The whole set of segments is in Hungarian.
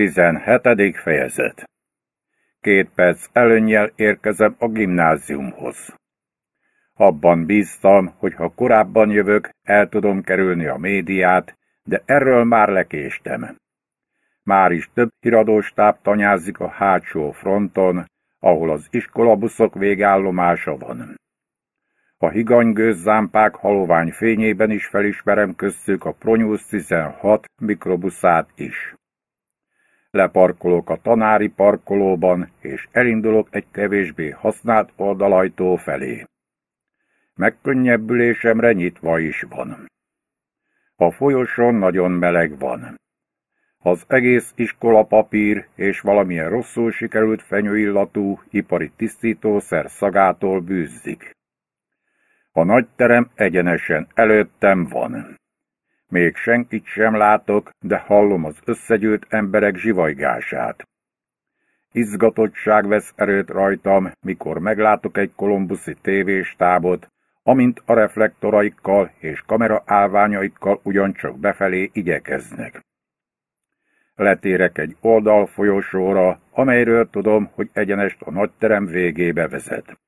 17. fejezet Két perc előnyel érkezem a gimnáziumhoz. Abban bíztam, hogy ha korábban jövök, el tudom kerülni a médiát, de erről már lekéstem. Már is több híradóstáb tanyázik a hátsó fronton, ahol az iskolabuszok végállomása van. A higanygőzzámpák halovány fényében is felismerem köztük a Pronyusz 16 mikrobuszát is leparkolok a tanári parkolóban, és elindulok egy kevésbé használt oldalajtó felé. Megkönnyebbülésemre nyitva is van. A folyosón nagyon meleg van. Az egész iskola papír és valamilyen rosszul sikerült fenyőillatú, ipari tisztítószer szagától bűzzik. A nagyterem egyenesen előttem van. Még senkit sem látok, de hallom az összegyűlt emberek zsivajgását. Izgatottság vesz erőt rajtam, mikor meglátok egy kolumbuszi tévéstábot, amint a reflektoraikkal és kamera állványaikkal ugyancsak befelé igyekeznek. Letérek egy oldal folyosóra, amelyről tudom, hogy egyenest a nagyterem végébe vezet.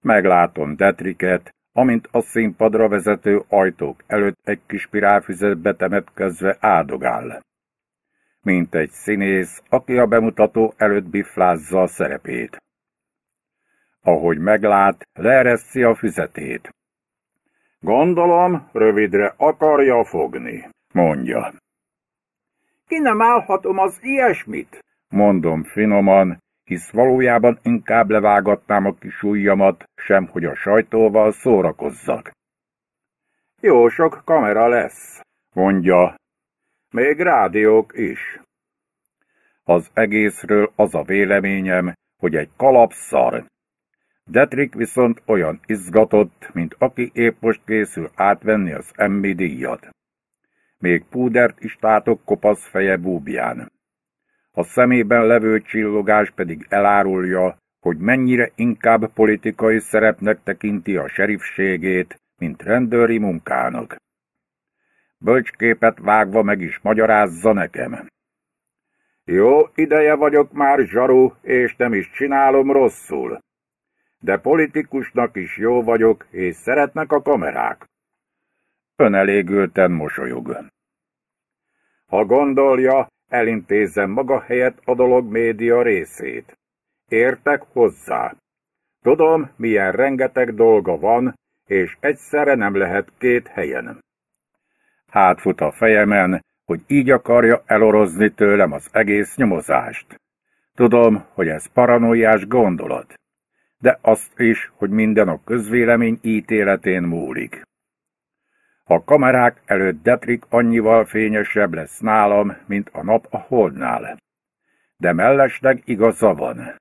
Meglátom Detriket, amint a színpadra vezető ajtók előtt egy kis pirálfüzet betemetkezve áldogál. Mint egy színész, aki a bemutató előtt biflázza a szerepét. Ahogy meglát, leereszi a füzetét. Gondolom, rövidre akarja fogni, mondja. Ki nem állhatom az ilyesmit? Mondom finoman, hisz valójában inkább levágattám a kis ujjamat, sem hogy a sajtóval szórakozzak. Jó sok kamera lesz, mondja. Még rádiók is. Az egészről az a véleményem, hogy egy kalapszar. Detrick viszont olyan izgatott, mint aki épp most készül átvenni az emmi díjat. Még púdert is látok kopasz feje búbján a szemében levő csillogás pedig elárulja, hogy mennyire inkább politikai szerepnek tekinti a serifségét, mint rendőri munkának. Bölcsképet vágva meg is magyarázza nekem. Jó ideje vagyok már zsaru, és nem is csinálom rosszul. De politikusnak is jó vagyok, és szeretnek a kamerák. Önelégülten mosolyog. Ha gondolja, elintézzem maga helyett a dolog média részét. Értek hozzá. Tudom, milyen rengeteg dolga van, és egyszerre nem lehet két helyen. Hátfut a fejemen, hogy így akarja elorozni tőlem az egész nyomozást. Tudom, hogy ez paranoiás gondolat, de azt is, hogy minden a közvélemény ítéletén múlik. A kamerák előtt Detrik annyival fényesebb lesz nálam, mint a nap a holdnál. De mellesleg igaza van.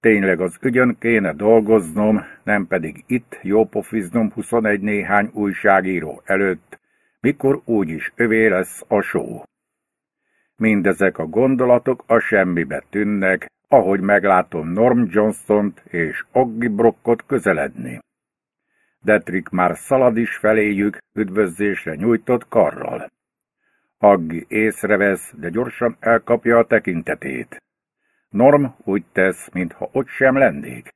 Tényleg az ügyön kéne dolgoznom, nem pedig itt jópofiznom 21 néhány újságíró előtt, mikor úgyis övé lesz a só. Mindezek a gondolatok a semmibe tűnnek, ahogy meglátom Norm Johnston-t és Oggy Brockot közeledni. Detrick már szalad is feléjük, üdvözlésre nyújtott karral. Aggi észrevesz, de gyorsan elkapja a tekintetét. Norm úgy tesz, mintha ott sem lennék.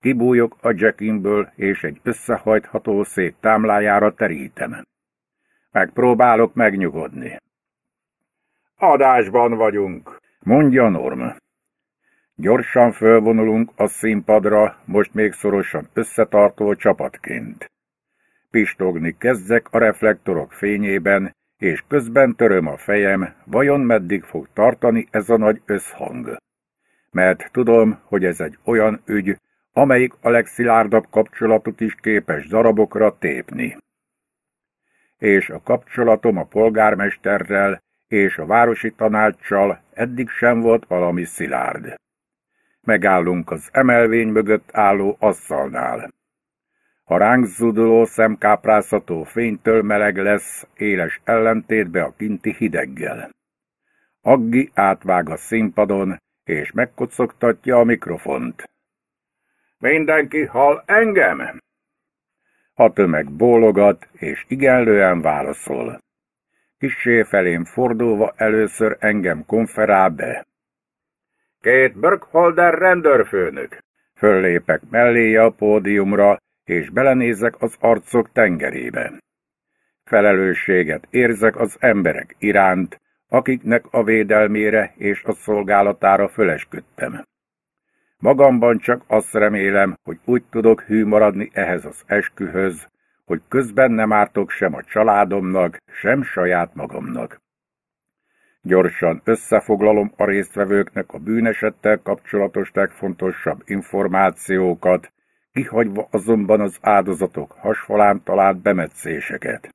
Kibújok a jackimből, és egy összehajtható szép támlájára terítem. Megpróbálok megnyugodni. Adásban vagyunk, mondja Norm. Gyorsan fölvonulunk a színpadra, most még szorosan összetartó csapatként. Pistogni kezdek a reflektorok fényében, és közben töröm a fejem, vajon meddig fog tartani ez a nagy összhang. Mert tudom, hogy ez egy olyan ügy, amelyik a legszilárdabb kapcsolatot is képes darabokra tépni. És a kapcsolatom a polgármesterrel és a városi tanácssal eddig sem volt valami szilárd. Megállunk az emelvény mögött álló asszalnál. A ránk zuduló szemkáprázható fénytől meleg lesz, éles ellentétbe a kinti hideggel. Aggi átvág a színpadon, és megkocogtatja a mikrofont. Mindenki hall engem? A tömeg bólogat, és igenlően válaszol. Kissé felém fordulva először engem konferál be. Két Burkholder rendőrfőnök. Föllépek melléje a pódiumra, és belenézek az arcok tengerébe. Felelősséget érzek az emberek iránt, akiknek a védelmére és a szolgálatára fölesküdtem. Magamban csak azt remélem, hogy úgy tudok hű maradni ehhez az eskühöz, hogy közben nem ártok sem a családomnak, sem saját magamnak. Gyorsan összefoglalom a résztvevőknek a bűnesettel kapcsolatos legfontosabb információkat, kihagyva azonban az áldozatok hasfalán talált bemetszéseket.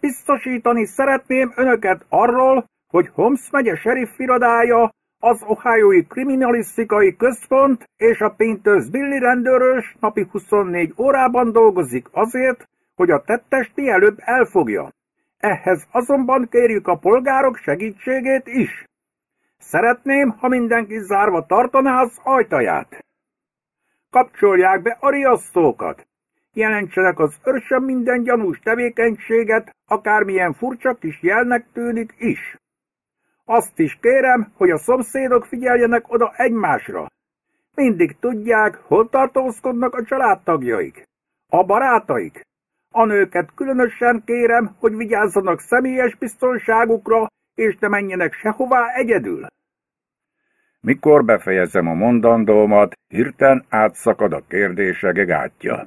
Biztosítani szeretném önöket arról, hogy Holmes megye sheriff irodája, az Ohioi Kriminalisztikai Központ és a Pintöz Billy rendőrös napi 24 órában dolgozik azért, hogy a tettest mielőbb elfogja. Ehhez azonban kérjük a polgárok segítségét is. Szeretném, ha mindenki zárva tartaná az ajtaját. Kapcsolják be a riasztókat. Jelentsenek az őrsön minden gyanús tevékenységet, akármilyen furcsa kis jelnek tűnik is. Azt is kérem, hogy a szomszédok figyeljenek oda egymásra. Mindig tudják, hol tartózkodnak a családtagjaik, a barátaik, a nőket különösen kérem, hogy vigyázzanak személyes biztonságukra, és ne menjenek sehová egyedül. Mikor befejezem a mondandómat, hirtelen átszakad a kérdések gátja.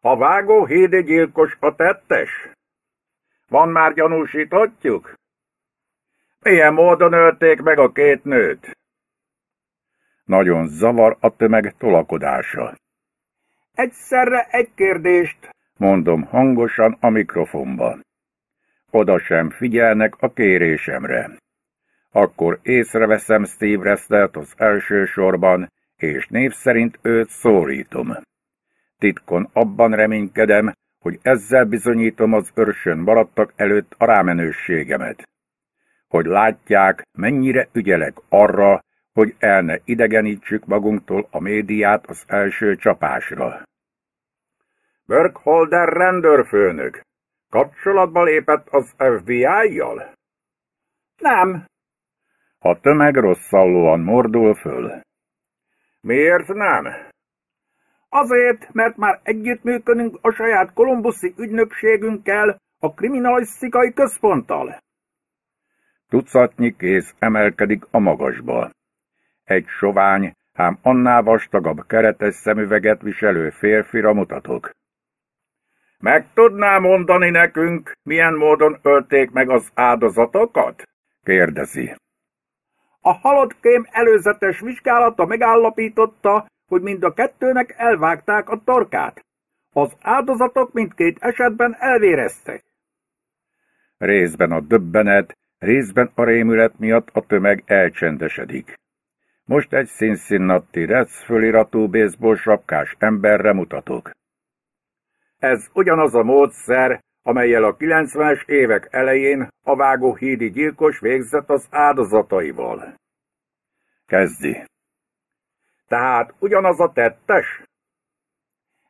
A vágó hédegyilkos a tettes? Van már gyanúsítottjuk? Milyen módon ölték meg a két nőt? Nagyon zavar a tömeg tolakodása. Egyszerre egy kérdést, mondom hangosan a mikrofonba. Oda sem figyelnek a kérésemre. Akkor észreveszem Steve Restelt az első sorban, és név szerint őt szólítom. Titkon abban reménykedem, hogy ezzel bizonyítom az örsön maradtak előtt a rámenősségemet. Hogy látják, mennyire ügyelek arra, hogy el ne idegenítsük magunktól a médiát az első csapásra. Workholder rendőrfőnök. Kapcsolatba lépett az FBI-jal? Nem. A tömeg rosszallóan mordul föl. Miért nem? Azért, mert már együttműködünk a saját kolumbuszi ügynökségünkkel, a kriminalisztikai központtal. Tucatnyi kéz emelkedik a magasba. Egy sovány, ám annál vastagabb keretes szemüveget viselő férfira mutatok. Meg tudná mondani nekünk, milyen módon ölték meg az áldozatokat? kérdezi. A halott kém előzetes vizsgálata megállapította, hogy mind a kettőnek elvágták a torkát. Az áldozatok mindkét esetben elvéreztek. Részben a döbbenet, részben a rémület miatt a tömeg elcsendesedik. Most egy színszínnatti Reds föliratú baseball sapkás emberre mutatok. Ez ugyanaz a módszer, amelyel a 90-es évek elején a vágóhídi gyilkos végzett az áldozataival. Kezdi. Tehát ugyanaz a tettes?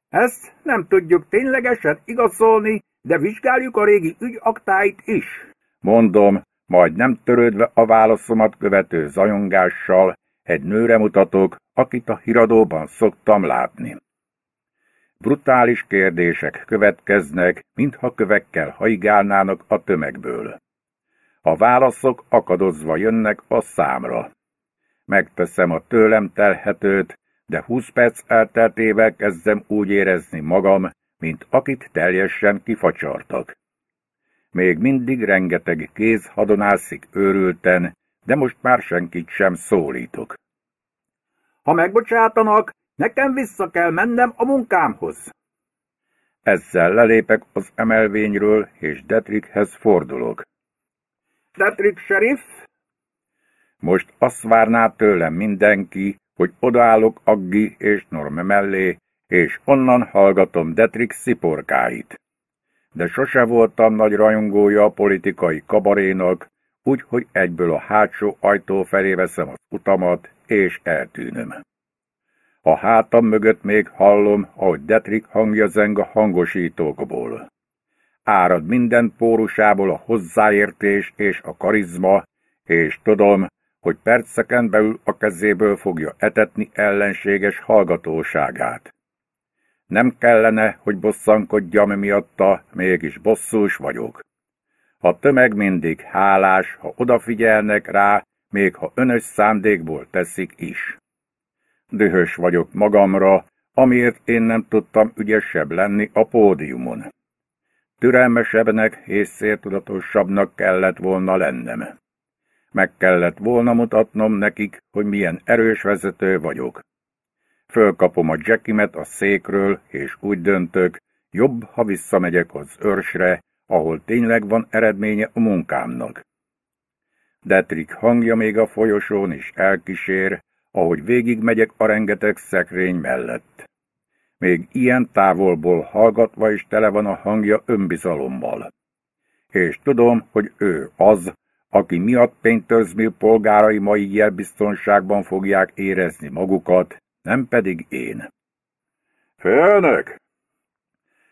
Ezt nem tudjuk ténylegesen igazolni, de vizsgáljuk a régi ügyaktáit is. Mondom, majd nem törődve a válaszomat követő zajongással egy nőre mutatok, akit a híradóban szoktam látni. Brutális kérdések következnek, mintha kövekkel haigálnának a tömegből. A válaszok akadozva jönnek a számra. Megteszem a tőlem telhetőt, de húsz perc elteltével kezdem úgy érezni magam, mint akit teljesen kifacsartak. Még mindig rengeteg kéz hadonászik őrülten, de most már senkit sem szólítok. Ha megbocsátanak, Nekem vissza kell mennem a munkámhoz. Ezzel lelépek az emelvényről, és Detrickhez fordulok. Detrick sheriff? Most azt várná tőlem mindenki, hogy odaállok Aggi és Norma mellé, és onnan hallgatom Detrick sziporkáit. De sose voltam nagy rajongója a politikai kabarénak, úgyhogy egyből a hátsó ajtó felé veszem az utamat, és eltűnöm. A hátam mögött még hallom, ahogy Detrick hangja zeng a hangosítókból. Árad minden pórusából a hozzáértés és a karizma, és tudom, hogy perceken belül a kezéből fogja etetni ellenséges hallgatóságát. Nem kellene, hogy bosszankodjam miatta, mégis bosszús vagyok. A tömeg mindig hálás, ha odafigyelnek rá, még ha önös szándékból teszik is dühös vagyok magamra, amiért én nem tudtam ügyesebb lenni a pódiumon. Türelmesebbnek és széltudatosabbnak kellett volna lennem. Meg kellett volna mutatnom nekik, hogy milyen erős vezető vagyok. Fölkapom a jackimet a székről, és úgy döntök, jobb, ha visszamegyek az őrsre, ahol tényleg van eredménye a munkámnak. Detrick hangja még a folyosón is elkísér, ahogy végigmegyek a rengeteg szekrény mellett. Még ilyen távolból hallgatva is tele van a hangja önbizalommal. És tudom, hogy ő az, aki miatt pénztörzmill polgárai mai jelbiztonságban fogják érezni magukat, nem pedig én. Főnök!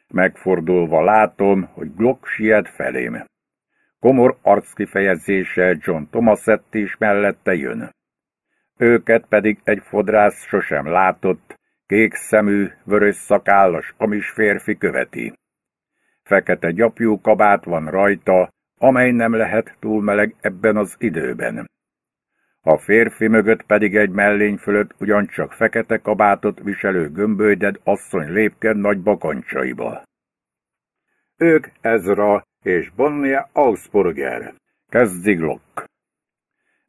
Megfordulva látom, hogy Glock siet felém. Komor arckifejezéssel John Tomasetti is mellette jön őket pedig egy fodrász sosem látott, kék szemű, vörös szakállas kamis férfi követi. Fekete gyapjú kabát van rajta, amely nem lehet túl meleg ebben az időben. A férfi mögött pedig egy mellény fölött ugyancsak fekete kabátot viselő gömbölyded asszony lépked nagy bakancsaiba. Ők Ezra és Bonnie Augsburger, kezd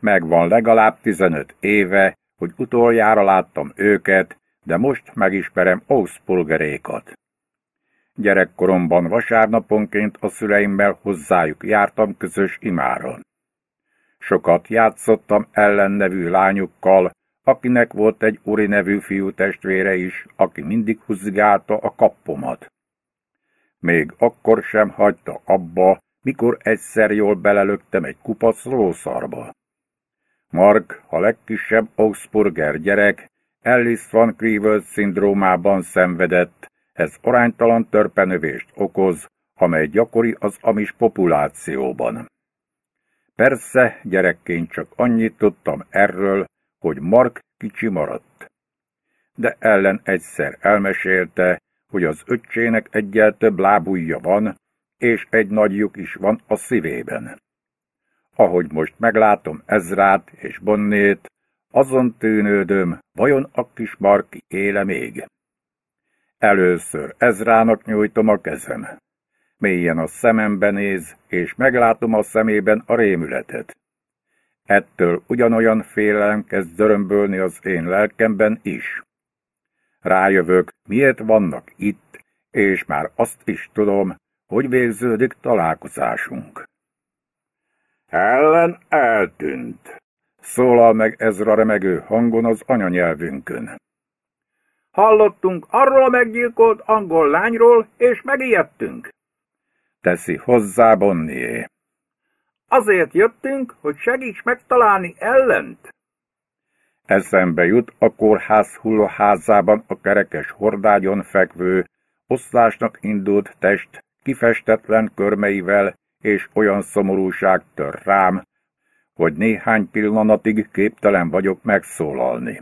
Megvan legalább 15 éve, hogy utoljára láttam őket, de most megismerem Auszpulgerékat. Gyerekkoromban vasárnaponként a szüleimmel hozzájuk jártam közös imáron. Sokat játszottam ellennevű lányukkal, akinek volt egy Uri nevű fiú testvére is, aki mindig húzgálta a kappomat. Még akkor sem hagyta abba, mikor egyszer jól belelöktem egy kupac lószarba. Mark, a legkisebb Augsburger gyerek, Ellis van Krievels szindrómában szenvedett, ez aránytalan törpenövést okoz, amely gyakori az amis populációban. Persze, gyerekként csak annyit tudtam erről, hogy Mark kicsi maradt. De ellen egyszer elmesélte, hogy az öccsének egyel több lábújja van, és egy nagyjuk is van a szívében. Ahogy most meglátom Ezrát és Bonnét, azon tűnődöm, vajon a kis Marki éle még? Először Ezrának nyújtom a kezem. Mélyen a szemembe néz, és meglátom a szemében a rémületet. Ettől ugyanolyan félelem kezd zörömbölni az én lelkemben is. Rájövök, miért vannak itt, és már azt is tudom, hogy végződik találkozásunk. Ellen eltűnt. Szólal meg Ezra remegő hangon az anyanyelvünkön. Hallottunk arról a meggyilkolt angol lányról, és megijedtünk. Teszi hozzá Bonnie. Azért jöttünk, hogy segíts megtalálni ellent. Eszembe jut a kórház hullóházában a kerekes hordágyon fekvő, oszlásnak indult test kifestetlen körmeivel és olyan szomorúság tör rám, hogy néhány pillanatig képtelen vagyok megszólalni.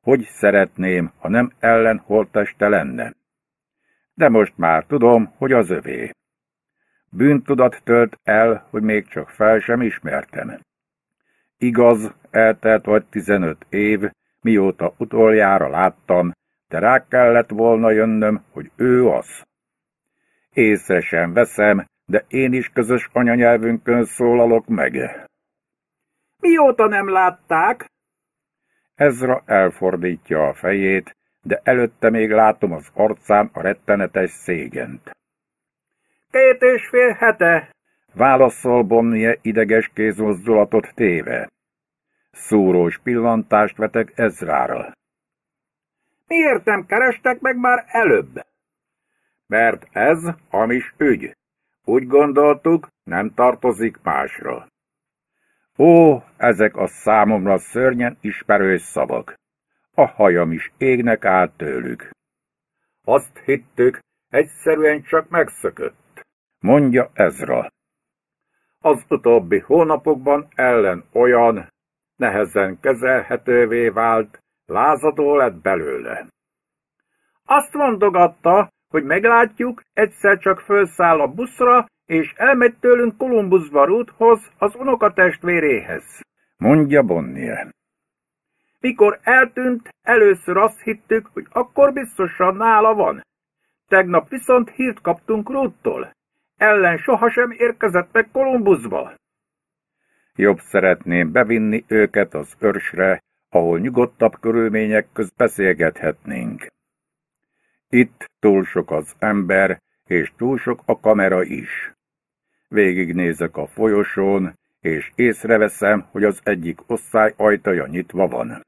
Hogy szeretném, ha nem ellen holteste lenne? De most már tudom, hogy az övé. Bűntudat tölt el, hogy még csak fel sem ismertem. Igaz, eltelt vagy tizenöt év, mióta utoljára láttam, de rá kellett volna jönnöm, hogy ő az. Észre sem veszem, de én is közös anyanyelvünkön szólalok meg. Mióta nem látták? Ezra elfordítja a fejét, de előtte még látom az arcán a rettenetes szégyent. Két és fél hete, válaszol Bonnie ideges kézmozdulatot téve. Szúrós pillantást vetek Ezrára. Miért nem kerestek meg már előbb? Mert ez hamis ügy. Úgy gondoltuk, nem tartozik másra. Ó, ezek a számomra szörnyen ismerős szavak. A hajam is égnek át tőlük. Azt hittük, egyszerűen csak megszökött, mondja Ezra. Az utóbbi hónapokban ellen olyan, nehezen kezelhetővé vált, lázadó lett belőle. Azt mondogatta, hogy meglátjuk, egyszer csak felszáll a buszra, és elmegy tőlünk Kolumbusz varúthoz, az unokatestvéréhez. Mondja Bonnie. Mikor eltűnt, először azt hittük, hogy akkor biztosan nála van. Tegnap viszont hírt kaptunk Ruttól. Ellen sohasem érkezett meg Kolumbuszba. Jobb szeretném bevinni őket az őrsre, ahol nyugodtabb körülmények közt beszélgethetnénk. Itt túl sok az ember, és túl sok a kamera is. Végignézek a folyosón, és észreveszem, hogy az egyik osztály ajtaja nyitva van.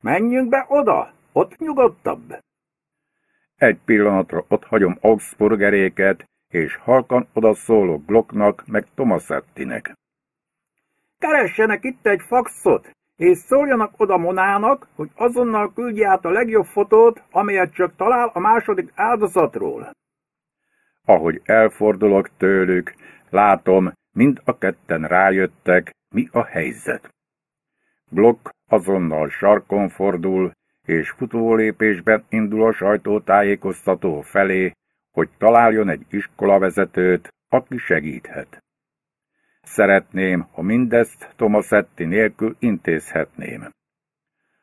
Menjünk be oda, ott nyugodtabb. Egy pillanatra ott hagyom Augsburgeréket, és halkan odaszólok Glocknak meg Tomaszettinek. Keressenek itt egy faxot, és szóljanak oda Monának, hogy azonnal küldje át a legjobb fotót, amelyet csak talál a második áldozatról. Ahogy elfordulok tőlük, látom, mind a ketten rájöttek, mi a helyzet. Blokk azonnal sarkon fordul, és futólépésben indul a sajtótájékoztató felé, hogy találjon egy iskolavezetőt, aki segíthet. Szeretném, ha mindezt Tomaszetti nélkül intézhetném.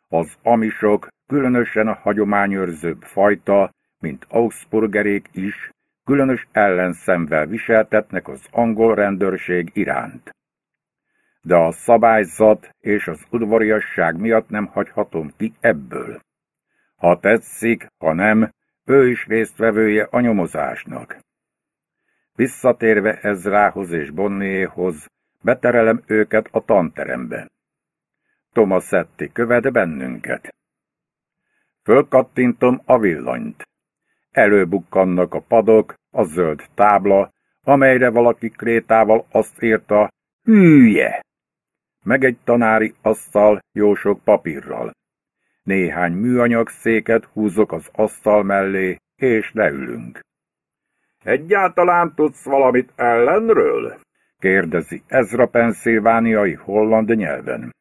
Az amisok, különösen a hagyományőrzőbb fajta, mint Augsburgerék is, különös ellenszemvel viseltetnek az angol rendőrség iránt. De a szabályzat és az udvariasság miatt nem hagyhatom ki ebből. Ha tetszik, ha nem, ő is résztvevője a nyomozásnak. Visszatérve Ezrához és Bonnéhoz, beterelem őket a tanterembe. Setti követ bennünket. Fölkattintom a villanyt. Előbukkannak a padok, a zöld tábla, amelyre valaki krétával azt írta, hűje! Meg egy tanári asztal jó sok papírral. Néhány műanyag széket húzok az asztal mellé, és leülünk. Egyáltalán tudsz valamit ellenről? kérdezi Ezra penszilvániai holland nyelven.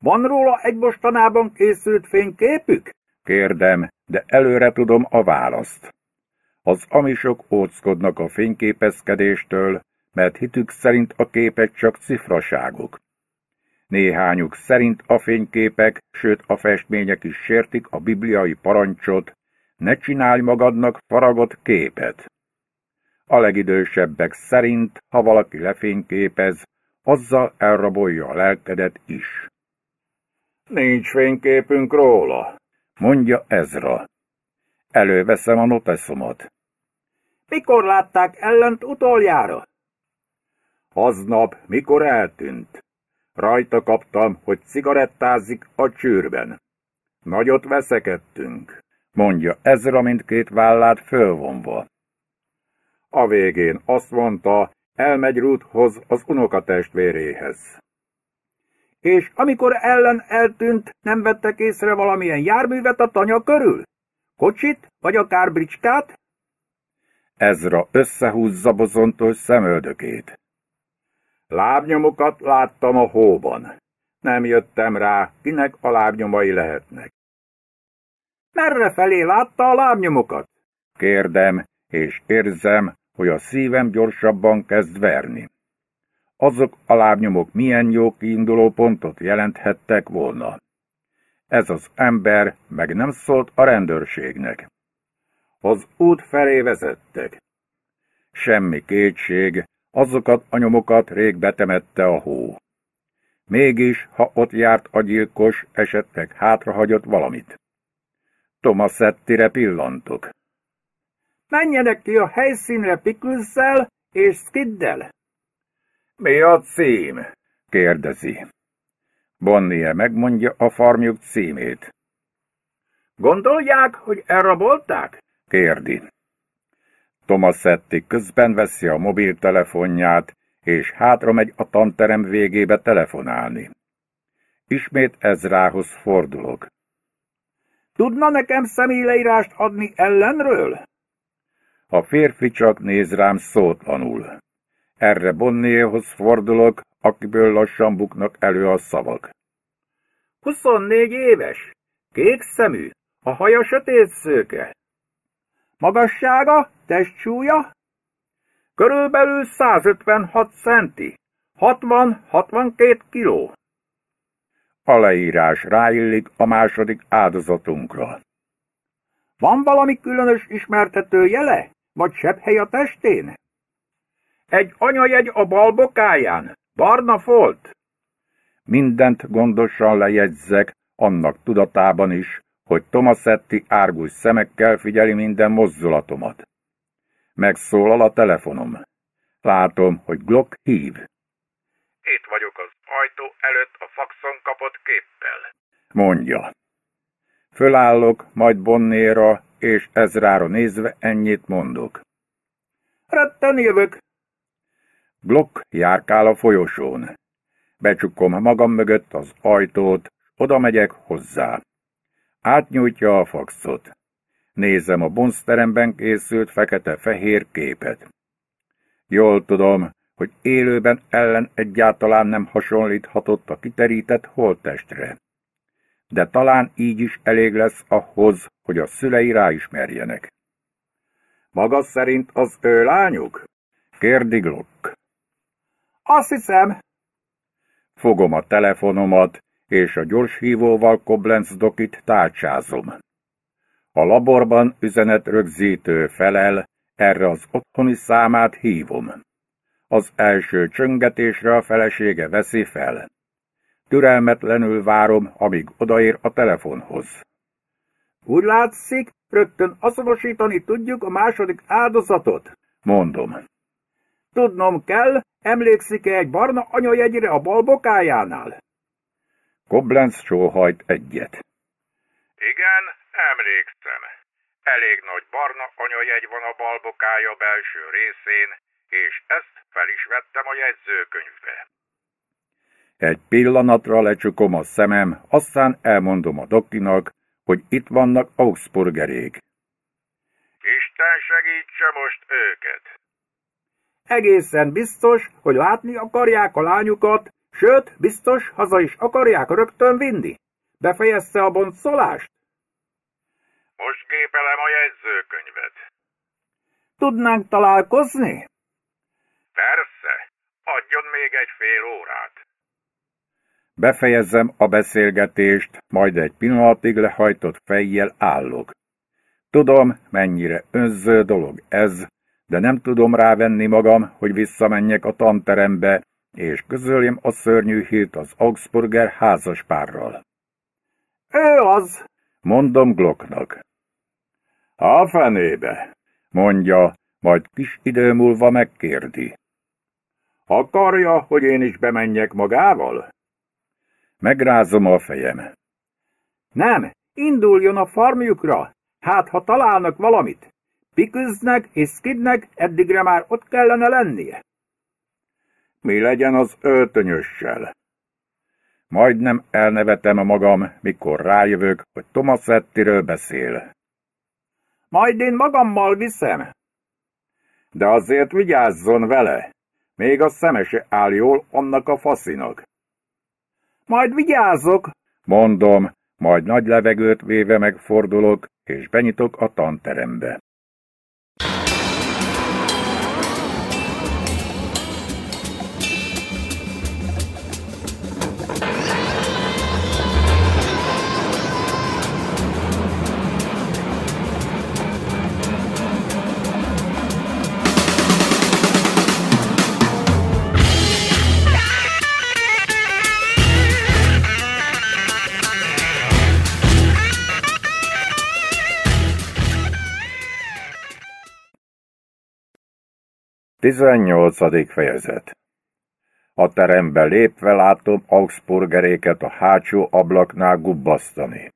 Van róla egy mostanában készült fényképük? Kérdem, de előre tudom a választ. Az amisok óckodnak a fényképezkedéstől, mert hitük szerint a képek csak cifraságok. Néhányuk szerint a fényképek, sőt a festmények is sértik a bibliai parancsot, ne csinálj magadnak faragott képet. A legidősebbek szerint, ha valaki lefényképez, azzal elrabolja a lelkedet is. Nincs fényképünk róla, mondja Ezra. Előveszem a noteszomat. Mikor látták ellent utoljára? Aznap, mikor eltűnt. Rajta kaptam, hogy cigarettázik a csűrben. Nagyot veszekedtünk mondja Ezra mindkét vállát fölvonva. A végén azt mondta, elmegy Ruthhoz, az unokatestvéréhez. És amikor ellen eltűnt, nem vettek észre valamilyen járművet a tanya körül? Kocsit, vagy akár bricskát? Ezra összehúzza bozontos szemöldökét. Lábnyomokat láttam a hóban. Nem jöttem rá, kinek a lábnyomai lehetnek. Merre felé látta a lábnyomokat? Kérdem, és érzem, hogy a szívem gyorsabban kezd verni. Azok a lábnyomok milyen jó kiinduló pontot jelenthettek volna. Ez az ember meg nem szólt a rendőrségnek. Az út felé vezettek. Semmi kétség, azokat a nyomokat rég betemette a hó. Mégis, ha ott járt a gyilkos, esetleg hátrahagyott valamit. Tomaszettire pillantok. Menjenek ki a helyszínre Pikülszel és Skiddel. Mi a cím? kérdezi. Bonnie megmondja a farmjuk címét. Gondolják, hogy elrabolták? kérdi. Tomaszetti közben veszi a mobiltelefonját, és hátra megy a tanterem végébe telefonálni. Ismét Ezrához fordulok. Tudna nekem személyleírást adni ellenről? A férfi csak néz rám szótlanul. Erre Bonnéhoz fordulok, akiből lassan buknak elő a szavak. 24 éves, kék szemű, a haja sötét szőke. Magassága, testsúlya? Körülbelül 156 centi, 60-62 kiló leírás ráillik a második áldozatunkra. Van valami különös ismertető jele? Vagy sebb hely a testén? Egy anyajegy a bal bokáján, barna folt. Mindent gondosan lejegyzek, annak tudatában is, hogy Tomaszetti árgus szemekkel figyeli minden mozzulatomat. Megszólal a telefonom. Látom, hogy Glock hív. Itt vagyok az ajtó előtt a faxon kapott képpel. Mondja. Fölállok, majd Bonnéra és Ezrára nézve ennyit mondok. Retten jövök. Blokk járkál a folyosón. Becsukom magam mögött az ajtót, oda megyek hozzá. Átnyújtja a faxot. Nézem a bonszteremben készült fekete-fehér képet. Jól tudom, hogy élőben ellen egyáltalán nem hasonlíthatott a kiterített holttestre. De talán így is elég lesz ahhoz, hogy a szülei ráismerjenek. Maga szerint az ő lányuk? Kérdi Glock. Azt hiszem. Fogom a telefonomat, és a gyors hívóval Koblenz dokit tárcsázom. A laborban üzenet rögzítő felel, erre az otthoni számát hívom. Az első csöngetésre a felesége veszi fel. Türelmetlenül várom, amíg odaér a telefonhoz. Úgy látszik, rögtön azonosítani tudjuk a második áldozatot, mondom. Tudnom kell, emlékszik-e egy barna anyajegyre a balbokájánál? Koblenz sóhajt egyet. Igen, emlékszem. Elég nagy barna anyajegy van a balbokája belső részén, és ezt fel is vettem a jegyzőkönyvbe. Egy pillanatra lecsukom a szemem, aztán elmondom a dokinak, hogy itt vannak Augsburgerék. Isten segítse most őket! Egészen biztos, hogy látni akarják a lányukat, sőt, biztos haza is akarják rögtön vinni. Befejezte a bontszolást? Most gépelem a jegyzőkönyvet. Tudnánk találkozni? Persze, adjon még egy fél órát. Befejezzem a beszélgetést, majd egy pillanatig lehajtott fejjel állok. Tudom, mennyire önző dolog ez, de nem tudom rávenni magam, hogy visszamenjek a tanterembe, és közöljem a szörnyű hírt az Augsburger házaspárral. Ő az, mondom Glocknak. A fenébe, mondja, majd kis idő múlva megkérdi. Akarja, hogy én is bemenjek magával? Megrázom a fejem. Nem, induljon a farmjukra, hát ha találnak valamit. Piküznek és Skidnek eddigre már ott kellene lennie. Mi legyen az öltönyössel? Majdnem elnevetem magam, mikor rájövök, hogy Thomas Ettiről beszél. Majd én magammal viszem. De azért vigyázzon vele. Még a szemese áll jól annak a faszinak. Majd vigyázok, mondom, majd nagy levegőt véve megfordulok, és benyitok a tanterembe. 18. fejezet A terembe lépve látom Augsburgeréket a hátsó ablaknál gubbasztani.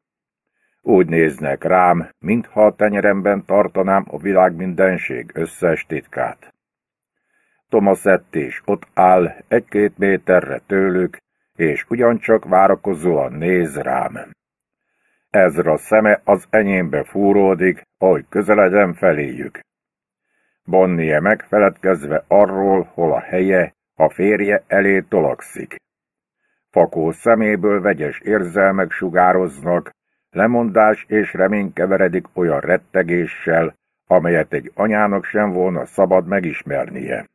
Úgy néznek rám, mintha a tenyeremben tartanám a világ mindenség összes titkát. ett is ott áll egy-két méterre tőlük, és ugyancsak várakozóan néz rám. Ezra szeme az enyémbe fúródik, ahogy közeledem feléjük. Bonnie megfeledkezve arról, hol a helye, a férje elé tolakszik. Fakó szeméből vegyes érzelmek sugároznak, lemondás és remény keveredik olyan rettegéssel, amelyet egy anyának sem volna szabad megismernie.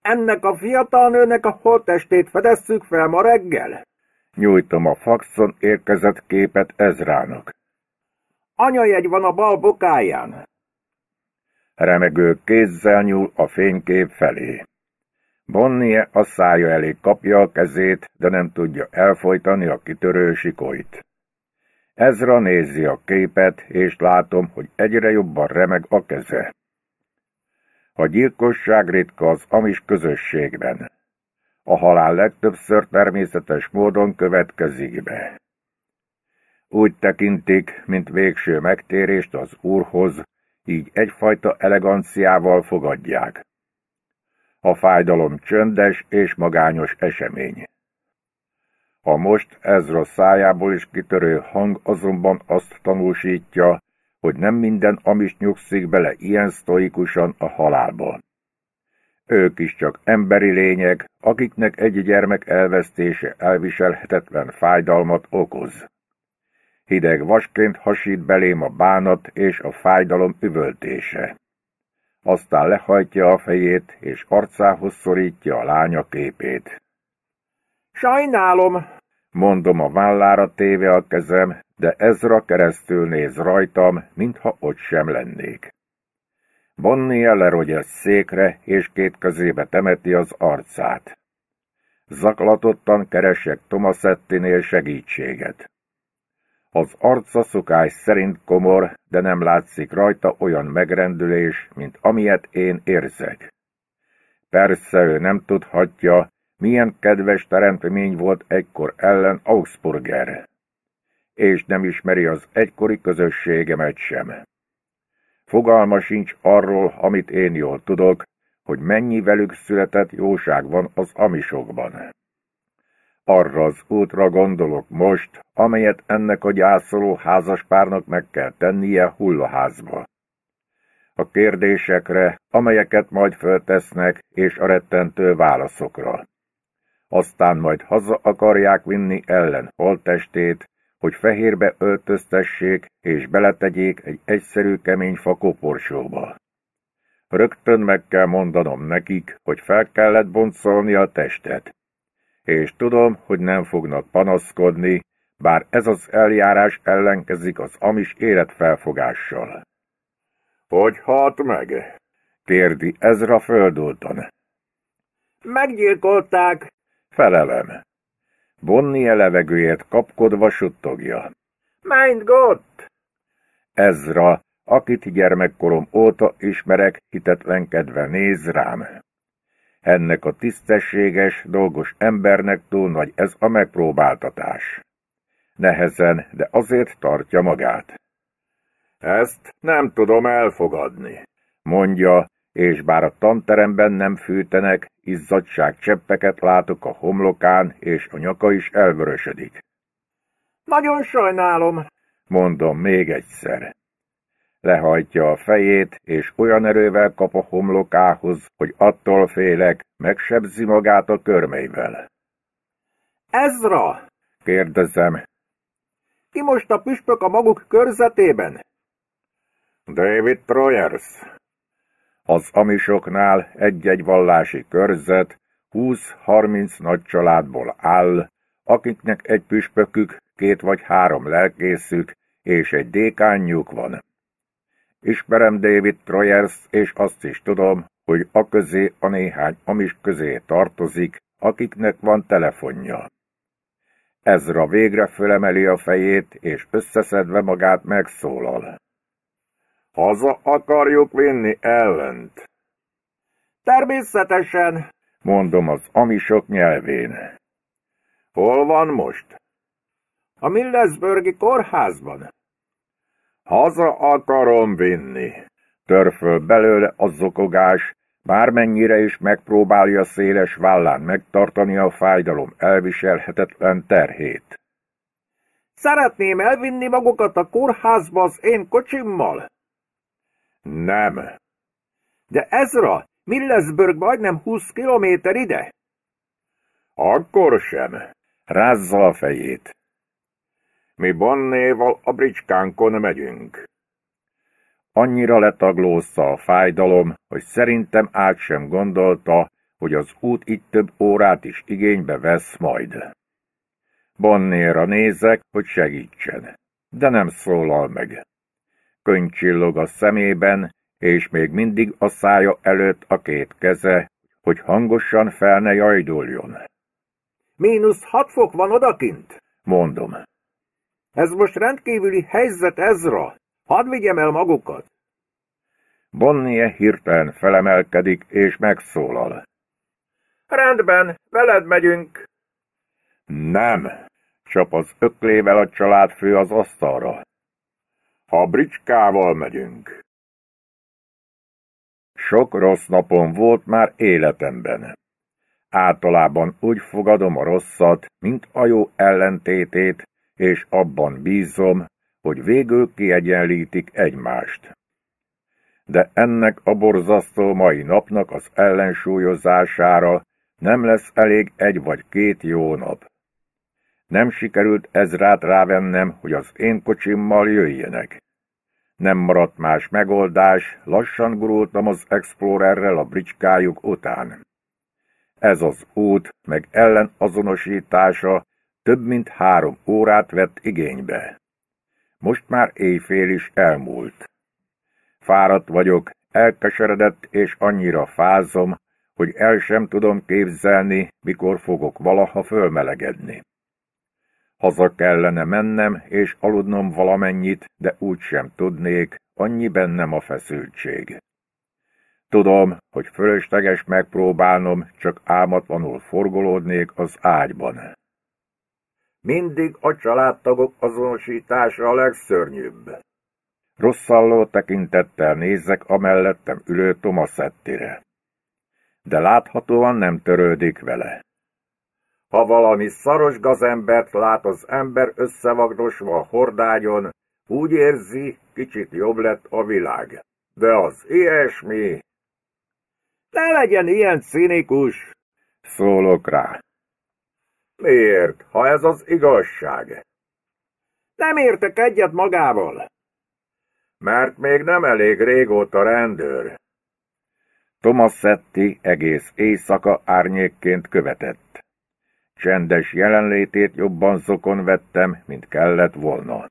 Ennek a fiatal nőnek a holtestét fedezzük fel ma reggel? Nyújtom a faxon érkezett képet Ezrának. Anyajegy van a bal bokáján remegő kézzel nyúl a fénykép felé. Bonnie a szája elé kapja a kezét, de nem tudja elfolytani a kitörő sikoit. Ezra nézi a képet, és látom, hogy egyre jobban remeg a keze. A gyilkosság ritka az amis közösségben. A halál legtöbbször természetes módon következik be. Úgy tekintik, mint végső megtérést az Úrhoz, így egyfajta eleganciával fogadják. A fájdalom csöndes és magányos esemény. A most Ezra szájából is kitörő hang azonban azt tanúsítja, hogy nem minden amis nyugszik bele ilyen sztoikusan a halálba. Ők is csak emberi lények, akiknek egy gyermek elvesztése elviselhetetlen fájdalmat okoz. Hideg vasként hasít belém a bánat és a fájdalom üvöltése. Aztán lehajtja a fejét, és arcához szorítja a lánya képét. Sajnálom, mondom a vállára téve a kezem, de Ezra keresztül néz rajtam, mintha ott sem lennék. Bonnie lerogy a székre, és két kezébe temeti az arcát. Zaklatottan keresek Tomaszettinél segítséget. Az arca szokás szerint komor, de nem látszik rajta olyan megrendülés, mint amilyet én érzek. Persze ő nem tudhatja, milyen kedves teremtmény volt egykor ellen Augsburger, és nem ismeri az egykori közösségemet sem. Fogalma sincs arról, amit én jól tudok, hogy mennyi velük született jóság van az amisokban. Arra az útra gondolok most, amelyet ennek a gyászoló házaspárnak meg kell tennie hullaházba. A kérdésekre, amelyeket majd föltesznek, és a rettentő válaszokra. Aztán majd haza akarják vinni ellen holtestét, hogy fehérbe öltöztessék és beletegyék egy egyszerű kemény fa koporsóba. Rögtön meg kell mondanom nekik, hogy fel kellett boncolni a testet és tudom, hogy nem fognak panaszkodni, bár ez az eljárás ellenkezik az amis életfelfogással. Hogy halt meg? kérdi Ezra földultan. Meggyilkolták! Felelem. Bonnie levegőjét kapkodva suttogja. Mind Gott! Ezra, akit gyermekkorom óta ismerek, hitetlenkedve néz rám. Ennek a tisztességes, dolgos embernek túl nagy ez a megpróbáltatás. Nehezen, de azért tartja magát. Ezt nem tudom elfogadni, mondja, és bár a tanteremben nem fűtenek, izzadság cseppeket látok a homlokán, és a nyaka is elvörösödik. Nagyon sajnálom, mondom még egyszer lehajtja a fejét, és olyan erővel kap a homlokához, hogy attól félek, megsebzi magát a körmeivel. Ezra! kérdezem. Ki most a püspök a maguk körzetében? David Troyers. Az amisoknál egy-egy vallási körzet 20-30 nagy családból áll, akiknek egy püspökük, két vagy három lelkészük és egy dékányjuk van. Ismerem David Troyers, és azt is tudom, hogy a közé a néhány amis közé tartozik, akiknek van telefonja. Ezra végre fölemeli a fejét, és összeszedve magát megszólal. Haza akarjuk vinni ellent. Természetesen, mondom az amisok nyelvén. Hol van most? A Millesburgi kórházban. Haza akarom vinni! Törföl belőle a zokogás, bármennyire is megpróbálja széles vállán megtartani a fájdalom elviselhetetlen terhét. Szeretném elvinni magukat a kórházba az én kocsimmal? Nem. De Ezra, Millesburg majdnem húsz kilométer ide? Akkor sem. Rázza a fejét. Mi Bonnéval a bricskánkon megyünk. Annyira letaglózta a fájdalom, hogy szerintem át sem gondolta, hogy az út itt több órát is igénybe vesz majd. Bonnéra nézek, hogy segítsen, de nem szólal meg. Könycsillog a szemében, és még mindig a szája előtt a két keze, hogy hangosan fel ne jajduljon. Mínusz hat fok van odakint? Mondom. Ez most rendkívüli helyzet, Ezra! Hadd vigyem el magukat! Bonnie hirtelen felemelkedik és megszólal. Rendben, veled megyünk. Nem, csap az öklével a családfő az asztalra. A bricskával megyünk. Sok rossz napon volt már életemben. Általában úgy fogadom a rosszat, mint a jó ellentétét, és abban bízom, hogy végül kiegyenlítik egymást. De ennek a borzasztó mai napnak az ellensúlyozására nem lesz elég egy vagy két jó nap. Nem sikerült ezrát rávennem, hogy az én kocsimmal jöjjenek. Nem maradt más megoldás, lassan gurultam az Explorerrel a bricskájuk után. Ez az út, meg azonosítása. Több mint három órát vett igénybe. Most már éjfél is elmúlt. Fáradt vagyok, elkeseredett és annyira fázom, hogy el sem tudom képzelni, mikor fogok valaha fölmelegedni. Haza kellene mennem és aludnom valamennyit, de úgy sem tudnék, annyi bennem a feszültség. Tudom, hogy fölösleges megpróbálnom, csak álmatlanul forgolódnék az ágyban. Mindig a családtagok azonosítása a legszörnyűbb. Rosszalló tekintettel nézek a mellettem ülő Tomaszettire. De láthatóan nem törődik vele. Ha valami szaros gazembert lát az ember összevagdosva a hordágyon, úgy érzi, kicsit jobb lett a világ. De az ilyesmi... Ne legyen ilyen cinikus! Szólok rá. Miért, ha ez az igazság? Nem értek egyet magával. Mert még nem elég régóta rendőr. Thomas Setti egész éjszaka árnyékként követett. Csendes jelenlétét jobban szokon vettem, mint kellett volna.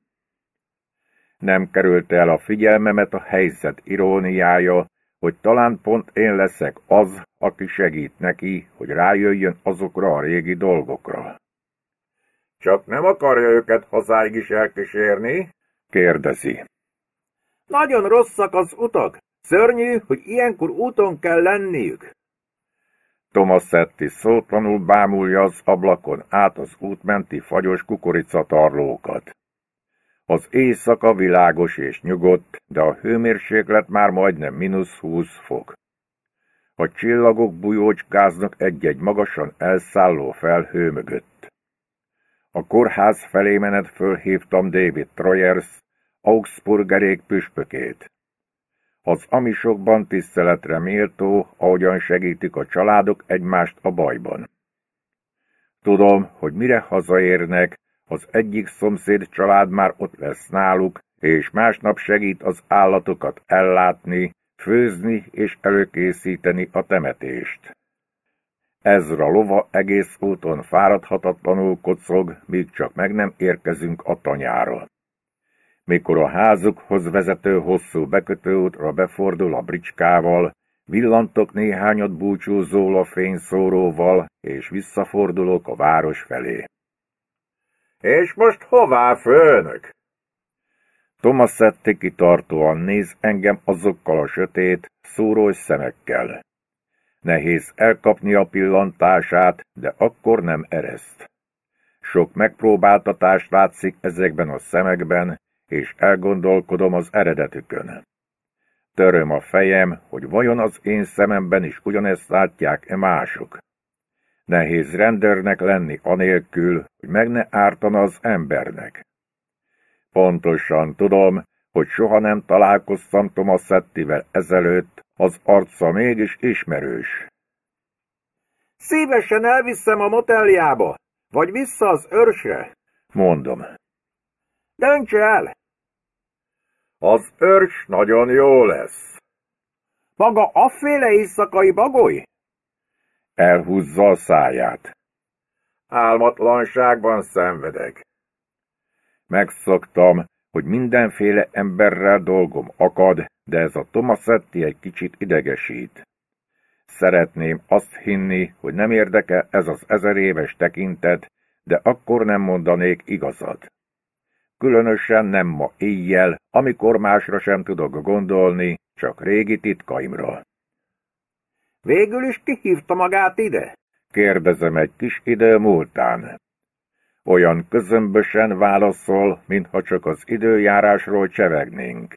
Nem került el a figyelmemet a helyzet iróniája, hogy talán pont én leszek az, aki segít neki, hogy rájöjjön azokra a régi dolgokra. Csak nem akarja őket hazáig is elkísérni? kérdezi. Nagyon rosszak az utak. Szörnyű, hogy ilyenkor úton kell lenniük. Setti szótlanul bámulja az ablakon át az útmenti fagyos kukoricatarlókat. Az éjszaka világos és nyugodt, de a hőmérséklet már majdnem mínusz 20 fok. A csillagok bujócskáznak egy-egy magasan elszálló felhő mögött. A kórház felé menet fölhívtam David Troyers, Augsburgerék püspökét. Az amisokban tiszteletre méltó, ahogyan segítik a családok egymást a bajban. Tudom, hogy mire hazaérnek, az egyik szomszéd család már ott lesz náluk, és másnap segít az állatokat ellátni, főzni és előkészíteni a temetést. Ezra lova egész úton fáradhatatlanul kocog, míg csak meg nem érkezünk a tanyára. Mikor a házukhoz vezető hosszú bekötőútra befordul a bricskával, villantok néhányat búcsúzó a fényszóróval, és visszafordulok a város felé. És most hová, főnök? Thomas Szettiki kitartóan néz engem azokkal a sötét, szúrós szemekkel. Nehéz elkapni a pillantását, de akkor nem ereszt. Sok megpróbáltatást látszik ezekben a szemekben, és elgondolkodom az eredetükön. Töröm a fejem, hogy vajon az én szememben is ugyanezt látják-e mások. Nehéz rendernek lenni anélkül, hogy meg ne ártana az embernek. Pontosan tudom, hogy soha nem találkoztam Settivel ezelőtt, az arca mégis ismerős. Szívesen elviszem a moteljába, vagy vissza az őrse? mondom. Döntse el! Az őrs nagyon jó lesz. Maga féle éjszakai bagoly? Elhúzza a száját. Álmatlanságban szenvedek. Megszoktam, hogy mindenféle emberrel dolgom akad, de ez a Tomaszetti egy kicsit idegesít. Szeretném azt hinni, hogy nem érdekel ez az ezer éves tekintet, de akkor nem mondanék igazat. Különösen nem ma éjjel, amikor másra sem tudok gondolni, csak régi titkaimra. Végül is kihívta magát ide? Kérdezem egy kis idő múltán. Olyan közömbösen válaszol, mintha csak az időjárásról csevegnénk.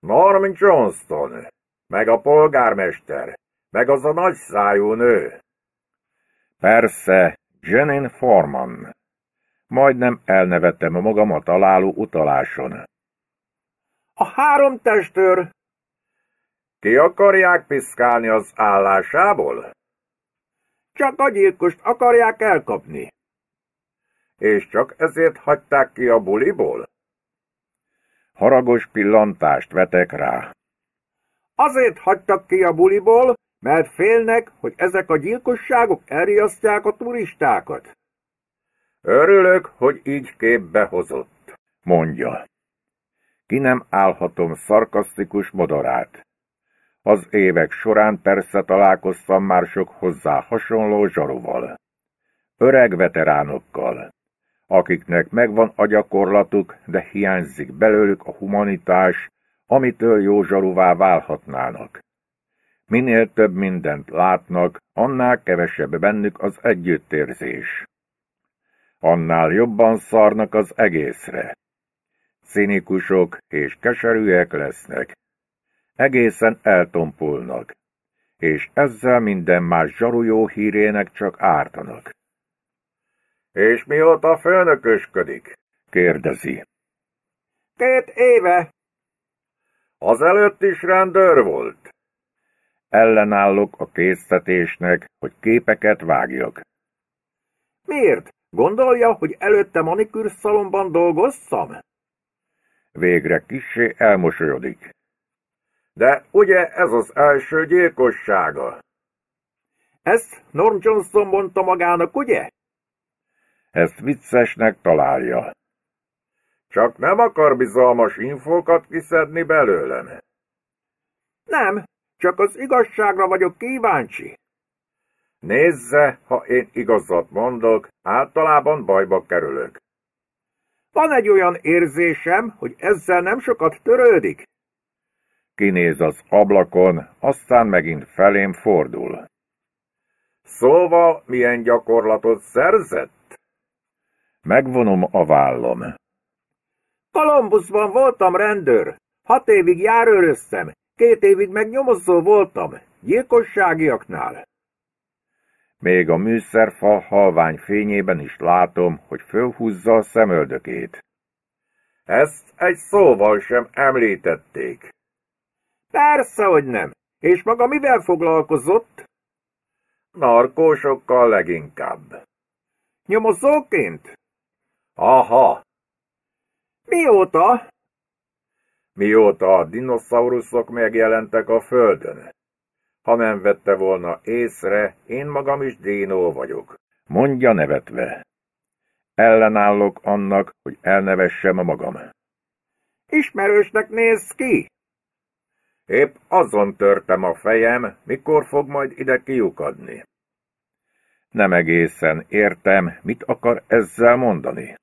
Norm Johnston, meg a polgármester, meg az a nagyszájú nő. Persze, Jenin Forman. Majdnem elnevettem magamat a találó utaláson. A három testőr ki akarják piszkálni az állásából? Csak a gyilkost akarják elkapni. És csak ezért hagyták ki a buliból? Haragos pillantást vetek rá. Azért hagytak ki a buliból, mert félnek, hogy ezek a gyilkosságok elriasztják a turistákat. Örülök, hogy így képbe hozott, mondja. Ki nem állhatom szarkasztikus modorát. Az évek során persze találkoztam már sok hozzá hasonló zsaruval. Öreg veteránokkal, akiknek megvan a gyakorlatuk, de hiányzik belőlük a humanitás, amitől jó zsaruvá válhatnának. Minél több mindent látnak, annál kevesebb bennük az együttérzés. Annál jobban szarnak az egészre. Cinikusok és keserűek lesznek, egészen eltompulnak, és ezzel minden más zsarujó hírének csak ártanak. És mióta főnökösködik? kérdezi. Két éve. Azelőtt is rendőr volt. Ellenállok a késztetésnek, hogy képeket vágjak. Miért? Gondolja, hogy előtte manikűrszalomban dolgoztam? Végre kissé elmosolyodik. De ugye ez az első gyilkossága? Ezt Norm Johnson mondta magának, ugye? Ezt viccesnek találja. Csak nem akar bizalmas infókat kiszedni belőlem. Nem, csak az igazságra vagyok kíváncsi. Nézze, ha én igazat mondok, általában bajba kerülök. Van egy olyan érzésem, hogy ezzel nem sokat törődik kinéz az ablakon, aztán megint felém fordul. Szóval milyen gyakorlatot szerzett? Megvonom a vállam. Kolumbuszban voltam rendőr. Hat évig járőröztem, két évig meg nyomozó voltam, gyilkosságiaknál. Még a műszerfa halvány fényében is látom, hogy fölhúzza a szemöldökét. Ezt egy szóval sem említették. Persze, hogy nem. És maga mivel foglalkozott? Narkósokkal leginkább. Nyomozóként? Aha. Mióta? Mióta a dinoszauruszok megjelentek a Földön. Ha nem vette volna észre, én magam is dinó vagyok. Mondja nevetve. Ellenállok annak, hogy elnevessem magam. Ismerősnek néz ki. Épp azon törtem a fejem, mikor fog majd ide kiukadni. Nem egészen értem, mit akar ezzel mondani.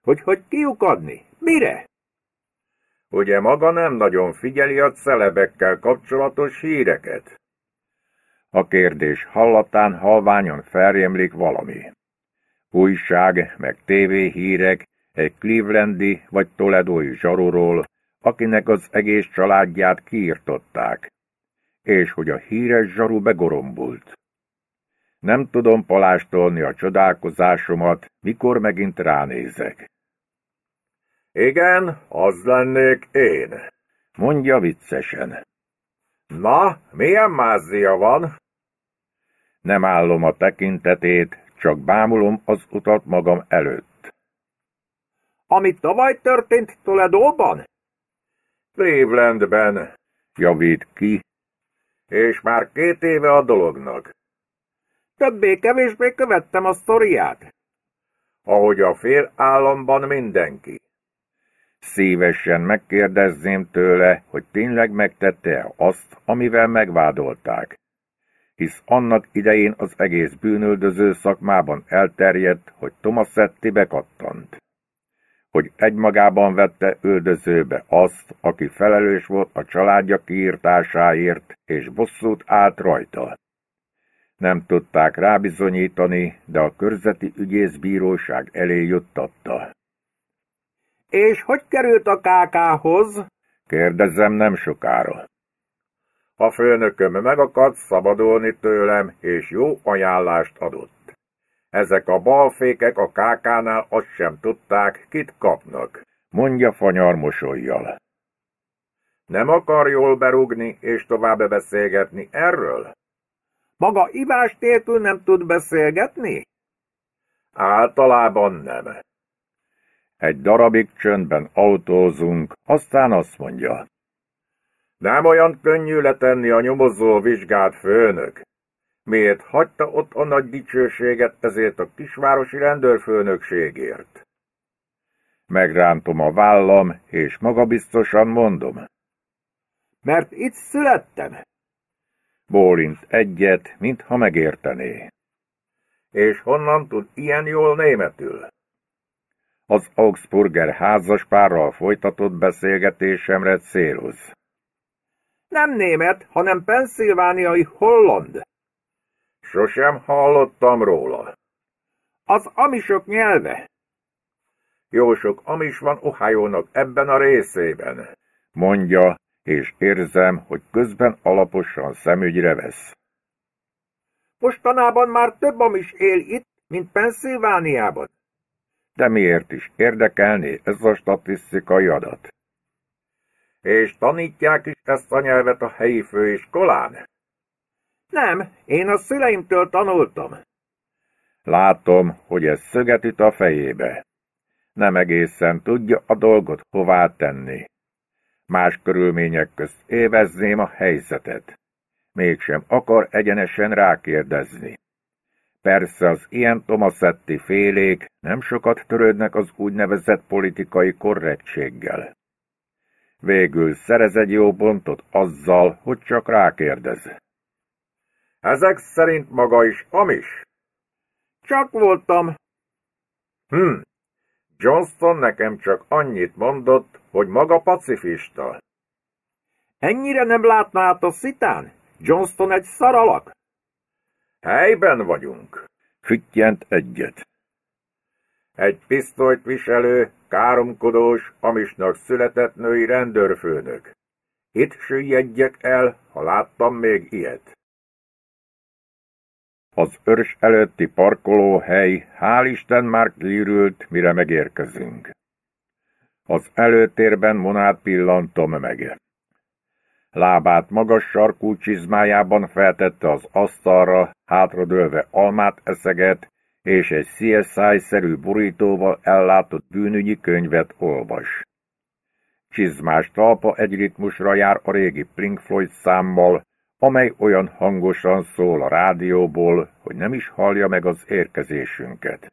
Hogy hogy kiukadni? Mire? Ugye maga nem nagyon figyeli a celebekkel kapcsolatos híreket? A kérdés hallatán halványon felrémlik valami. Újság meg tévéhírek hírek egy clevelandi vagy toledói zsaruról, akinek az egész családját kiirtották, és hogy a híres zsaru begorombult. Nem tudom palástolni a csodálkozásomat, mikor megint ránézek. Igen, az lennék én, mondja viccesen. Na, milyen mázia van? Nem állom a tekintetét, csak bámulom az utat magam előtt. Ami tavaly történt Toledóban? Clevelandben, javít ki, és már két éve a dolognak. Többé-kevésbé követtem a sztoriát. Ahogy a fél államban mindenki. Szívesen megkérdezném tőle, hogy tényleg megtette azt, amivel megvádolták. Hisz annak idején az egész bűnöldöző szakmában elterjedt, hogy Thomas Setti bekattant hogy egymagában vette öldözőbe azt, aki felelős volt a családja kiirtásáért, és bosszút állt rajta. Nem tudták rábizonyítani, de a körzeti ügyészbíróság elé juttatta. És hogy került a kákához? Kérdezem nem sokára. A főnököm meg akart szabadulni tőlem, és jó ajánlást adott. Ezek a balfékek a kákánál azt sem tudták, kit kapnak, mondja fanyar mosolyjal. Nem akar jól berúgni és tovább beszélgetni erről? Maga ivás nélkül nem tud beszélgetni? Általában nem. Egy darabig csöndben autózunk, aztán azt mondja. Nem olyan könnyű letenni a nyomozó vizsgát, főnök. Miért hagyta ott a nagy dicsőséget ezért a kisvárosi rendőrfőnökségért? Megrántom a vállam, és magabiztosan mondom. Mert itt születtem. Bólint egyet, mintha megértené. És honnan tud ilyen jól németül? Az Augsburger házaspárral folytatott beszélgetésemre célhoz. Nem német, hanem penszilvániai holland. Sosem hallottam róla. Az amisok nyelve. Jó sok amis van Ohio-nak ebben a részében, mondja, és érzem, hogy közben alaposan szemügyre vesz. Mostanában már több amis él itt, mint Pennsylvániában. De miért is érdekelné ez a statisztikai adat? És tanítják is ezt a nyelvet a helyi főiskolán? Nem, én a szüleimtől tanultam. Látom, hogy ez szöget üt a fejébe. Nem egészen tudja a dolgot hová tenni. Más körülmények közt évezném a helyzetet. Mégsem akar egyenesen rákérdezni. Persze az ilyen Tomaszetti félék nem sokat törődnek az úgynevezett politikai korrektséggel. Végül szerez egy jó pontot azzal, hogy csak rákérdez. Ezek szerint maga is hamis. Csak voltam. Hm. Johnston nekem csak annyit mondott, hogy maga pacifista. Ennyire nem látná át a szitán? Johnston egy szaralak? Helyben vagyunk. Füttyent egyet. Egy pisztolyt viselő, káromkodós, amisnak született női rendőrfőnök. Itt süllyedjek el, ha láttam még ilyet. Az örs előtti parkolóhely hál' Isten már kiürült, mire megérkezünk. Az előtérben Monát pillantom meg. Lábát magas sarkú csizmájában feltette az asztalra, hátradőlve almát eszeget, és egy CSI-szerű borítóval ellátott bűnügyi könyvet olvas. Csizmás talpa egy ritmusra jár a régi Pink Floyd számmal, amely olyan hangosan szól a rádióból, hogy nem is hallja meg az érkezésünket.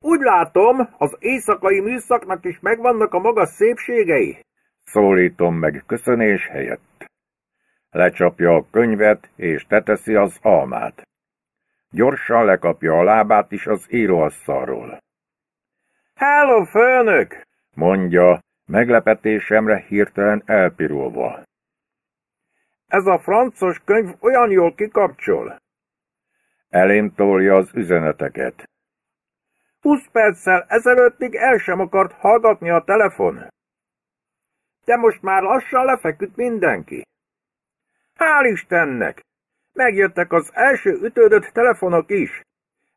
Úgy látom, az éjszakai műszaknak is megvannak a maga szépségei. Szólítom meg köszönés helyett. Lecsapja a könyvet, és teteszi az almát. Gyorsan lekapja a lábát is az íróasszalról. Hello, főnök! mondja, meglepetésemre hirtelen elpirulva. Ez a francos könyv olyan jól kikapcsol. Elém tolja az üzeneteket. Húsz perccel ezelőttig el sem akart hallgatni a telefon. De most már lassan lefeküdt mindenki. Hál' Istennek! Megjöttek az első ütődött telefonok is.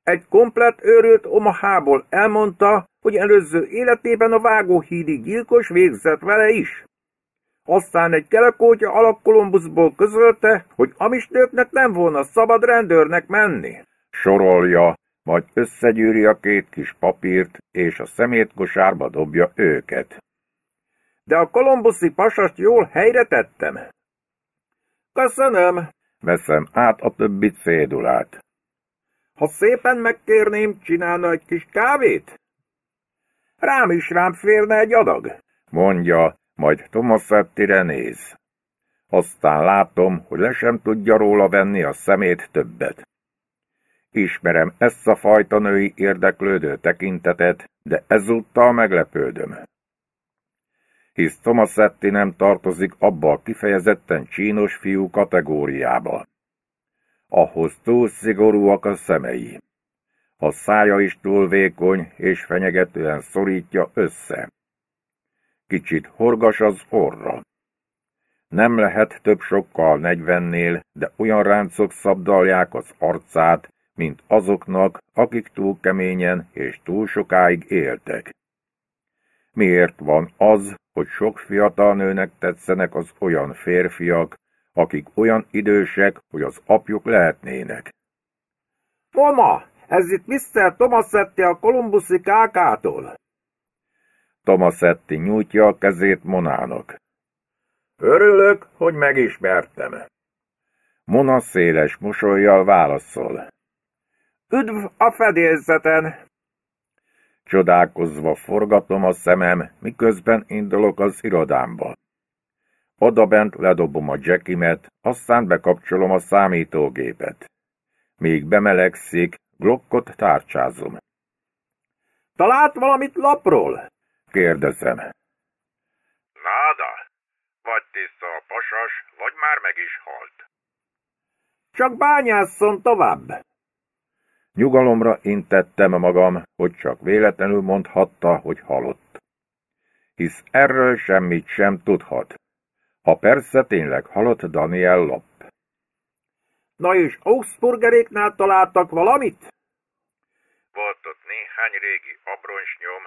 Egy komplett őrült Omahából elmondta, hogy előző életében a vágóhídi gyilkos végzett vele is. Aztán egy kerekótya alakkolumbuszból közölte, hogy amisnőknek nem volna szabad rendőrnek menni. Sorolja, majd összegyűri a két kis papírt, és a szemétkosárba dobja őket. De a kolumbuszi pasast jól helyre tettem. Köszönöm, veszem át a többi cédulát. Ha szépen megkérném, csinálna egy kis kávét? Rám is rám férne egy adag, mondja, majd Tomasettire néz. Aztán látom, hogy le sem tudja róla venni a szemét többet. Ismerem ezt a fajta női érdeklődő tekintetet, de ezúttal meglepődöm. Hisz Tomasetti nem tartozik abba a kifejezetten csínos fiú kategóriába. Ahhoz túl szigorúak a szemei. A szája is túl vékony és fenyegetően szorítja össze. Kicsit horgas az orra. Nem lehet több sokkal negyvennél, de olyan ráncok szabdalják az arcát, mint azoknak, akik túl keményen és túl sokáig éltek. Miért van az, hogy sok fiatal nőnek tetszenek az olyan férfiak, akik olyan idősek, hogy az apjuk lehetnének? Toma, ez itt Mr. Thomas szedte a kolumbuszi kákától. Tomaszetti nyújtja a kezét Monának. Örülök, hogy megismertem. Mona széles mosolyjal válaszol. Üdv a fedélzeten! Csodálkozva forgatom a szemem, miközben indulok az irodámba. Odabent ledobom a jackimet, aztán bekapcsolom a számítógépet. Még bemelegszik, glokkot tárcsázom. Talált valamit lapról? Kérdezem. Láda, Vagy tiszta a pasas, vagy már meg is halt. Csak bányásszon tovább. Nyugalomra intettem magam, hogy csak véletlenül mondhatta, hogy halott. Hisz erről semmit sem tudhat. Ha persze tényleg halott Daniel Lopp. Na és Augsburgeréknál találtak valamit? Volt ott néhány régi abroncsnyom,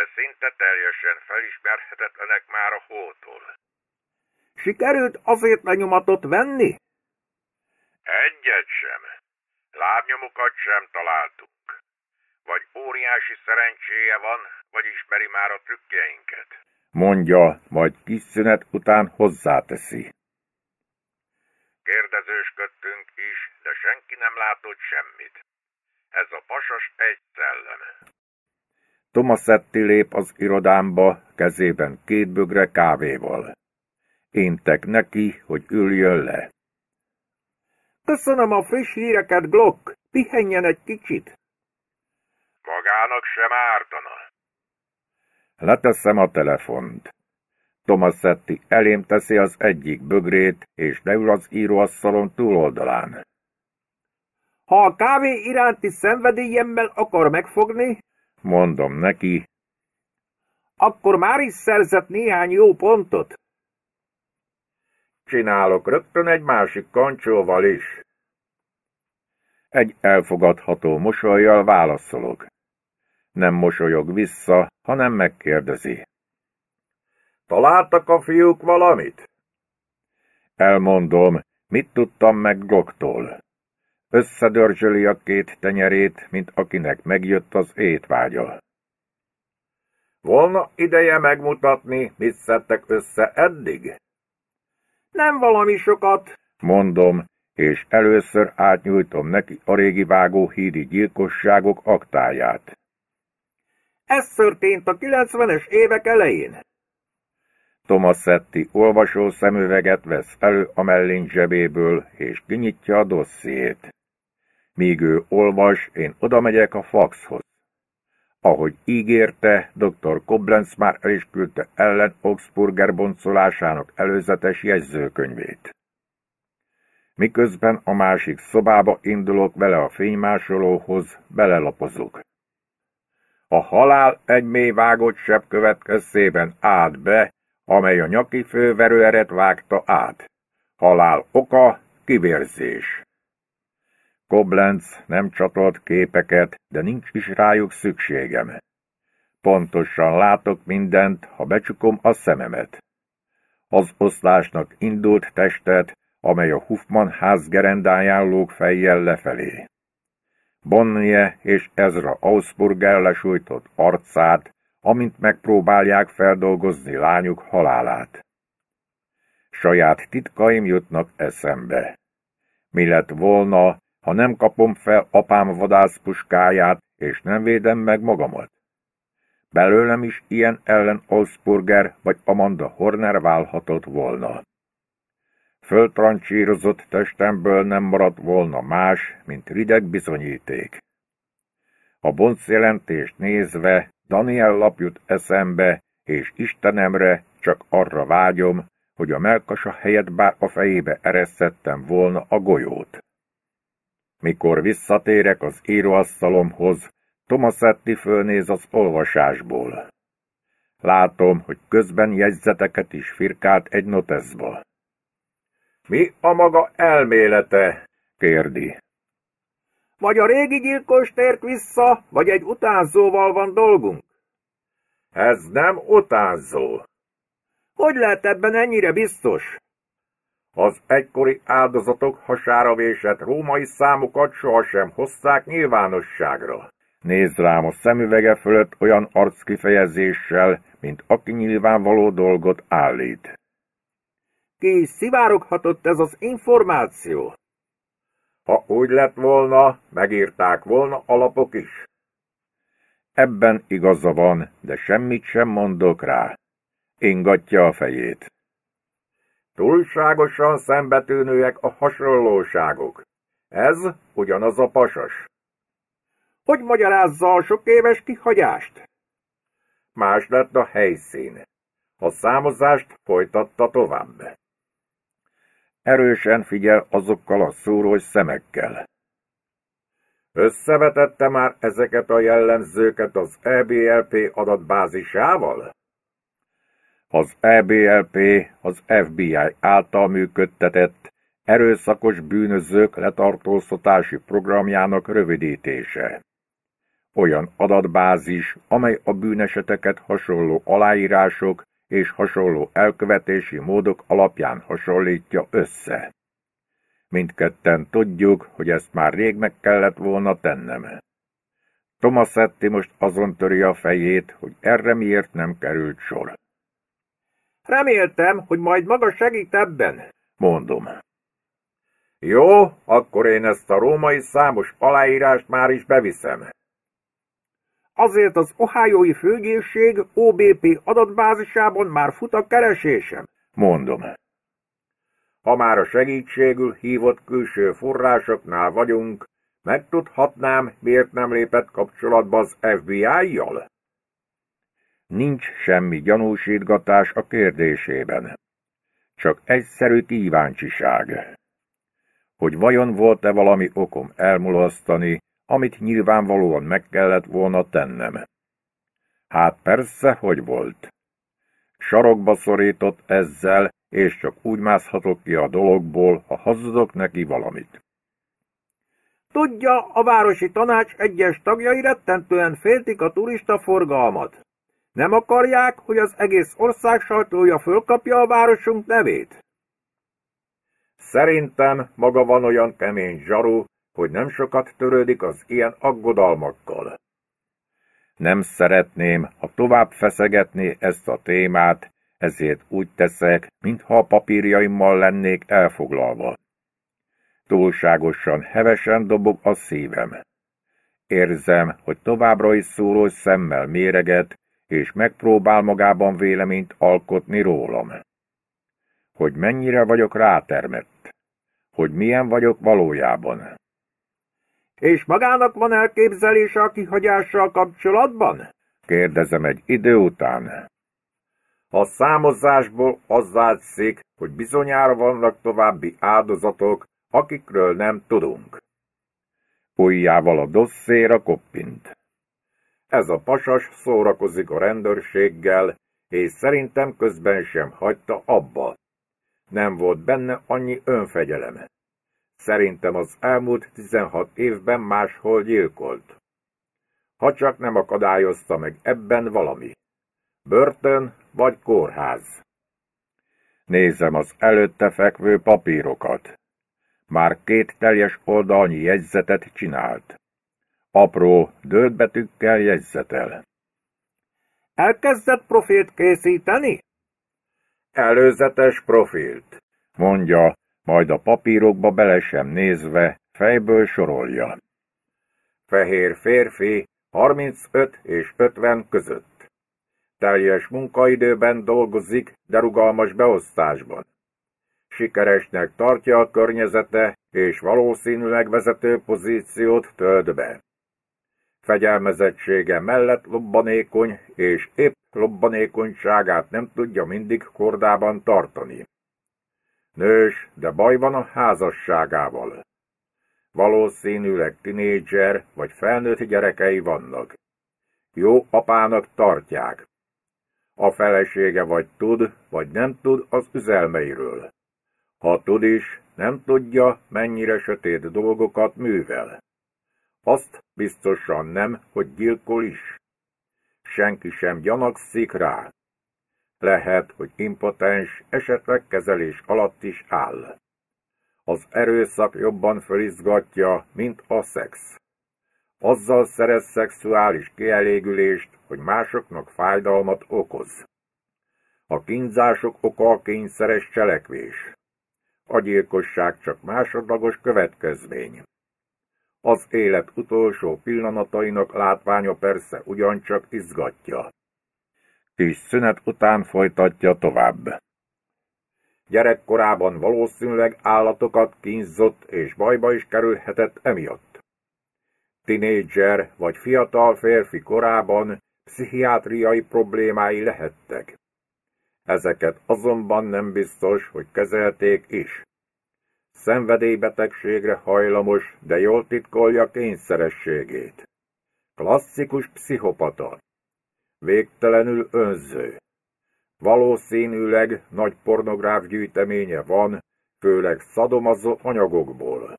de szinte teljesen felismerhetetlenek már a hótól. Sikerült azért a nyomatot venni? Egyet sem. Lábnyomukat sem találtuk. Vagy óriási szerencséje van, vagy ismeri már a trükkjeinket. Mondja, majd kis szünet után hozzáteszi. Kérdezősködtünk is, de senki nem látott semmit. Ez a pasas egy szellem. Tomaszetti lép az irodámba, kezében két bögre kávéval. Intek neki, hogy üljön le. Köszönöm a friss híreket, Glock! Pihenjen egy kicsit! Magának sem ártana. Leteszem a telefont. Tomaszetti elém teszi az egyik bögrét, és leül az íróasszalon túloldalán. Ha a kávé iránti szenvedélyemmel akar megfogni, mondom neki. Akkor már is szerzett néhány jó pontot. Csinálok rögtön egy másik kancsóval is. Egy elfogadható mosolyjal válaszolok. Nem mosolyog vissza, hanem megkérdezi. Találtak a fiúk valamit? Elmondom, mit tudtam meg Goktól. Összedörzsöli a két tenyerét, mint akinek megjött az étvágya. Volna ideje megmutatni, mit szedtek össze eddig? Nem valami sokat, mondom, és először átnyújtom neki a régi vágó hídi gyilkosságok aktáját. Ez történt a 90-es évek elején. Tomaszetti olvasó szemüveget vesz elő a mellény zsebéből, és kinyitja a dossziét. Míg ő olvas, én odamegyek a faxhoz. Ahogy ígérte, dr. Koblenz már el is küldte ellen Augsburger boncolásának előzetes jegyzőkönyvét. Miközben a másik szobába indulok vele a fénymásolóhoz, belelapozok. A halál egy mély vágott sebb következtében állt be, amely a nyaki főverőeret vágta át. Halál oka, kivérzés. Koblenz nem csatolt képeket, de nincs is rájuk szükségem. Pontosan látok mindent, ha becsukom a szememet. Az oszlásnak indult testet, amely a Huffman ház gerendáján lóg fejjel lefelé. Bonnie és Ezra Ausburg ellesújtott arcát, amint megpróbálják feldolgozni lányuk halálát. Saját titkaim jutnak eszembe. Mi lett volna, ha nem kapom fel apám vadászpuskáját, és nem védem meg magamat? Belőlem is ilyen ellen Olszburger vagy Amanda Horner válhatott volna. Föltrancsírozott testemből nem maradt volna más, mint rideg bizonyíték. A boncjelentést nézve, Daniel lapjut eszembe, és Istenemre csak arra vágyom, hogy a melkasa helyett bár a fejébe eresztettem volna a golyót. Mikor visszatérek az íróasztalomhoz, Tomaszetti fölnéz az olvasásból. Látom, hogy közben jegyzeteket is firkált egy noteszba. Mi a maga elmélete? kérdi. Vagy a régi gyilkos tért vissza, vagy egy utánzóval van dolgunk? Ez nem utánzó. Hogy lehet ebben ennyire biztos? Az egykori áldozatok hasára vésett római számokat sohasem hozták nyilvánosságra. Nézd rám a szemüvege fölött olyan arckifejezéssel, mint aki nyilvánvaló dolgot állít. Ki szivároghatott ez az információ? Ha úgy lett volna, megírták volna alapok is. Ebben igaza van, de semmit sem mondok rá. Ingatja a fejét. Túlságosan szembetűnőek a hasonlóságok. Ez ugyanaz a pasas. Hogy magyarázza a sok éves kihagyást? Más lett a helyszín. A számozást folytatta tovább. Erősen figyel azokkal a szúrós szemekkel. Összevetette már ezeket a jellemzőket az EBLP adatbázisával? Az EBLP az FBI által működtetett erőszakos bűnözők letartóztatási programjának rövidítése. Olyan adatbázis, amely a bűneseteket hasonló aláírások és hasonló elkövetési módok alapján hasonlítja össze. Mindketten tudjuk, hogy ezt már rég meg kellett volna tennem. Tomaszetti most azon töri a fejét, hogy erre miért nem került sor. Reméltem, hogy majd maga segít ebben, mondom. Jó, akkor én ezt a római számos aláírást már is beviszem. Azért az ohájói főgészség OBP adatbázisában már fut a keresésem, mondom. Ha már a segítségül hívott külső forrásoknál vagyunk, megtudhatnám, miért nem lépett kapcsolatba az FBI-jal? Nincs semmi gyanúsítgatás a kérdésében. Csak egyszerű kíváncsiság. Hogy vajon volt-e valami okom elmulasztani, amit nyilvánvalóan meg kellett volna tennem. Hát persze, hogy volt. Sarokba szorított ezzel, és csak úgy mászhatok ki a dologból, ha hazudok neki valamit. Tudja, a városi tanács egyes tagjai rettentően féltik a turista forgalmat. Nem akarják, hogy az egész ország sajtója fölkapja a városunk nevét? Szerintem maga van olyan kemény zsarú, hogy nem sokat törődik az ilyen aggodalmakkal. Nem szeretném, ha tovább feszegetné ezt a témát, ezért úgy teszek, mintha a papírjaimmal lennék elfoglalva. Túlságosan hevesen dobog a szívem. Érzem, hogy továbbra is szóló szemmel méreget, és megpróbál magában véleményt alkotni rólam. Hogy mennyire vagyok rátermett, hogy milyen vagyok valójában. És magának van elképzelése a kihagyással kapcsolatban? Kérdezem egy idő után. A számozásból az látszik, hogy bizonyára vannak további áldozatok, akikről nem tudunk. Újjával a dosszéra koppint. Ez a pasas szórakozik a rendőrséggel, és szerintem közben sem hagyta abba. Nem volt benne annyi önfegyeleme. Szerintem az elmúlt 16 évben máshol gyilkolt. Ha csak nem akadályozta meg ebben valami. Börtön vagy kórház. Nézem az előtte fekvő papírokat. Már két teljes oldalnyi jegyzetet csinált apró dörtbetűkkel jegyzetel. Elkezdett profilt készíteni? Előzetes profilt, mondja, majd a papírokba bele sem nézve, fejből sorolja. Fehér férfi, 35 és 50 között. Teljes munkaidőben dolgozik, de rugalmas beosztásban. Sikeresnek tartja a környezete, és valószínűleg vezető pozíciót tölt be fegyelmezettsége mellett lobbanékony, és épp lobbanékonyságát nem tudja mindig kordában tartani. Nős, de baj van a házasságával. Valószínűleg tinédzser vagy felnőtt gyerekei vannak. Jó apának tartják. A felesége vagy tud, vagy nem tud az üzelmeiről. Ha tud is, nem tudja, mennyire sötét dolgokat művel. Azt biztosan nem, hogy gyilkol is. Senki sem gyanakszik rá. Lehet, hogy impotens, esetleg kezelés alatt is áll. Az erőszak jobban fölizgatja, mint a szex. Azzal szerez szexuális kielégülést, hogy másoknak fájdalmat okoz. A kínzások oka a kényszeres cselekvés. A gyilkosság csak másodlagos következmény. Az élet utolsó pillanatainak látványa persze ugyancsak izgatja. Kis szünet után folytatja tovább. Gyerekkorában valószínűleg állatokat kínzott és bajba is kerülhetett emiatt. Tinédzser vagy fiatal férfi korában pszichiátriai problémái lehettek. Ezeket azonban nem biztos, hogy kezelték is szenvedélybetegségre hajlamos, de jól titkolja kényszerességét. Klasszikus pszichopata. Végtelenül önző. Valószínűleg nagy pornográf gyűjteménye van, főleg szadomazó anyagokból.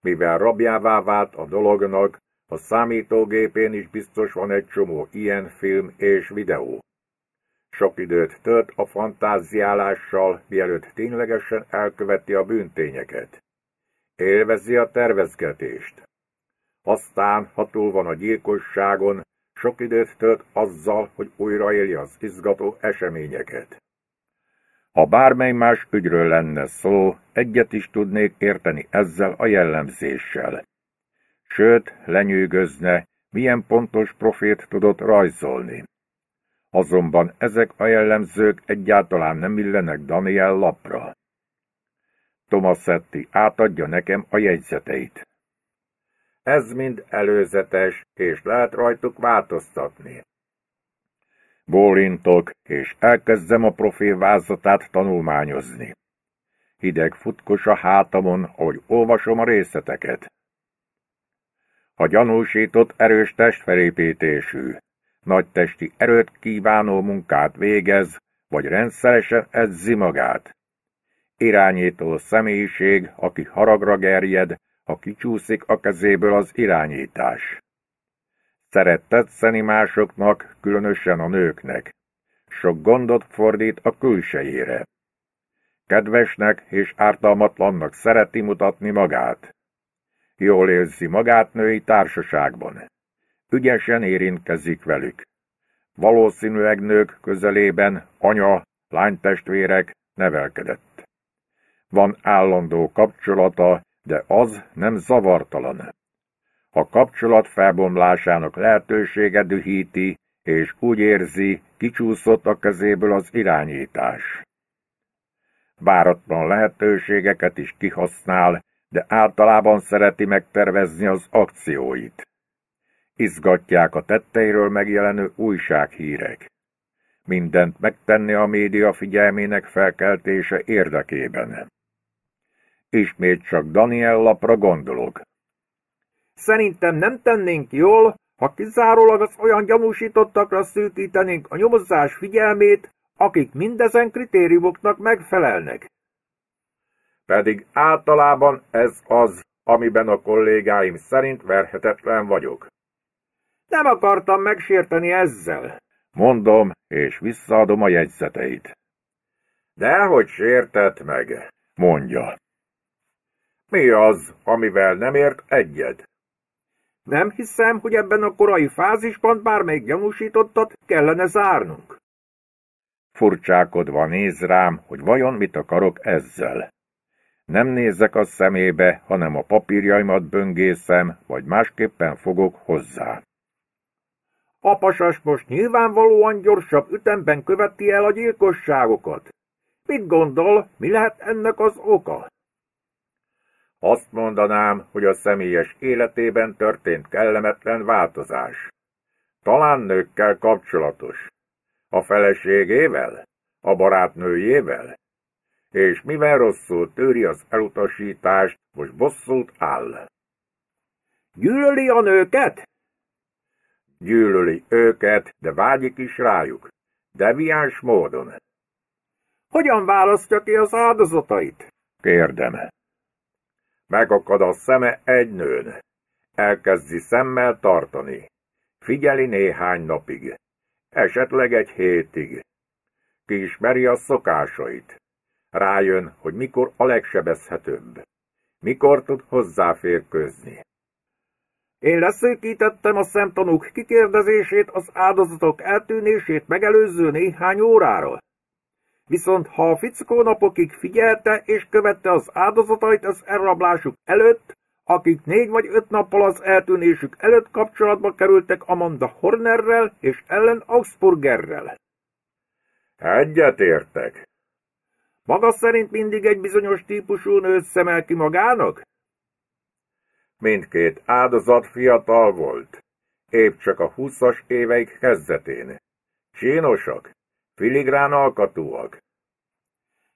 Mivel rabjává vált a dolognak, a számítógépén is biztos van egy csomó ilyen film és videó. Sok időt tölt a fantáziálással, mielőtt ténylegesen elköveti a bűntényeket. Élvezi a tervezgetést. Aztán, ha túl van a gyilkosságon, sok időt tölt azzal, hogy újraélje az izgató eseményeket. Ha bármely más ügyről lenne szó, egyet is tudnék érteni ezzel a jellemzéssel. Sőt, lenyűgözne, milyen pontos profét tudott rajzolni. Azonban ezek a jellemzők egyáltalán nem illenek Daniel lapra. Tomaszetti átadja nekem a jegyzeteit. Ez mind előzetes, és lehet rajtuk változtatni. Bólintok, és elkezdem a profil vázatát tanulmányozni. Hideg futkos a hátamon, ahogy olvasom a részleteket. A gyanúsított erős testfelépítésű, nagy testi erőt kívánó munkát végez, vagy rendszeresen edzi magát. Irányító személyiség, aki haragra gerjed, ha kicsúszik a kezéből az irányítás. Szeret tetszeni másoknak, különösen a nőknek. Sok gondot fordít a külsejére. Kedvesnek és ártalmatlannak szereti mutatni magát. Jól érzi magát női társaságban ügyesen érintkezik velük. Valószínűleg nők közelében anya, lánytestvérek nevelkedett. Van állandó kapcsolata, de az nem zavartalan. A kapcsolat felbomlásának lehetősége dühíti, és úgy érzi, kicsúszott a kezéből az irányítás. Váratlan lehetőségeket is kihasznál, de általában szereti megtervezni az akcióit izgatják a tetteiről megjelenő újsághírek. Mindent megtenni a média figyelmének felkeltése érdekében. Ismét csak Daniellapra gondolok. Szerintem nem tennénk jól, ha kizárólag az olyan gyanúsítottakra szűkítenénk a nyomozás figyelmét, akik mindezen kritériumoknak megfelelnek. Pedig általában ez az, amiben a kollégáim szerint verhetetlen vagyok. Nem akartam megsérteni ezzel, mondom, és visszaadom a jegyzeteit. Dehogy sértett meg, mondja. Mi az, amivel nem ért egyed? Nem hiszem, hogy ebben a korai fázisban bármelyik gyanúsítottat kellene zárnunk. Furcsákodva néz rám, hogy vajon mit akarok ezzel. Nem nézek a szemébe, hanem a papírjaimat böngészem, vagy másképpen fogok hozzá. A pasas most nyilvánvalóan gyorsabb ütemben követi el a gyilkosságokat. Mit gondol, mi lehet ennek az oka? Azt mondanám, hogy a személyes életében történt kellemetlen változás. Talán nőkkel kapcsolatos. A feleségével? A barátnőjével? És mivel rosszul tőri az elutasítást, most bosszút áll? Gyűlöli a nőket? gyűlöli őket, de vágyik is rájuk. Deviáns módon. Hogyan választja ki az áldozatait? Kérdem. Megakad a szeme egy nőn. Elkezdi szemmel tartani. Figyeli néhány napig. Esetleg egy hétig. Kiismeri a szokásait. Rájön, hogy mikor a legsebezhetőbb. Mikor tud hozzáférkőzni. Én leszűkítettem a szemtanúk kikérdezését az áldozatok eltűnését megelőző néhány órára. Viszont ha a fickó napokig figyelte és követte az áldozatait az elrablásuk előtt, akik négy vagy öt nappal az eltűnésük előtt kapcsolatba kerültek Amanda Hornerrel és ellen Augsburgerrel. Egyetértek. Maga szerint mindig egy bizonyos típusú nőt szemel ki magának? Mindkét áldozat fiatal volt, épp csak a húszas éveik kezdetén. Csínosak, filigrán alkatúak.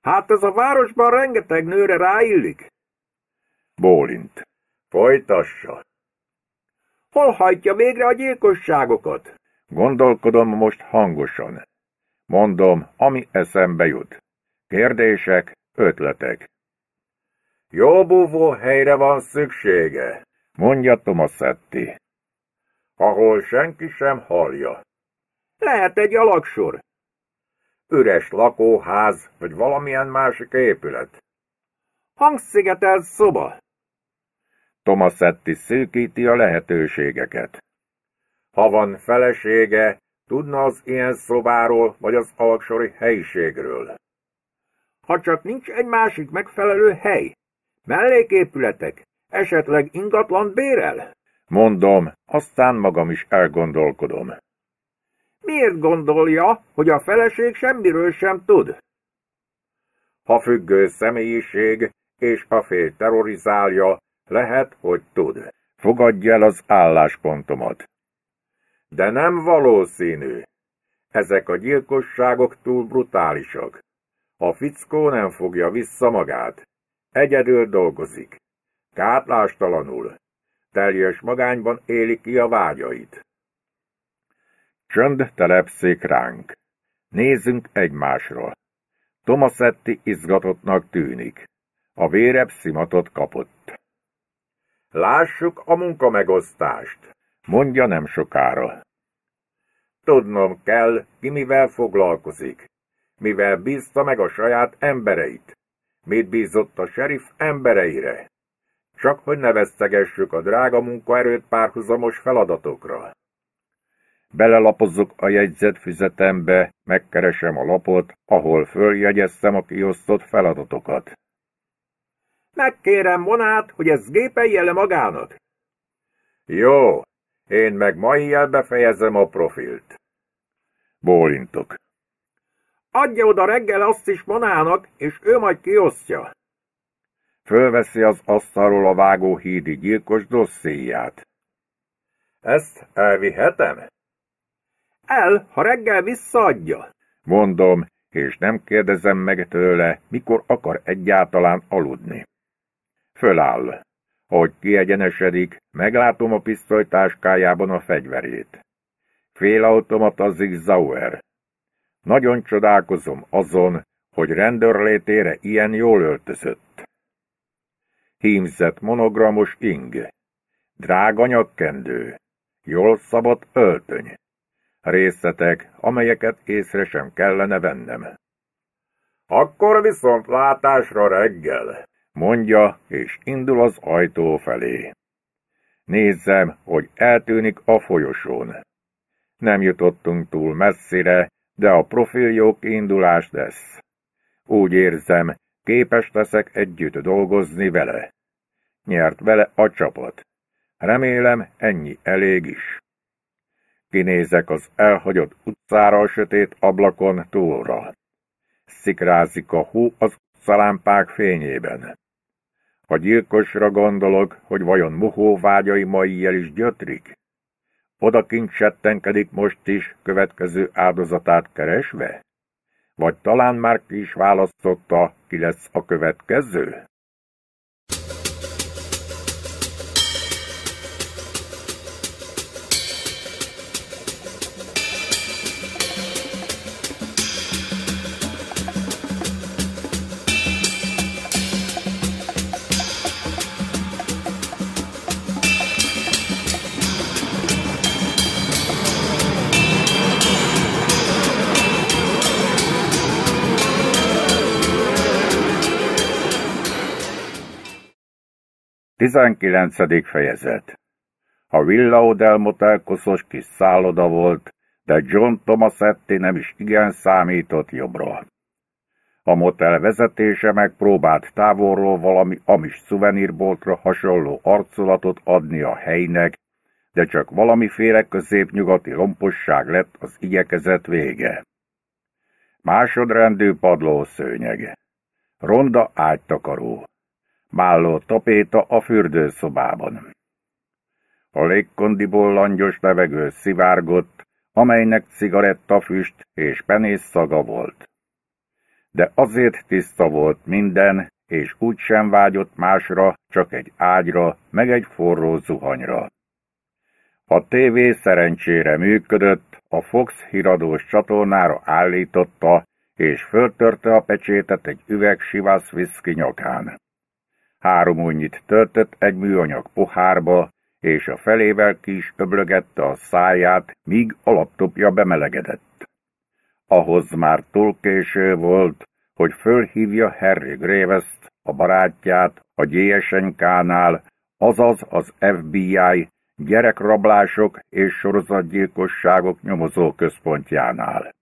Hát ez a városban rengeteg nőre ráillik. Bólint. Folytassa. Hol hajtja végre a gyilkosságokat? Gondolkodom most hangosan. Mondom, ami eszembe jut. Kérdések, ötletek. Jó búvó helyre van szüksége, mondja Tomaszetti, ahol senki sem hallja. Lehet egy alaksor. Üres lakóház, vagy valamilyen másik épület. Hangszigetelt szoba. Tomaszetti szűkíti a lehetőségeket. Ha van felesége, tudna az ilyen szobáról, vagy az alaksori helyiségről. Ha csak nincs egy másik megfelelő hely, Melléképületek? Esetleg ingatlan bérel? Mondom, aztán magam is elgondolkodom. Miért gondolja, hogy a feleség semmiről sem tud? Ha függő személyiség és a fél terrorizálja, lehet, hogy tud. Fogadj el az álláspontomat. De nem valószínű. Ezek a gyilkosságok túl brutálisak. A fickó nem fogja vissza magát. Egyedül dolgozik. Kátlástalanul. Teljes magányban éli ki a vágyait. Csönd telepszik ránk. Nézzünk egymásra. Tomaszetti izgatottnak tűnik. A vérebb szimatot kapott. Lássuk a munkamegosztást, mondja nem sokára. Tudnom kell, ki mivel foglalkozik, mivel bízta meg a saját embereit. Mit bízott a serif embereire? Csak hogy ne vesztegessük a drága munkaerőt párhuzamos feladatokra. Belelapozzuk a jegyzet füzetembe, megkeresem a lapot, ahol följegyeztem a kiosztott feladatokat. Megkérem Monát, hogy ez gépelje le magának. Jó, én meg mai jel befejezem a profilt. Bólintok. Adja oda reggel azt is manának, és ő majd kiosztja. Fölveszi az asztalról a vágó hídi gyilkos dosszéját. Ezt elvihetem? El, ha reggel visszaadja. Mondom, és nem kérdezem meg tőle, mikor akar egyáltalán aludni. Föláll. Ahogy kiegyenesedik, meglátom a pisztolytáskájában a fegyverét. Félautomat az Zauer. Nagyon csodálkozom azon, hogy rendőrlétére ilyen jól öltözött. Hímzett monogramos ing, drága nyakkendő, jól szabott öltöny, részletek, amelyeket észre sem kellene vennem. Akkor viszont látásra reggel, mondja, és indul az ajtó felé. Nézzem, hogy eltűnik a folyosón. Nem jutottunk túl messzire, de a jó indulás lesz. Úgy érzem, képes leszek együtt dolgozni vele. Nyert vele a csapat. Remélem, ennyi elég is. Kinézek az elhagyott utcára a sötét ablakon túlra. Szikrázik a hú az utcalámpák fényében. A gyilkosra gondolok, hogy vajon muhó vágyai mai jel is gyötrik? odakint settenkedik most is következő áldozatát keresve? Vagy talán már ki is választotta, ki lesz a következő? 19. fejezet A motel koszos kis szálloda volt, de John Tomasetti nem is igen számított jobbra. A motel vezetése megpróbált távolról valami amis szuvenírboltra hasonló arculatot adni a helynek, de csak valamiféle középnyugati lomposság lett az igyekezet vége. Másodrendű szőnyeg. Ronda ágytakaró. Málló tapéta a fürdőszobában. A légkondiból langyos levegő szivárgott, amelynek cigarettafüst és penész szaga volt. De azért tiszta volt minden, és úgy sem vágyott másra, csak egy ágyra, meg egy forró zuhanyra. A tévé szerencsére működött, a Fox híradós csatornára állította, és föltörte a pecsétet egy üveg sivász viszki nyakán. Három unnyit töltött egy műanyag pohárba, és a felével kis öblögette a száját, míg a laptopja bemelegedett. Ahhoz már túl késő volt, hogy fölhívja Harry graves a barátját, a GSNK-nál, azaz az FBI gyerekrablások és sorozatgyilkosságok nyomozó központjánál.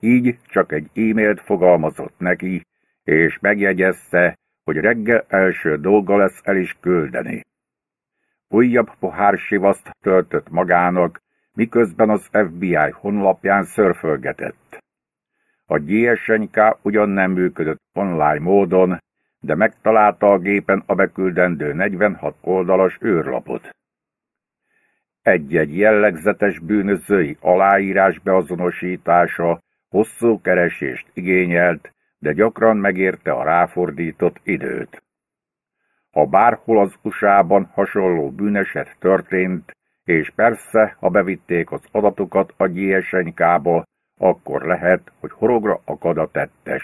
Így csak egy e-mailt fogalmazott neki, és megjegyezte, hogy reggel első dolga lesz el is küldeni. Újabb pohár sivaszt töltött magának, miközben az FBI honlapján szörfölgetett. A GSNK ugyan nem működött online módon, de megtalálta a gépen a beküldendő 46 oldalas őrlapot. Egy-egy jellegzetes bűnözői aláírás beazonosítása hosszú keresést igényelt, de gyakran megérte a ráfordított időt. Ha bárhol az USA-ban hasonló bűneset történt, és persze, ha bevitték az adatokat a gyiesenykába, akkor lehet, hogy horogra akad a tettes.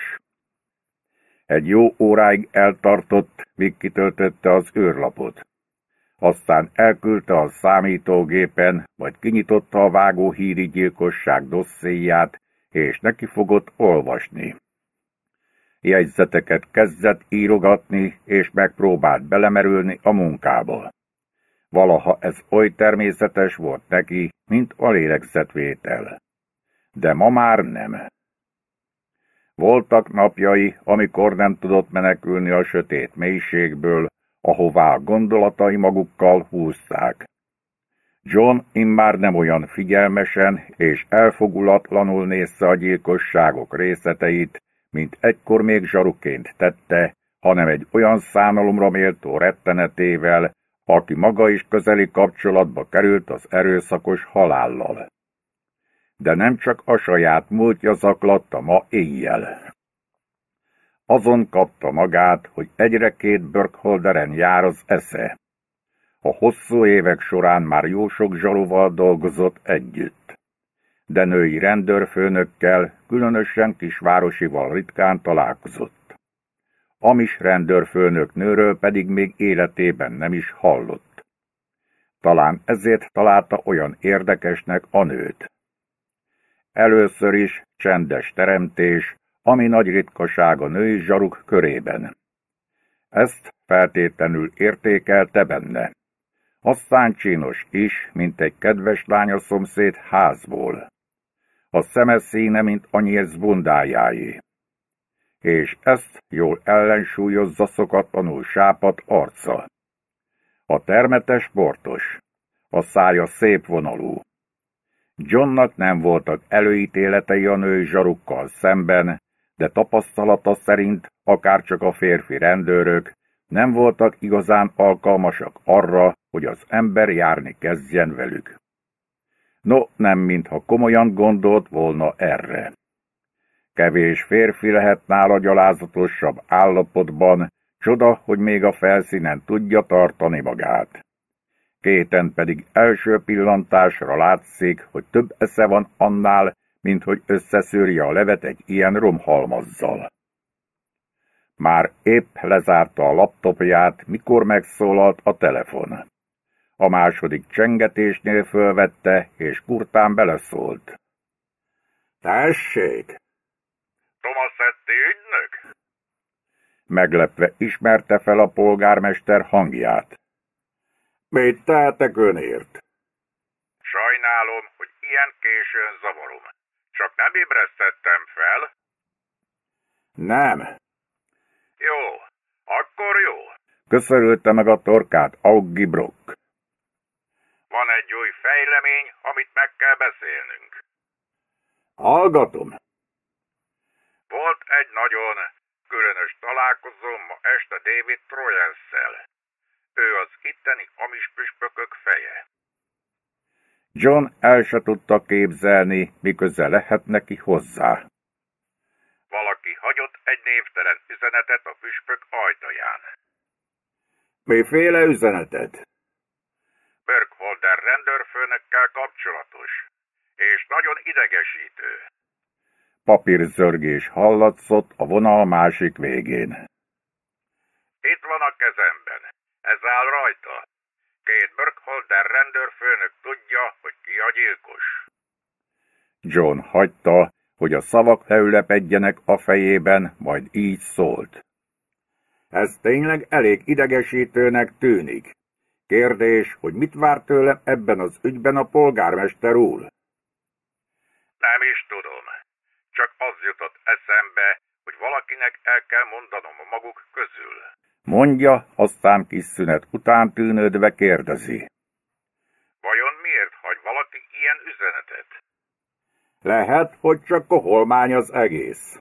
Egy jó óráig eltartott, míg kitöltötte az őrlapot. Aztán elküldte a számítógépen, majd kinyitotta a vágóhíri gyilkosság dosszéját, és neki fogott olvasni jegyzeteket kezdett írogatni, és megpróbált belemerülni a munkába. Valaha ez oly természetes volt neki, mint a lélegzetvétel. De ma már nem. Voltak napjai, amikor nem tudott menekülni a sötét mélységből, ahová a gondolatai magukkal húzták. John immár nem olyan figyelmesen és elfogulatlanul nézte a gyilkosságok részleteit, mint egykor még zsarukként tette, hanem egy olyan szánalomra méltó rettenetével, aki maga is közeli kapcsolatba került az erőszakos halállal. De nem csak a saját múltja zaklatta ma éjjel. Azon kapta magát, hogy egyre két Börkholderen jár az esze. A hosszú évek során már jó sok zsaruval dolgozott együtt de női rendőrfőnökkel, különösen kisvárosival ritkán találkozott. Amis rendőrfőnök nőről pedig még életében nem is hallott. Talán ezért találta olyan érdekesnek a nőt. Először is csendes teremtés, ami nagy ritkaság a női zsaruk körében. Ezt feltétlenül értékelte benne. Aztán csinos is, mint egy kedves lánya szomszéd házból a szeme színe, mint anyérc bundájáé. És ezt jól ellensúlyozza szokatlanul sápat arca. A termetes portos, a szája szép vonalú. Johnnak nem voltak előítéletei a női zsarukkal szemben, de tapasztalata szerint akárcsak a férfi rendőrök nem voltak igazán alkalmasak arra, hogy az ember járni kezdjen velük. No, nem mintha komolyan gondolt volna erre. Kevés férfi lehet nála gyalázatosabb állapotban, csoda, hogy még a felszínen tudja tartani magát. Kéten pedig első pillantásra látszik, hogy több esze van annál, mint hogy összeszűrje a levet egy ilyen romhalmazzal. Már épp lezárta a laptopját, mikor megszólalt a telefon. A második csengetésnél fölvette, és kurtán beleszólt. Tessék! Thomas Etty ügynök? Meglepve ismerte fel a polgármester hangját. Mit tehetek önért? Sajnálom, hogy ilyen későn zavarom. Csak nem ébresztettem fel. Nem. Jó, akkor jó. Köszörülte meg a torkát Augi Brock. Van egy új fejlemény, amit meg kell beszélnünk. Hallgatom. Volt egy nagyon különös találkozom ma este David Troyenszel. Ő az itteni amis püspökök feje. John el se tudta képzelni, miközben lehet neki hozzá. Valaki hagyott egy névtelen üzenetet a püspök ajtaján. Miféle üzenetet? Birkwolder rendőrfőnökkel kapcsolatos, és nagyon idegesítő. Papírzörgés hallatszott a vonal másik végén. Itt van a kezemben. Ez áll rajta. Két Birkholder rendőrfőnök tudja, hogy ki a gyilkos. John hagyta, hogy a szavak leülepedjenek a fejében, majd így szólt. Ez tényleg elég idegesítőnek tűnik. Kérdés, hogy mit vár tőlem ebben az ügyben a polgármester úr? Nem is tudom. Csak az jutott eszembe, hogy valakinek el kell mondanom a maguk közül. Mondja, aztán kis szünet után tűnődve kérdezi. Vajon miért hagy valaki ilyen üzenetet? Lehet, hogy csak koholmány az egész.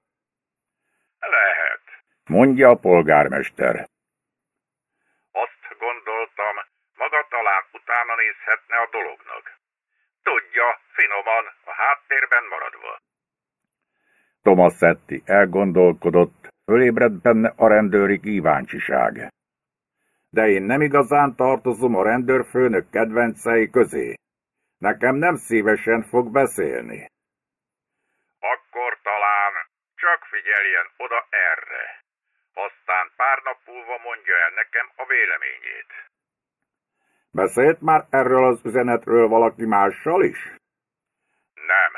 Lehet, mondja a polgármester. nevezhetne a dolognak. Tudja, finoman, a háttérben maradva. Tomaszetti elgondolkodott, fölébredt benne a rendőri kíváncsiság. De én nem igazán tartozom a rendőrfőnök kedvencei közé. Nekem nem szívesen fog beszélni. Akkor talán csak figyeljen oda erre. Aztán pár nap múlva mondja el nekem a véleményét. Beszélt már erről az üzenetről valaki mással is? Nem.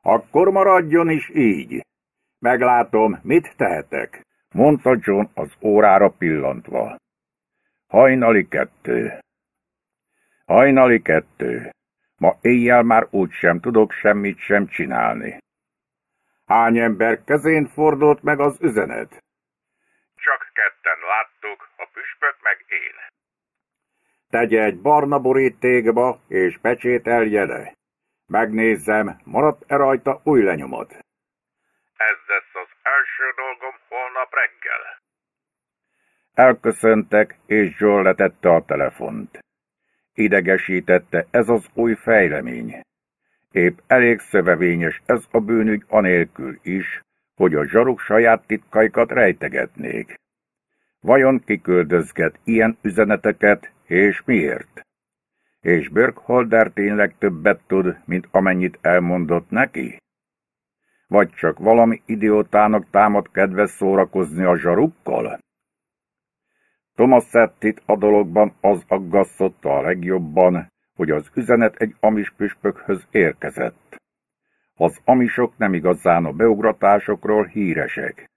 Akkor maradjon is így. Meglátom, mit tehetek, mondta John az órára pillantva. Hajnali kettő. Hajnali kettő. Ma éjjel már úgysem tudok semmit sem csinálni. Hány ember kezén fordult meg az üzenet? Csak kettő. tegye egy barna borítékba, és pecsételje le. Megnézzem, maradt-e rajta új lenyomat. Ez lesz az első dolgom holnap reggel. Elköszöntek, és Joel letette a telefont. Idegesítette ez az új fejlemény. Épp elég szövevényes ez a bűnügy anélkül is, hogy a zsaruk saját titkaikat rejtegetnék. Vajon kiküldözget ilyen üzeneteket, és miért? És Birkholder tényleg többet tud, mint amennyit elmondott neki? Vagy csak valami idiótának támad kedves szórakozni a zsarukkal? Settit a dologban az aggasztotta a legjobban, hogy az üzenet egy amis püspökhöz érkezett. Az amisok nem igazán a beugratásokról híresek.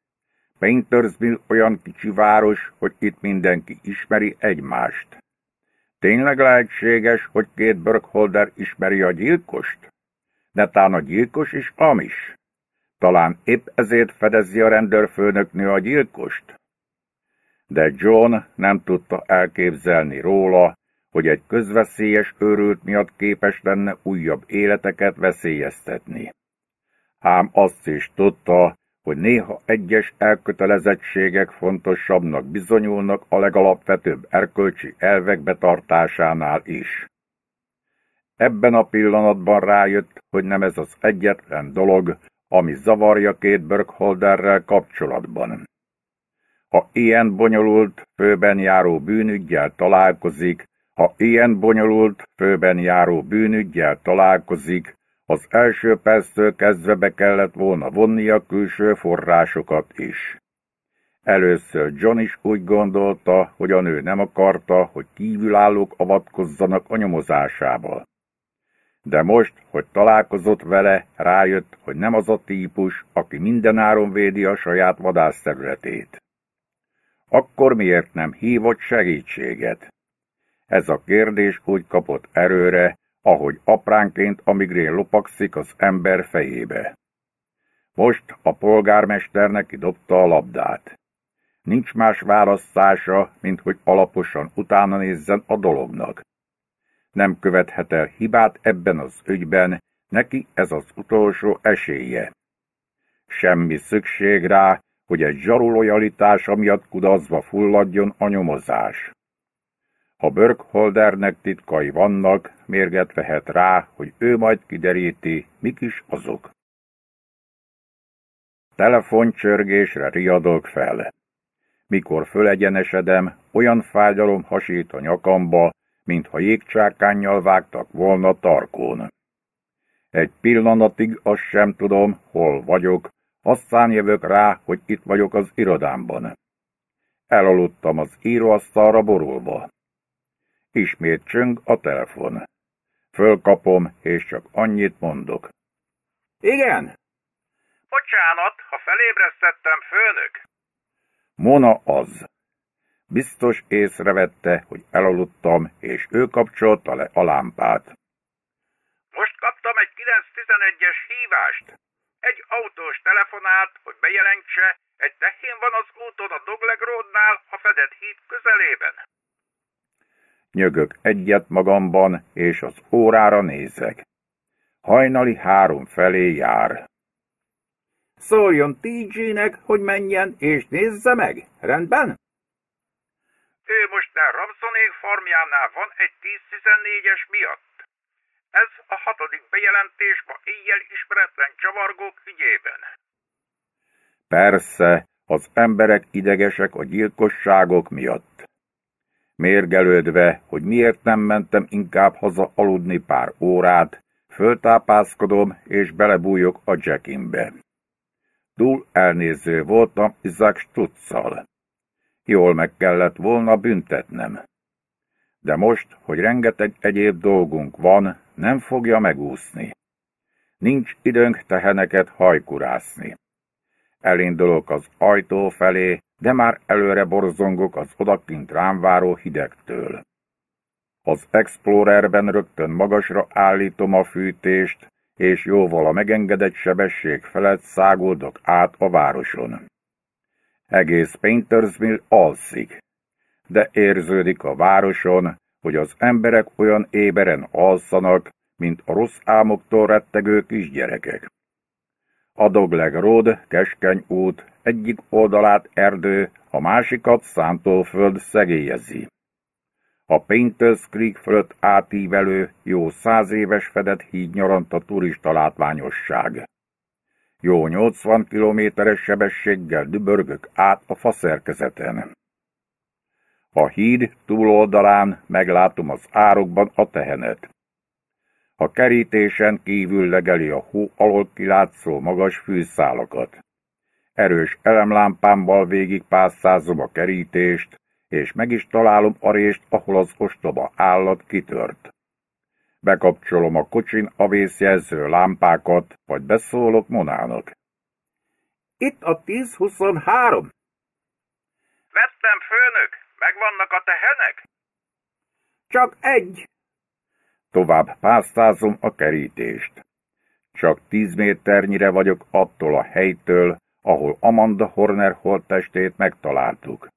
Paintersville olyan kicsi város, hogy itt mindenki ismeri egymást. Tényleg lehetséges, hogy két Burkholder ismeri a gyilkost? Netán a gyilkos is amis. Talán épp ezért fedezi a rendőrfőnöknő a gyilkost. De John nem tudta elképzelni róla, hogy egy közveszélyes őrült miatt képes lenne újabb életeket veszélyeztetni. Ám azt is tudta, hogy néha egyes elkötelezettségek fontosabbnak bizonyulnak a legalapvetőbb erkölcsi elvek betartásánál is. Ebben a pillanatban rájött, hogy nem ez az egyetlen dolog, ami zavarja két Burkholderrel kapcsolatban. Ha ilyen bonyolult, főben járó bűnügyjel találkozik, ha ilyen bonyolult, főben járó bűnügyjel találkozik, az első perctől kezdve be kellett volna vonni a külső forrásokat is. Először John is úgy gondolta, hogy a nő nem akarta, hogy kívülállók avatkozzanak a nyomozásába. De most, hogy találkozott vele, rájött, hogy nem az a típus, aki mindenáron védi a saját vadászterületét. Akkor miért nem hívott segítséget? Ez a kérdés úgy kapott erőre, ahogy apránként a migrén lopakszik az ember fejébe. Most a polgármesternek dobta a labdát. Nincs más választása, mint hogy alaposan utána nézzen a dolognak. Nem követhet el hibát ebben az ügyben, neki ez az utolsó esélye. Semmi szükség rá, hogy egy zsaru lojalitása miatt kudazva fulladjon a nyomozás. Ha Burkholdernek titkai vannak, mérget vehet rá, hogy ő majd kideríti, mik is azok. Telefoncsörgésre riadok fel. Mikor fölegyenesedem, olyan fájdalom hasít a nyakamba, mintha jégcsákánnyal vágtak volna tarkón. Egy pillanatig azt sem tudom, hol vagyok, aztán jövök rá, hogy itt vagyok az irodámban. Elaludtam az íróasztalra borulva. Ismét csöng a telefon. Fölkapom, és csak annyit mondok. Igen? Bocsánat, ha felébresztettem, főnök. Mona az. Biztos észrevette, hogy elaludtam, és ő kapcsolta le a lámpát. Most kaptam egy 911-es hívást. Egy autós telefonált, hogy bejelentse, egy tehén van az úton a Dogleg Roadnál a fedett híd közelében nyögök egyet magamban, és az órára nézek. Hajnali három felé jár. Szóljon TG-nek, hogy menjen, és nézze meg, rendben? Ő most a Ramszonék farmjánál van egy 10-14-es miatt. Ez a hatodik bejelentés ma éjjel ismeretlen csavargók ügyében. Persze, az emberek idegesek a gyilkosságok miatt. Mérgelődve, hogy miért nem mentem inkább haza aludni pár órát, föltápászkodom és belebújok a jackinbe. Túl elnéző voltam Isaac Stutzal. Jól meg kellett volna büntetnem. De most, hogy rengeteg egyéb dolgunk van, nem fogja megúszni. Nincs időnk teheneket hajkurászni. Elindulok az ajtó felé, de már előre borzongok az odakint rám váró hidegtől. Az Explorerben rögtön magasra állítom a fűtést, és jóval a megengedett sebesség felett száguldok át a városon. Egész Paintersville alszik, de érződik a városon, hogy az emberek olyan éberen alszanak, mint a rossz álmoktól rettegő kisgyerekek. Adogleg Road, Keskeny út, egyik oldalát erdő, a másikat szántóföld szegélyezi. A Painters Creek fölött átívelő, jó száz éves fedett híd nyarant a turista látványosság. Jó 80 kilométeres sebességgel dübörgök át a faszerkezeten. A híd túloldalán meglátom az árokban a tehenet. A kerítésen kívül legeli a hó alól kilátszó magas fűszálakat. Erős elemlámpámmal végigpásszázom a kerítést, és meg is találom a rést, ahol az ostoba állat kitört. Bekapcsolom a kocsin a vészjelző lámpákat, vagy beszólok Monának. Itt a 1023. Vettem, főnök! Megvannak a tehenek? Csak egy, Tovább pásztázom a kerítést. Csak tíz méternyire vagyok attól a helytől, ahol Amanda Horner holttestét megtaláltuk.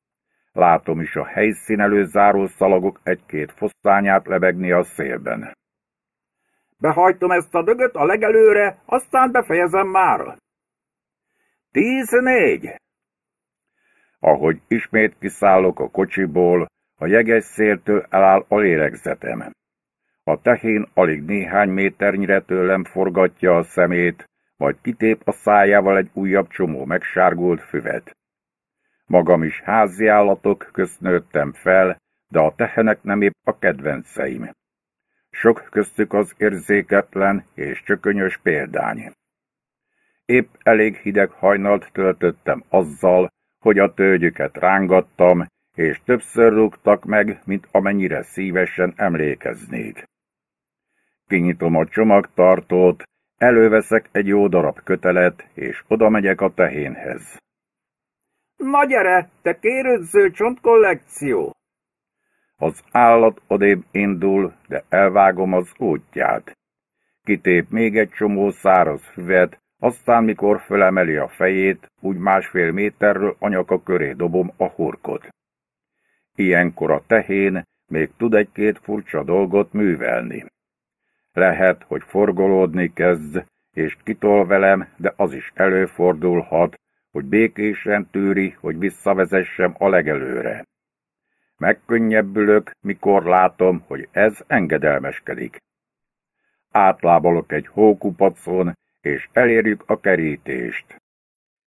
Látom is a helyszín elő záró szalagok egy-két fosztányát lebegni a szélben. Behajtom ezt a dögöt a legelőre, aztán befejezem már. Tíz-négy! Ahogy ismét kiszállok a kocsiból, a jeges széltől eláll a lélegzetem. A tehén alig néhány méternyire tőlem forgatja a szemét, majd kitép a szájával egy újabb csomó megsárgult füvet. Magam is házi állatok nőttem fel, de a tehenek nem épp a kedvenceim. Sok köztük az érzéketlen és csökönyös példány. Épp elég hideg hajnalt töltöttem azzal, hogy a tőgyüket rángattam, és többször rúgtak meg, mint amennyire szívesen emlékeznék kinyitom a csomagtartót, előveszek egy jó darab kötelet, és oda megyek a tehénhez. Na gyere, te kérődző csontkollekció! Az állat odébb indul, de elvágom az útját. Kitép még egy csomó száraz füvet, aztán mikor fölemeli a fejét, úgy másfél méterről anyaka köré dobom a hurkot. Ilyenkor a tehén még tud egy-két furcsa dolgot művelni. Lehet, hogy forgolódni kezd, és kitol velem, de az is előfordulhat, hogy békésen tűri, hogy visszavezessem a legelőre. Megkönnyebbülök, mikor látom, hogy ez engedelmeskedik. Átlábalok egy hókupacon, és elérjük a kerítést.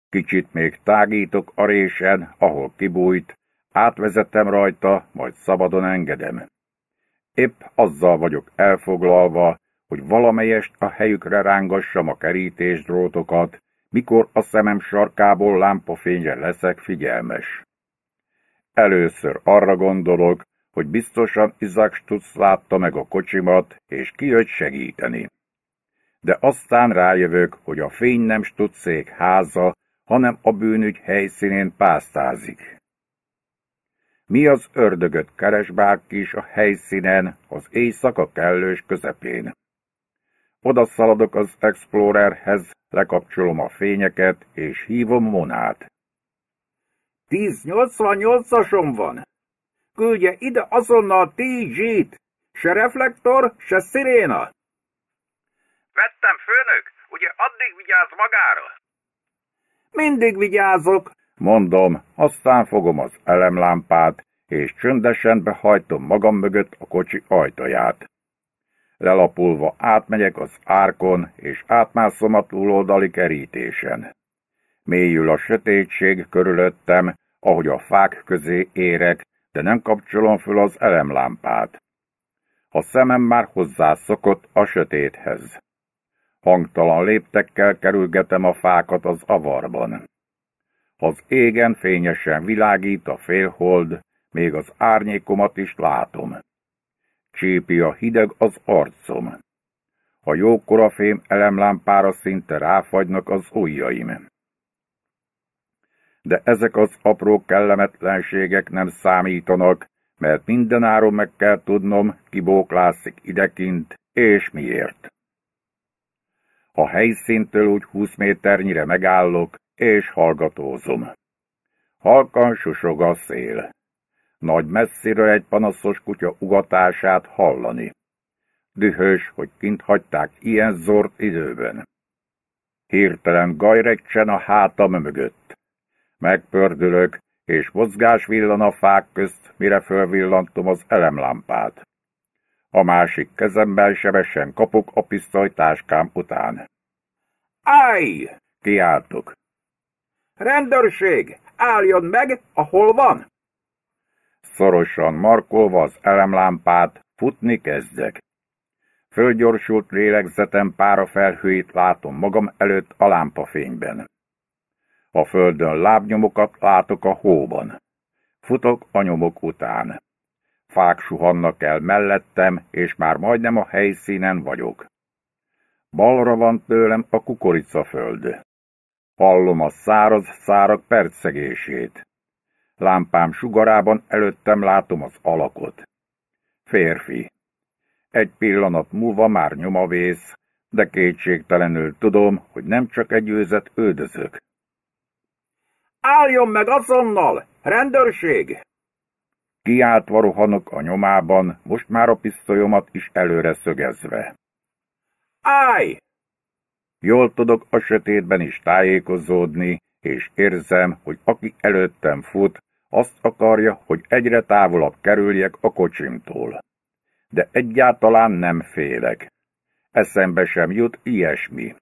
Kicsit még tágítok a résen, ahol kibújt, átvezetem rajta, majd szabadon engedem. Épp azzal vagyok elfoglalva, hogy valamelyest a helyükre rángassam a kerítésdrótokat, mikor a szemem sarkából lámpafényre leszek figyelmes. Először arra gondolok, hogy biztosan Isaac Stutz látta meg a kocsimat, és kijött segíteni. De aztán rájövök, hogy a fény nem Stutzék háza, hanem a bűnügy helyszínén pásztázik. Mi az ördögöt keres bárki is a helyszínen, az éjszaka kellős közepén? Oda szaladok az Explorerhez, lekapcsolom a fényeket, és hívom Monát. 1088-asom van! Küldje ide azonnal TG-t! Se reflektor, se sziréna! Vettem, főnök! Ugye addig vigyáz magára? Mindig vigyázok, Mondom, aztán fogom az elemlámpát, és csöndesen behajtom magam mögött a kocsi ajtaját. Lelapulva átmegyek az árkon, és átmászom a túloldali kerítésen. Mélyül a sötétség körülöttem, ahogy a fák közé érek, de nem kapcsolom föl az elemlámpát. A szemem már hozzászokott a sötéthez. Hangtalan léptekkel kerülgetem a fákat az avarban. Az égen fényesen világít a félhold, még az árnyékomat is látom. Csípi a hideg az arcom. A jókora fém elemlámpára szinte ráfagynak az ujjaim. De ezek az apró kellemetlenségek nem számítanak, mert mindenáron meg kell tudnom, ki bóklászik idekint, és miért. A helyszíntől úgy 20 méternyire megállok, és hallgatózom. Halkan susog a szél. Nagy messziről egy panaszos kutya ugatását hallani. Dühös, hogy kint hagyták ilyen zord időben. Hirtelen gajrecsen a hátam mögött. Megpördülök, és mozgás villan a fák közt, mire fölvillantom az elemlámpát. A másik kezemben sebesen kapok a pisztolytáskám után. Áj! kiáltok. Rendőrség, álljon meg, ahol van! Szorosan markolva az elemlámpát, futni kezdek. Fölgyorsult lélegzetem pára felhőit látom magam előtt a lámpafényben. A földön lábnyomokat látok a hóban. Futok a nyomok után. Fák suhannak el mellettem, és már majdnem a helyszínen vagyok. Balra van tőlem a kukoricaföld. Hallom a száraz szárak percegését. Lámpám sugarában előttem látom az alakot. Férfi. Egy pillanat múlva már nyomavész, de kétségtelenül tudom, hogy nem csak egy őzet ődözök. Álljon meg azonnal! Rendőrség! Kiáltva rohanok a nyomában, most már a pisztolyomat is előre szögezve. Állj! Jól tudok a sötétben is tájékozódni, és érzem, hogy aki előttem fut, azt akarja, hogy egyre távolabb kerüljek a kocsimtól. De egyáltalán nem félek. Eszembe sem jut ilyesmi.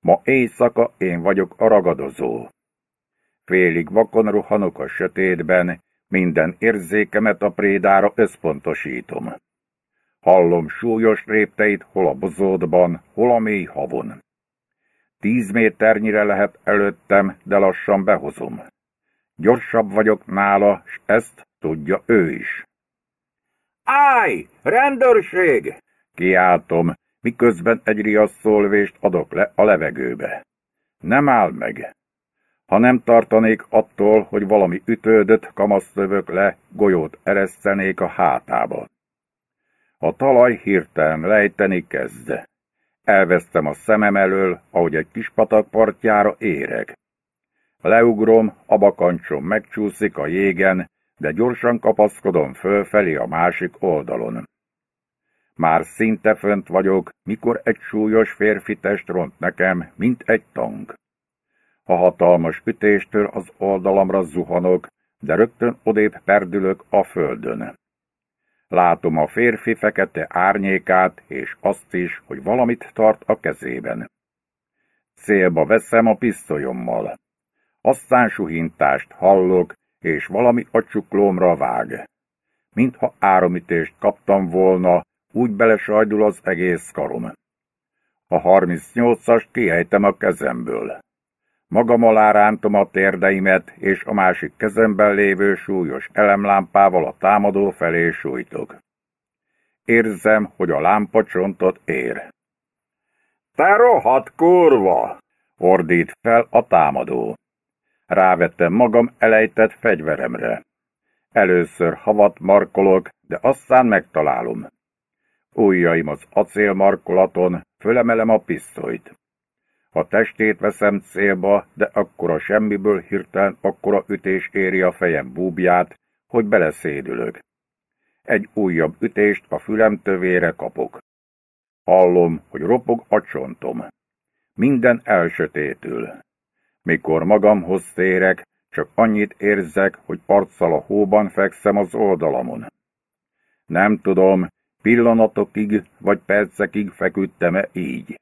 Ma éjszaka én vagyok a ragadozó. Félig vakon rohanok a sötétben, minden érzékemet a prédára összpontosítom. Hallom súlyos répteit hol a bozódban, hol a mély havon. Tíz méternyire lehet előttem, de lassan behozom. Gyorsabb vagyok nála, s ezt tudja ő is. Áj! Rendőrség! Kiáltom, miközben egy riasszólvést adok le a levegőbe. Nem áll meg. Ha nem tartanék attól, hogy valami ütődött, kamaszlövök le, golyót eresztenék a hátába. A talaj hirtelen lejteni kezd. Elvesztem a szemem elől, ahogy egy kis patak partjára érek. Leugrom, a bakancsom megcsúszik a jégen, de gyorsan kapaszkodom fölfelé a másik oldalon. Már szinte fönt vagyok, mikor egy súlyos férfi test ront nekem, mint egy tank. A hatalmas ütéstől az oldalamra zuhanok, de rögtön odébb perdülök a földön. Látom a férfi fekete árnyékát, és azt is, hogy valamit tart a kezében. Célba veszem a pisztolyommal. Aztán suhintást hallok, és valami a csuklómra vág. Mintha áramütést kaptam volna, úgy belesajdul az egész karom. A 38 as kiejtem a kezemből. Magam alá rántom a térdeimet, és a másik kezemben lévő súlyos elemlámpával a támadó felé sújtok. Érzem, hogy a lámpa csontot ér. Te rohadt kurva! ordít fel a támadó. Rávettem magam elejtett fegyveremre. Először havat markolok, de aztán megtalálom. Újjaim az acélmarkolaton, fölemelem a pisztolyt. A testét veszem célba, de akkora semmiből hirtelen akkora ütés éri a fejem búbját, hogy beleszédülök. Egy újabb ütést a fülem tövére kapok. Hallom, hogy ropog a csontom. Minden elsötétül. Mikor magamhoz térek, csak annyit érzek, hogy arccal a hóban fekszem az oldalamon. Nem tudom, pillanatokig vagy percekig feküdtem-e így.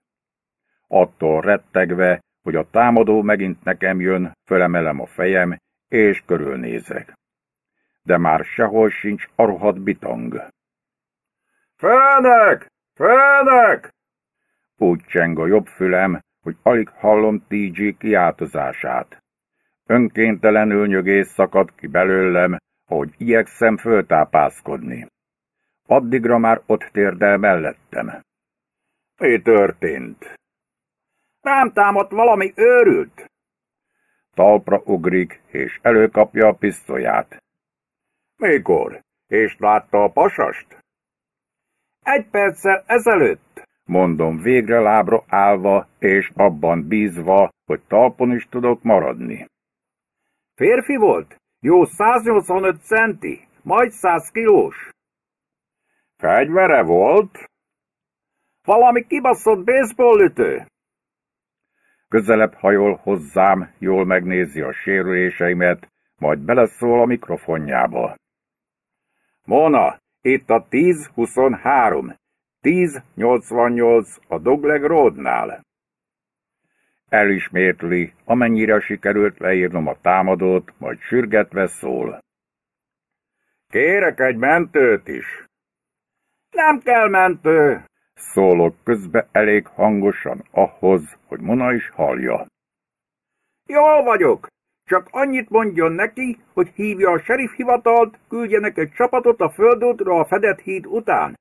Attól rettegve, hogy a támadó megint nekem jön, fölemelem a fejem, és körülnézek. De már sehol sincs a rohadt bitang. Fenek! Főnök! Úgy cseng a jobb fülem, hogy alig hallom TG kiáltozását. Önkéntelenül nyögés szakad ki belőlem, ahogy igyekszem föltápászkodni. Addigra már ott térdel mellettem. Mi történt? Rám támadt valami őrült. Talpra ugrik, és előkapja a pisztolyát. Mikor? És látta a pasast? Egy perccel ezelőtt, mondom végre lábra állva, és abban bízva, hogy talpon is tudok maradni. Férfi volt? Jó 185 centi, majd 100 kilós. Fegyvere volt? Valami kibaszott baseball ütő. Közelebb hajol hozzám, jól megnézi a sérüléseimet, majd beleszól a mikrofonjába. Mona, itt a 1023, 1088 a Dogleg Roadnál. Elismétli, amennyire sikerült leírnom a támadót, majd sürgetve szól. Kérek egy mentőt is. Nem kell mentő, Szólok közbe elég hangosan ahhoz, hogy Mona is hallja. Jól vagyok! Csak annyit mondjon neki, hogy hívja a serif hivatalt, küldjenek egy csapatot a földútra a fedett híd után.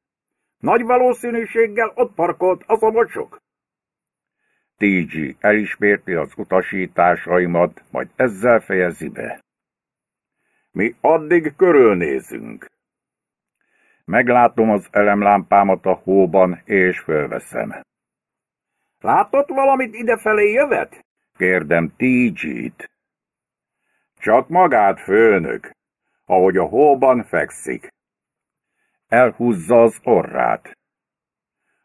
Nagy valószínűséggel ott parkolt az a mocsok. TG elismérti az utasításaimat, majd ezzel fejezi be. Mi addig körülnézünk. Meglátom az elemlámpámat a hóban, és fölveszem. Látott valamit idefelé jövet? Kérdem T.G.-t. Csak magát, főnök, ahogy a hóban fekszik. Elhúzza az orrát.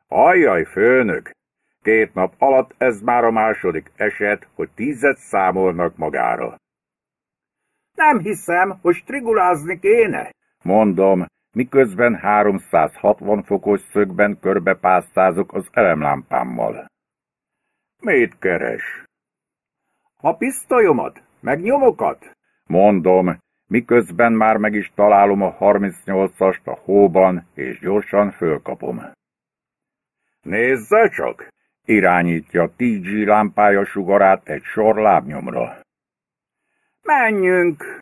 Ajjaj, főnök, két nap alatt ez már a második eset, hogy tízet számolnak magára. Nem hiszem, hogy strigulázni kéne. Mondom, miközben 360 fokos szögben körbepásztázok az elemlámpámmal. Mit keres? A pisztolyomat, meg nyomokat? Mondom, miközben már meg is találom a 38-ast a hóban, és gyorsan fölkapom. Nézze csak! Irányítja a TG lámpája sugarát egy sor lábnyomra. Menjünk!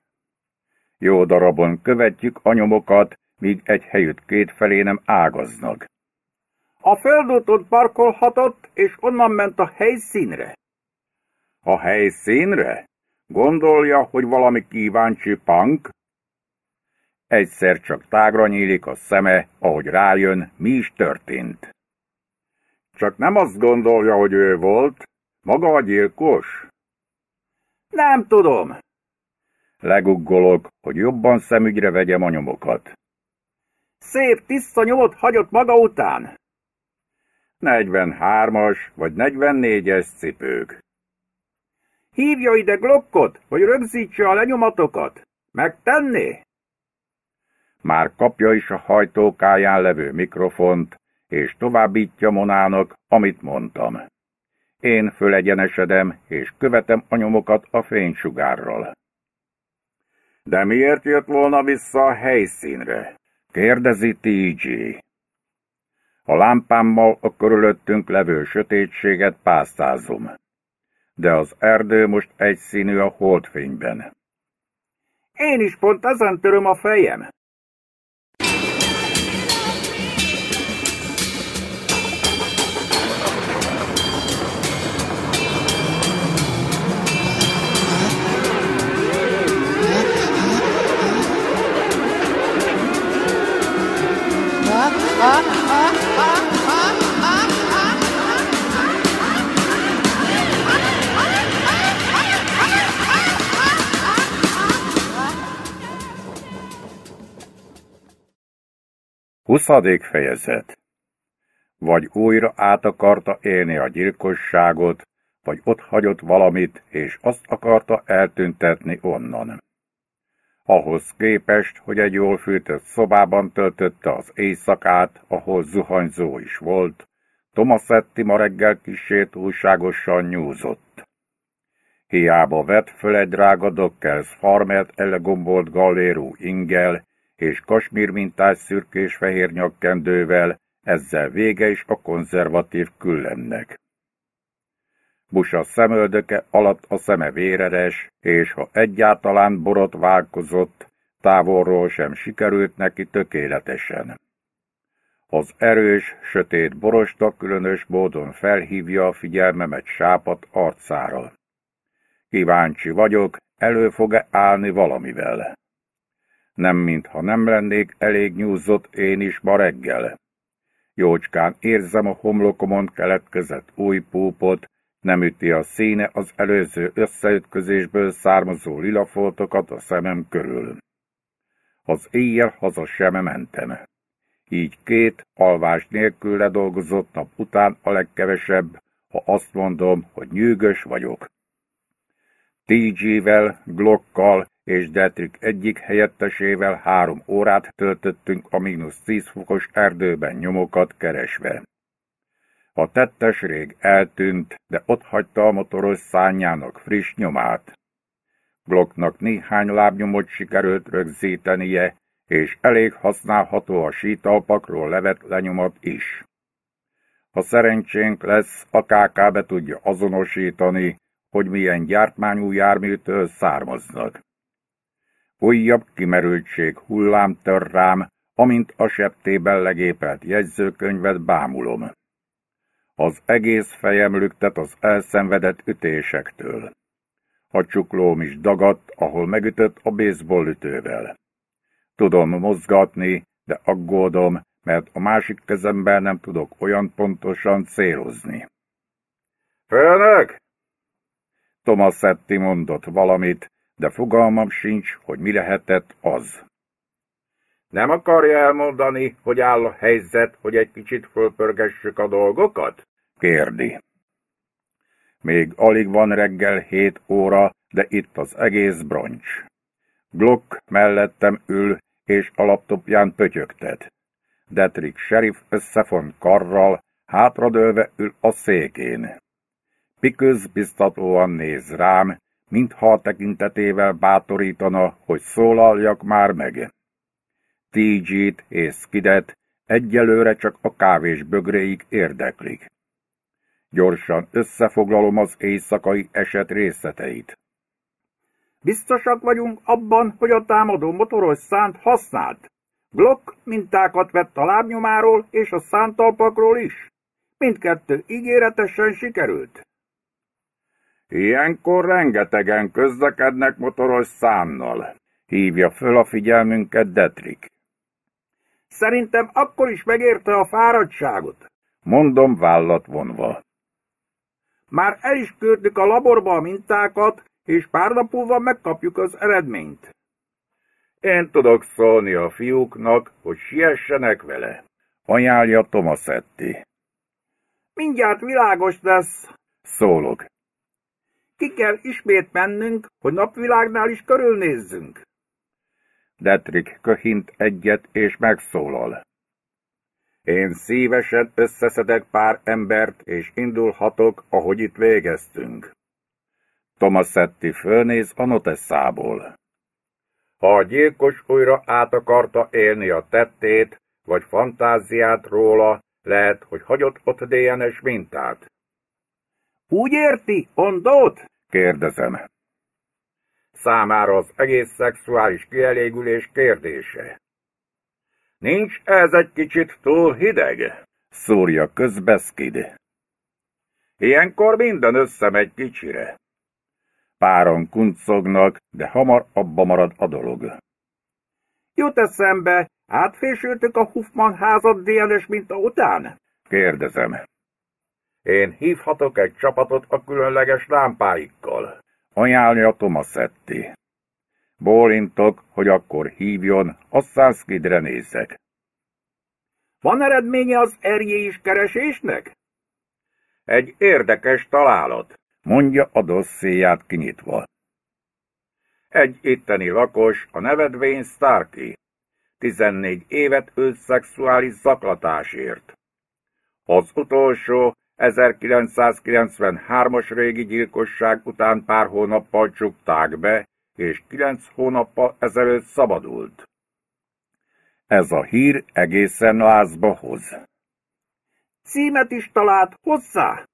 Jó darabon követjük a nyomokat, míg egy helyütt két felé nem ágaznak. A földúton parkolhatott, és onnan ment a helyszínre. A helyszínre? Gondolja, hogy valami kíváncsi punk? Egyszer csak tágra nyílik a szeme, ahogy rájön, mi is történt. Csak nem azt gondolja, hogy ő volt? Maga a gyilkos? Nem tudom. Leguggolok, hogy jobban szemügyre vegyem a nyomokat. Szép tiszta nyomot hagyott maga után. 43-as vagy 44-es cipők. Hívja ide Glockot, hogy rögzítse a lenyomatokat. Megtenné? Már kapja is a hajtókáján levő mikrofont, és továbbítja Monának, amit mondtam. Én fölegyenesedem, és követem a nyomokat a fénysugárral. De miért jött volna vissza a helyszínre? kérdezi TG. A lámpámmal a körülöttünk levő sötétséget pásztázom, de az erdő most egyszínű a holdfényben. Én is pont azon töröm a fejem, 20. fejezet Vagy újra át akarta élni a gyilkosságot, vagy ott hagyott valamit, és azt akarta eltüntetni onnan. Ahhoz képest, hogy egy jól fűtött szobában töltötte az éjszakát, ahol zuhanyzó is volt, Tomaszetti ma reggel kisét újságosan nyúzott. Hiába vett föl egy drága Dockers Farmert elegombolt gallérú ingel, és kasmír mintás szürkés fehér nyakkendővel, ezzel vége is a konzervatív küllennek. Busa szemöldöke alatt a szeme véreres, és ha egyáltalán borot válkozott, távolról sem sikerült neki tökéletesen. Az erős, sötét borosta különös módon felhívja a figyelmemet sápat arcára. Kíváncsi vagyok, elő fog-e állni valamivel. Nem mintha nem lennék elég nyúzott én is ma reggel. Jócskán érzem a homlokomon keletkezett új púpot, nem üti a színe az előző összeütközésből származó lilafoltokat a szemem körül. Az éjjel haza sem mentem. Így két alvás nélkül ledolgozott nap után a legkevesebb, ha azt mondom, hogy nyűgös vagyok. TG-vel, Glockkal és Detrick egyik helyettesével három órát töltöttünk a mínusz 10 fokos erdőben nyomokat keresve. A tettes rég eltűnt, de ott hagyta a motoros szányának friss nyomát. Glocknak néhány lábnyomot sikerült rögzítenie, és elég használható a sítalpakról levett lenyomat is. Ha szerencsénk lesz, a KK be tudja azonosítani, hogy milyen gyártmányú járműtől származnak. Újabb kimerültség hullám tör rám, amint a septében legépelt jegyzőkönyvet bámulom. Az egész fejem lüktet az elszenvedett ütésektől. A csuklóm is dagadt, ahol megütött a baseball ütővel. Tudom mozgatni, de aggódom, mert a másik kezemben nem tudok olyan pontosan célozni. Főnök! Tomasetti mondott valamit, de fogalmam sincs, hogy mi lehetett az. Nem akarja elmondani, hogy áll a helyzet, hogy egy kicsit fölpörgessük a dolgokat? Kérdi. Még alig van reggel hét óra, de itt az egész broncs. Glock mellettem ül, és a laptopján pötyögtet. Detrick sheriff összefont karral, hátradőlve ül a székén. Piköz biztatóan néz rám, mintha a tekintetével bátorítana, hogy szólaljak már meg. TG-t és Skidet egyelőre csak a kávés bögréig érdeklik. Gyorsan összefoglalom az éjszakai eset részleteit. Biztosak vagyunk abban, hogy a támadó motoros szánt használt. Glock mintákat vett a lábnyomáról és a szántalpakról is. Mindkettő ígéretesen sikerült. Ilyenkor rengetegen közlekednek motoros számnal, hívja föl a figyelmünket Detrick. Szerintem akkor is megérte a fáradtságot, mondom vállat vonva. Már el is küldtük a laborba a mintákat, és pár napulva megkapjuk az eredményt. Én tudok szólni a fiúknak, hogy siessenek vele, ajánlja Tomaszetti. Mindjárt világos lesz, szólok ki kell ismét mennünk, hogy napvilágnál is körülnézzünk. Detrick köhint egyet és megszólal. Én szívesen összeszedek pár embert, és indulhatok, ahogy itt végeztünk. Tomaszetti fölnéz a noteszából. Ha a gyilkos újra át akarta élni a tettét, vagy fantáziát róla, lehet, hogy hagyott ott DNS mintát. Úgy érti, ondót? Kérdezem. Számára az egész szexuális kielégülés kérdése. Nincs ez egy kicsit túl hideg? Szúrja közbeszkid. Ilyenkor minden összemegy kicsire. Páron kuncognak, de hamar abba marad a dolog. Jut eszembe, átfésültük a Huffman házat DNS a után? Kérdezem. Én hívhatok egy csapatot a különleges lámpáikkal. Ajánlja Tomaszetti. Bólintok, hogy akkor hívjon, aztán Skidre nézek. Van eredménye az erjés keresésnek? Egy érdekes találat, mondja a dosszéját kinyitva. Egy itteni lakos, a Wayne Starkey. 14 évet őt szexuális zaklatásért. Az utolsó 1993-as régi gyilkosság után pár hónappal csukták be, és kilenc hónappal ezelőtt szabadult. Ez a hír egészen lázba hoz. Címet is talált hozzá?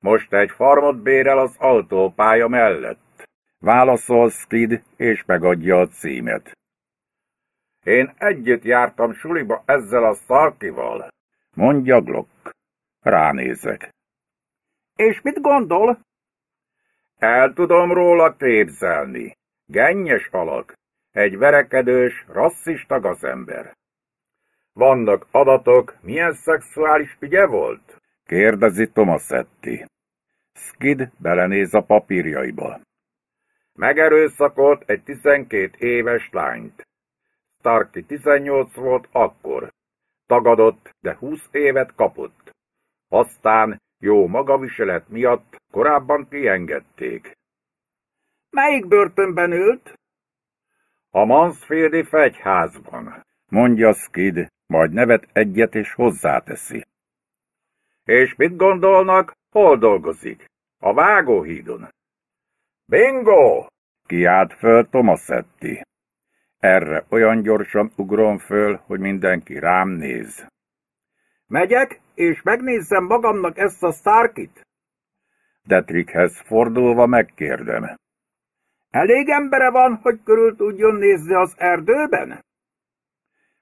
Most egy farmot bérel az autópálya mellett. Válaszol Skid, és megadja a címet. Én együtt jártam suliba ezzel a szarkival. mondja Glock. Ránézek. És mit gondol? El tudom róla képzelni. Gennyes alak. Egy verekedős, rasszista gazember. Vannak adatok, milyen szexuális ügye volt? Kérdezi Tomaszetti. Skid belenéz a papírjaiba. Megerőszakolt egy 12 éves lányt. Starki 18 volt akkor. Tagadott, de 20 évet kapott. Aztán jó magaviselet miatt korábban kiengedték. Melyik börtönben ült? A Mansfieldi fegyházban, mondja Skid, majd nevet egyet és hozzáteszi. És mit gondolnak, hol dolgozik? A vágóhídon. Bingo! kiált föl Tomaszetti. Erre olyan gyorsan ugrom föl, hogy mindenki rám néz. Megyek, és megnézzem magamnak ezt a szárkit? Detrickhez fordulva megkérdem. Elég embere van, hogy körül tudjon nézni az erdőben?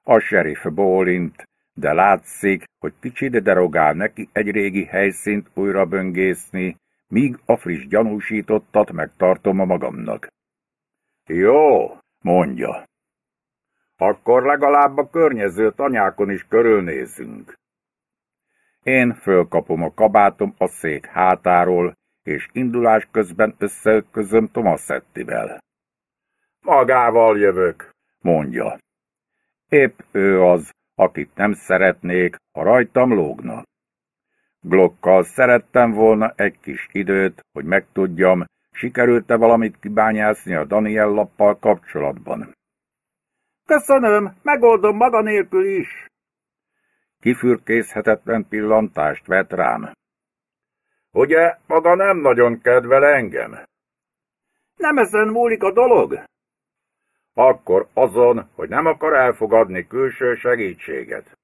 A serif bólint, de látszik, hogy kicsit derogál neki egy régi helyszínt újra böngészni, míg a friss gyanúsítottat megtartom a magamnak. Jó, mondja. Akkor legalább a környező tanyákon is körülnézünk. Én fölkapom a kabátom a szék hátáról, és indulás közben összeütközöm Tomaszettivel. Magával jövök, mondja. Épp ő az, akit nem szeretnék, ha rajtam lógna. Glockkal szerettem volna egy kis időt, hogy megtudjam, sikerült-e valamit kibányászni a Daniel lappal kapcsolatban. Köszönöm, megoldom maga nélkül is kifürkészhetetlen pillantást vet rám. Ugye, maga nem nagyon kedvel engem? Nem ezen múlik a dolog? Akkor azon, hogy nem akar elfogadni külső segítséget.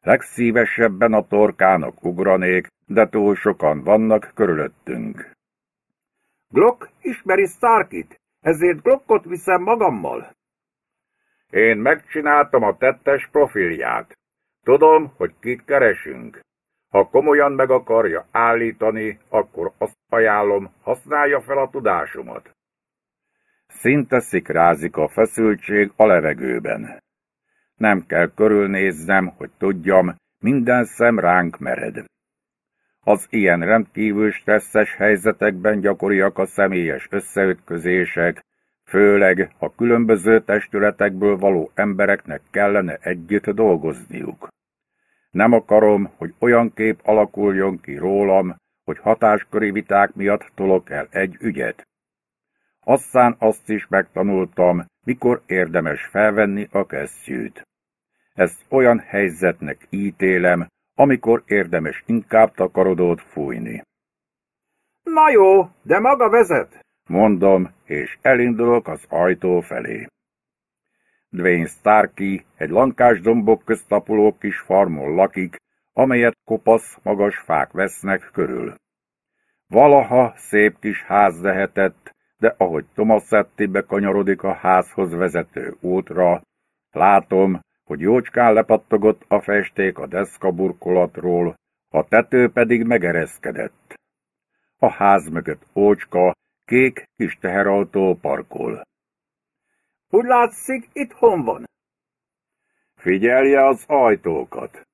Legszívesebben a torkának ugranék, de túl sokan vannak körülöttünk. Glock ismeri Starkit, ezért Glockot viszem magammal. Én megcsináltam a tettes profilját. Tudom, hogy kit keresünk. Ha komolyan meg akarja állítani, akkor azt ajánlom, használja fel a tudásomat. Szinte szikrázik a feszültség a levegőben. Nem kell körülnéznem, hogy tudjam, minden szem ránk mered. Az ilyen rendkívül stresszes helyzetekben gyakoriak a személyes összeütközések, főleg ha különböző testületekből való embereknek kellene együtt dolgozniuk. Nem akarom, hogy olyan kép alakuljon ki rólam, hogy hatásköri viták miatt tolok el egy ügyet. Aztán azt is megtanultam, mikor érdemes felvenni a kesztyűt. Ezt olyan helyzetnek ítélem, amikor érdemes inkább takarodót fújni. Na jó, de maga vezet, mondom, és elindulok az ajtó felé. Dwayne Starkey egy lankás dombok köztapuló kis farmon lakik, amelyet kopasz, magas fák vesznek körül. Valaha szép kis ház lehetett, de ahogy Tomaszetti bekanyarodik a házhoz vezető útra, látom, hogy jócskán lepattogott a festék a deszkaburkolatról, a tető pedig megereszkedett. A ház mögött ócska, kék kis teherautó parkol. Úgy látszik, itthon van. Figyelje az ajtókat!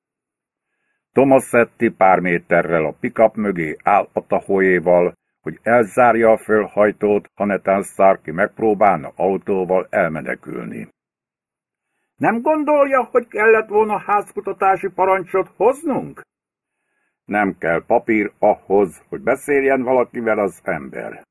Setti pár méterrel a pikap mögé áll a tahóéval, hogy elzárja a fölhajtót, ha netán Starki megpróbálna autóval elmenekülni. Nem gondolja, hogy kellett volna házkutatási parancsot hoznunk? Nem kell papír ahhoz, hogy beszéljen valakivel az ember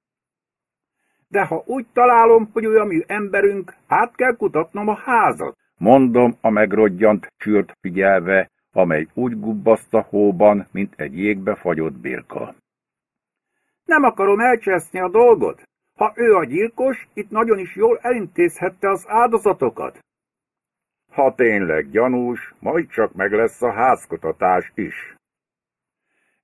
de ha úgy találom, hogy olyan mi emberünk, át kell kutatnom a házat. Mondom a megrodjant csürt figyelve, amely úgy gubbaszt a hóban, mint egy jégbe fagyott birka. Nem akarom elcseszni a dolgot. Ha ő a gyilkos, itt nagyon is jól elintézhette az áldozatokat. Ha tényleg gyanús, majd csak meg lesz a házkutatás is.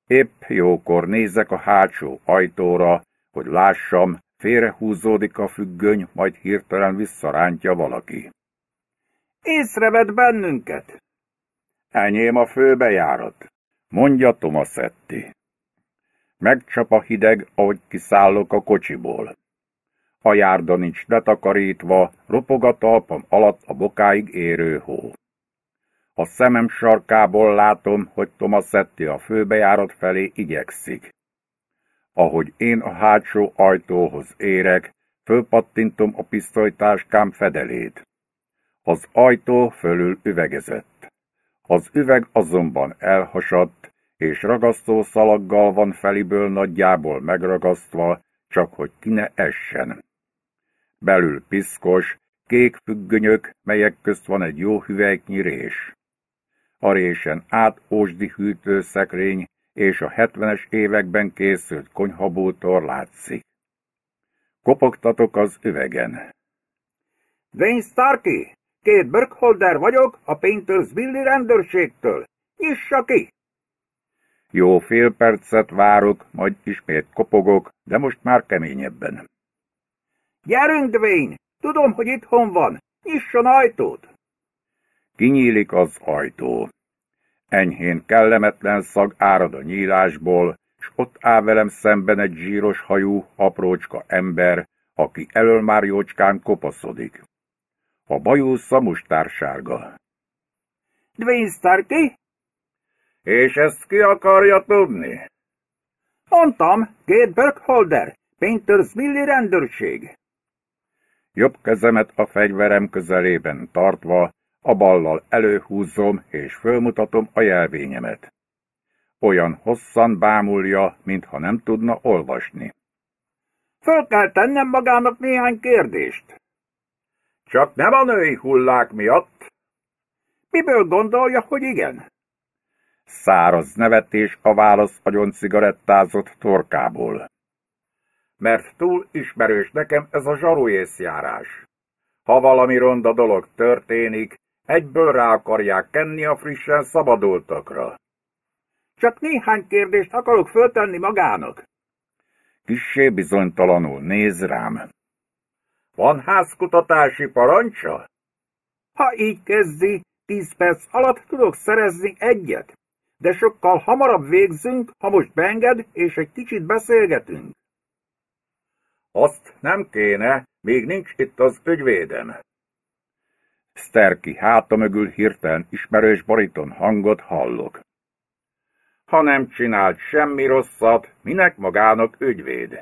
Épp jókor nézek a hátsó ajtóra, hogy lássam, Félrehúzódik a függöny, majd hirtelen visszarántja valaki. Észrevet bennünket! Enyém a főbejárat, mondja Tomaszetti. Megcsap a hideg, ahogy kiszállok a kocsiból. A járda nincs letakarítva, ropog a talpam alatt a bokáig érő hó. A szemem sarkából látom, hogy Tomaszetti a főbejárat felé igyekszik. Ahogy én a hátsó ajtóhoz érek, fölpattintom a pisztolytáskám fedelét. Az ajtó fölül üvegezett. Az üveg azonban elhasadt, és ragasztó szalaggal van feliből nagyjából megragasztva, csak hogy ki ne essen. Belül piszkos, kék függönyök, melyek közt van egy jó hüvelyknyi rés. A résen át ósdi hűtőszekrény, és a 70-es években készült konyhabútor látszik. Kopogtatok az üvegen. Wayne Starkey, két Burkholder vagyok a Painters Billy rendőrségtől. Nyissa ki! Jó fél percet várok, majd ismét kopogok, de most már keményebben. Gyerünk, Dwayne! Tudom, hogy itthon van. Nyisson ajtót! Kinyílik az ajtó. Enyhén kellemetlen szag árad a nyílásból, s ott áll velem szemben egy zsíros hajú, aprócska ember, aki elől már jócskán kopaszodik. A bajú szamustársárga. Dwayne Starkey? És ezt ki akarja tudni? Mondtam, két Burkholder, Paintersville rendőrség. Jobb kezemet a fegyverem közelében tartva, a ballal előhúzzom és fölmutatom a jelvényemet. Olyan hosszan bámulja, mintha nem tudna olvasni. Föl kell tennem magának néhány kérdést. Csak nem a női hullák miatt. Miből gondolja, hogy igen? Száraz nevetés a válasz agyon cigarettázott torkából. Mert túl ismerős nekem ez a zsarújészjárás. Ha valami ronda dolog történik, Egyből rá akarják kenni a frissen szabadultakra. Csak néhány kérdést akarok föltenni magának. Kissé bizonytalanul néz rám. Van házkutatási parancsa? Ha így kezdi, tíz perc alatt tudok szerezni egyet, de sokkal hamarabb végzünk, ha most beenged, és egy kicsit beszélgetünk. Azt nem kéne, még nincs itt az ügyvédem. Sterki háta mögül hirtelen ismerős bariton hangot hallok. Ha nem csinált semmi rosszat, minek magának ügyvéd?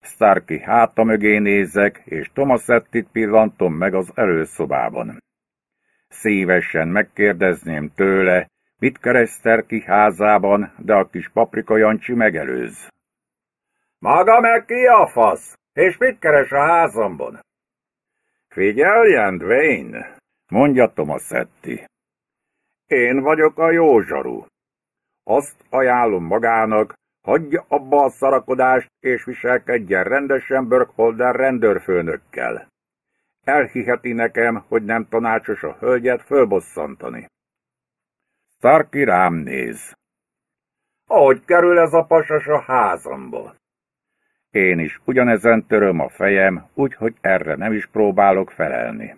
Starki háta mögé nézek, és Tomaszettit pillantom meg az előszobában. Szívesen megkérdezném tőle, mit keres Starki házában, de a kis paprika Jancsi megelőz. Maga meg ki a fasz? És mit keres a házamban? Figyeljen, Dwayne, mondja Tomaszetti. Én vagyok a józsarú. Azt ajánlom magának, hagyja abba a szarakodást, és viselkedjen rendesen Burkholder rendőrfőnökkel. Elhiheti nekem, hogy nem tanácsos a hölgyet fölbosszantani. Starki rám néz. Ahogy kerül ez a pasas a házamba? Én is ugyanezen töröm a fejem, úgyhogy erre nem is próbálok felelni.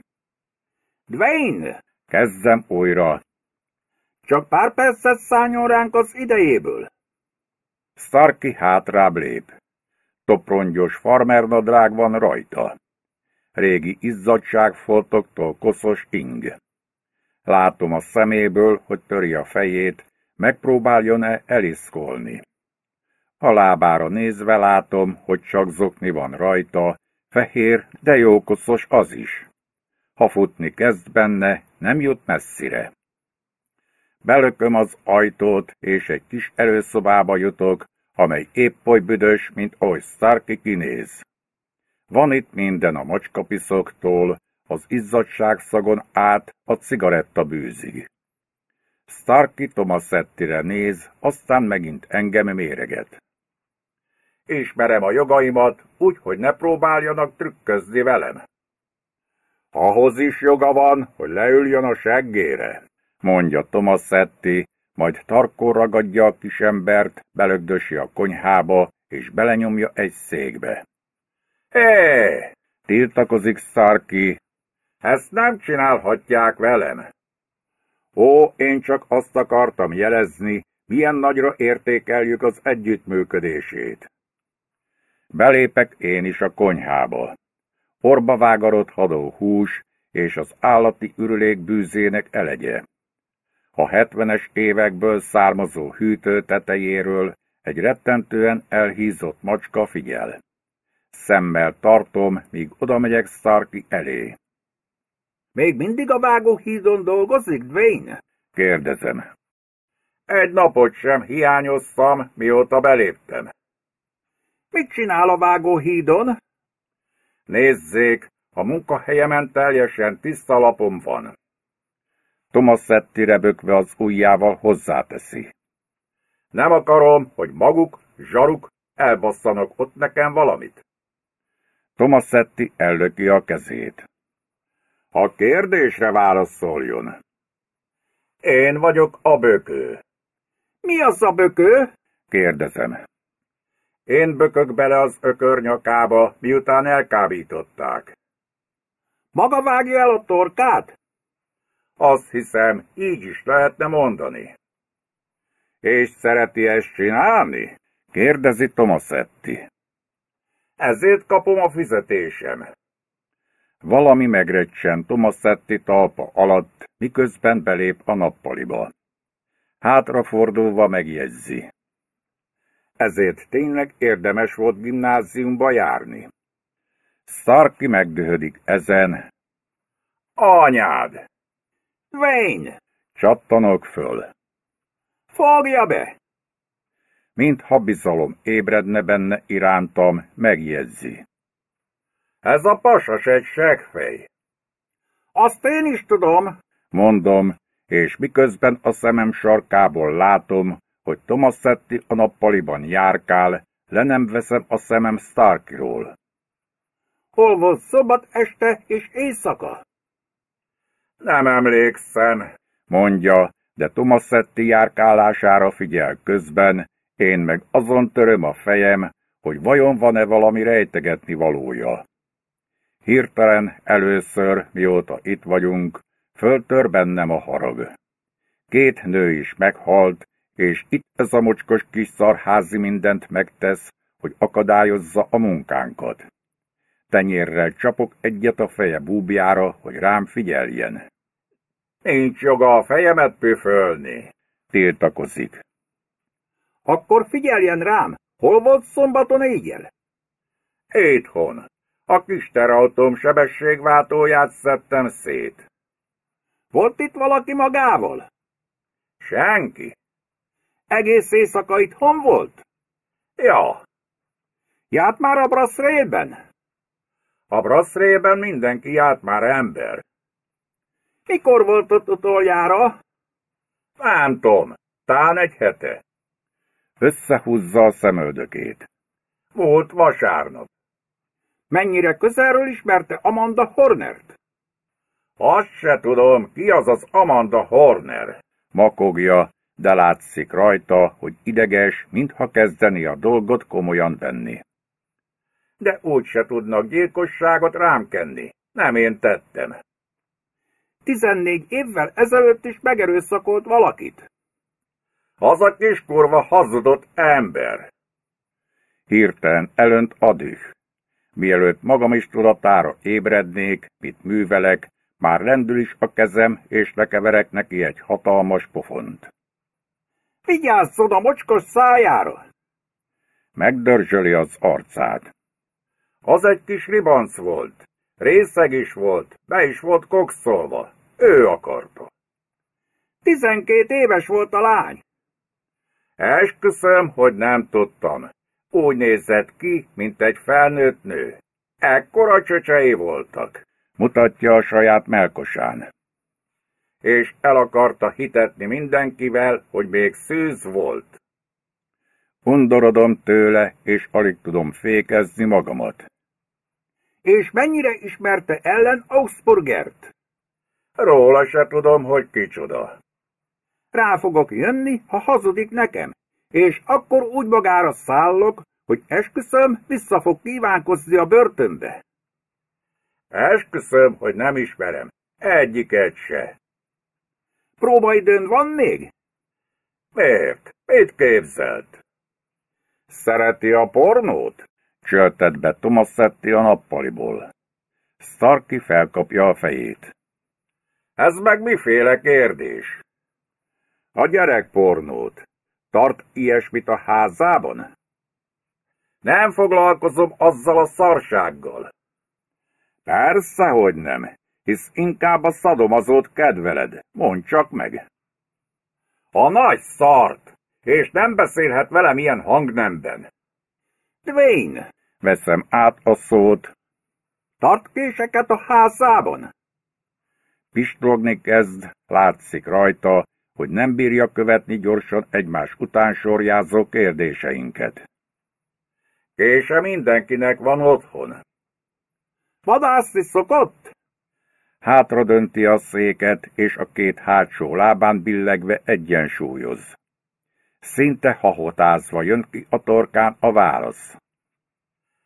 Dwayne! Kezdem újra. Csak pár percet szálljon ránk az idejéből. Starki hátrább lép. Toprongyos farmernadrág van rajta. Régi foltoktól koszos ing. Látom a szeméből, hogy töri a fejét, megpróbáljon-e eliszkolni. A lábára nézve látom, hogy csak zokni van rajta, fehér, de jókoszos az is. Ha futni kezd benne, nem jut messzire. Belököm az ajtót, és egy kis előszobába jutok, amely épp oly büdös, mint oly szárki kinéz. Van itt minden a macskapiszoktól, az szagon át a cigaretta bűzig. Starki Tomasettire néz, aztán megint engem méreget. Ismerem a jogaimat, úgy, hogy ne próbáljanak trükközni velem. Ahhoz is joga van, hogy leüljön a seggére, mondja Thomas Setti, majd Tarkó ragadja a kisembert, belögdösi a konyhába, és belenyomja egy székbe. Hé! tiltakozik Szárki. Ezt nem csinálhatják velem. Ó, én csak azt akartam jelezni, milyen nagyra értékeljük az együttműködését. Belépek én is a konyhába. Orba vágarott hadó hús, és az állati ürülék bűzének elegye. A hetvenes évekből származó hűtő tetejéről egy rettentően elhízott macska figyel. Szemmel tartom, míg odamegyek Starki elé. Még mindig a vágó vágóhídon dolgozik, Dwayne? kérdezem. Egy napot sem hiányoztam, mióta beléptem. Mit csinál a vágóhídon? Nézzék, a munkahelyemen teljesen tiszta lapom van. Thomas Settire bökve az ujjával hozzáteszi. Nem akarom, hogy maguk, zsaruk elbasszanak ott nekem valamit. Thomas Szetti ellöki a kezét. A kérdésre válaszoljon. Én vagyok a bökő. Mi az a bökő? kérdezem. Én bökök bele az ökörnyakába, miután elkábították. Maga vágja el a torkát? Azt hiszem, így is lehetne mondani. És szereti ezt csinálni? kérdezi Tomasetti. Ezért kapom a fizetésem. Valami megrecsen Tomasetti talpa alatt, miközben belép a nappaliba. Hátrafordulva megjegyzi ezért tényleg érdemes volt gimnáziumba járni. Szarki megdühödik ezen. Anyád! Vény! Csattanok föl. Fogja be! Mint bizalom ébredne benne irántam, megjegyzi. Ez a pasas egy segfej. Azt én is tudom, mondom, és miközben a szemem sarkából látom, hogy Setti a nappaliban járkál, le nem veszem a szemem Starkról. Hol volt szobat este és éjszaka? Nem emlékszem, mondja, de Setti járkálására figyel közben, én meg azon töröm a fejem, hogy vajon van-e valami rejtegetni valója. Hirtelen először, mióta itt vagyunk, föltör bennem a harag. Két nő is meghalt, és itt ez a mocskos kis szarházi mindent megtesz, hogy akadályozza a munkánkat. Tenyérrel csapok egyet a feje búbjára, hogy rám figyeljen. Nincs joga a fejemet püfölni, tiltakozik. Akkor figyeljen rám, hol volt szombaton éjjel? Éthon. A kis terautóm sebességváltóját szedtem szét. Volt itt valaki magával? Senki. Egész éjszaka itthon volt? Ja. Járt már a Brassrailben? A Brassrailben mindenki járt már ember. Mikor volt ott utoljára? Nem tudom, tán egy hete. Összehúzza a szemöldökét. Volt vasárnap. Mennyire közelről ismerte Amanda Hornert? Azt se tudom, ki az az Amanda Horner, makogja, de látszik rajta, hogy ideges, mintha kezdeni a dolgot komolyan venni. De úgy se tudnak gyilkosságot rám kenni. Nem én tettem. Tizennégy évvel ezelőtt is megerőszakolt valakit. Az a kiskorva hazudott ember. Hirtelen elönt adüh. Mielőtt magam is tudatára ébrednék, mit művelek, már rendül is a kezem, és lekeverek neki egy hatalmas pofont. Vigyázzod a mocskos szájára! Megdörzsöli az arcát. Az egy kis ribanc volt. Részeg is volt, be is volt kokszolva. Ő akarta. Tizenkét éves volt a lány. Esküszöm, hogy nem tudtam. Úgy nézett ki, mint egy felnőtt nő. Ekkora csöcsei voltak. Mutatja a saját melkosán és el akarta hitetni mindenkivel, hogy még szűz volt. Undorodom tőle, és alig tudom fékezni magamat. És mennyire ismerte ellen Augsburgert? Róla se tudom, hogy kicsoda. Rá fogok jönni, ha hazudik nekem, és akkor úgy magára szállok, hogy esküszöm, vissza fog kívánkozni a börtönbe. Esküszöm, hogy nem ismerem. Egyiket se. Próbaidőn van még? Miért? Mit képzelt? Szereti a pornót? Csöltett be Tomaszetti a nappaliból. Starki felkapja a fejét. Ez meg miféle kérdés? A gyerek pornót. Tart ilyesmit a házában? Nem foglalkozom azzal a szarsággal. Persze, hogy nem hisz inkább a szadomazót kedveled. Mondd csak meg. A nagy szart! És nem beszélhet velem ilyen hangnemben. Dwayne! Veszem át a szót. Tart késeket a házában? Pistrogni kezd, látszik rajta, hogy nem bírja követni gyorsan egymás után sorjázó kérdéseinket. Kése mindenkinek van otthon. Vadászni szokott? hátradönti a széket, és a két hátsó lábán billegve egyensúlyoz. Szinte hahotázva jön ki a torkán a válasz.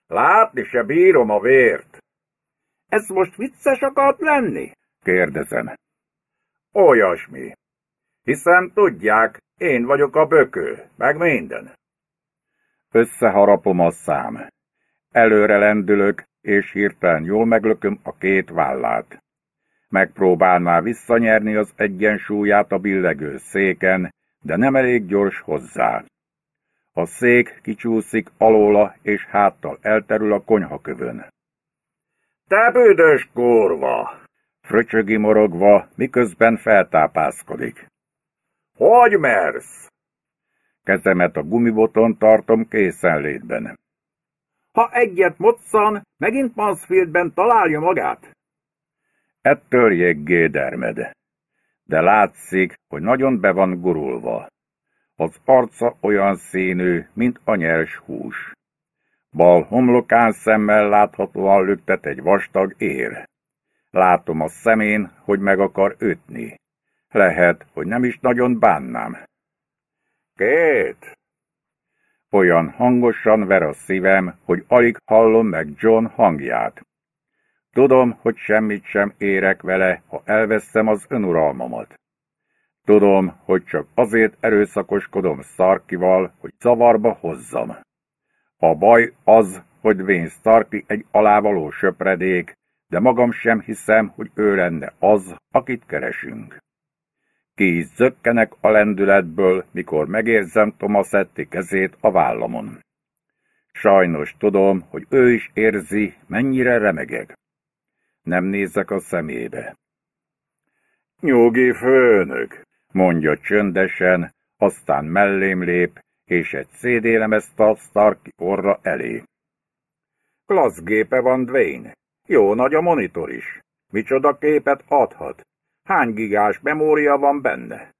Látni se bírom a vért. Ez most vicces akart lenni? kérdezem. Olyasmi. Hiszen tudják, én vagyok a bökő, meg minden. Összeharapom a szám. Előre lendülök, és hirtelen jól meglököm a két vállát megpróbálná visszanyerni az egyensúlyát a billegő széken, de nem elég gyors hozzá. A szék kicsúszik alóla, és háttal elterül a konyhakövön. Te büdös kurva! Fröcsögi morogva, miközben feltápászkodik. Hogy mersz? Kezemet a gumiboton tartom készenlétben. Ha egyet moccan, megint Mansfieldben találja magát. Ettől jeggé dermed. De látszik, hogy nagyon be van gurulva. Az arca olyan színű, mint a nyers hús. Bal homlokán szemmel láthatóan lüktet egy vastag ér. Látom a szemén, hogy meg akar ütni. Lehet, hogy nem is nagyon bánnám. Két! Olyan hangosan ver a szívem, hogy alig hallom meg John hangját. Tudom, hogy semmit sem érek vele, ha elveszem az önuralmamat. Tudom, hogy csak azért erőszakoskodom Szarkival, hogy zavarba hozzam. A baj az, hogy Vén Szarki egy alávaló söpredék, de magam sem hiszem, hogy ő lenne az, akit keresünk. Ki is zökkenek a lendületből, mikor megérzem Tomaszetti kezét a vállamon. Sajnos tudom, hogy ő is érzi, mennyire remegek nem nézzek a szemébe. Nyugi főnök, mondja csöndesen, aztán mellém lép, és egy cd ezt a Stark orra elé. Klassz gépe van Dwayne. Jó nagy a monitor is. Micsoda képet adhat? Hány gigás memória van benne?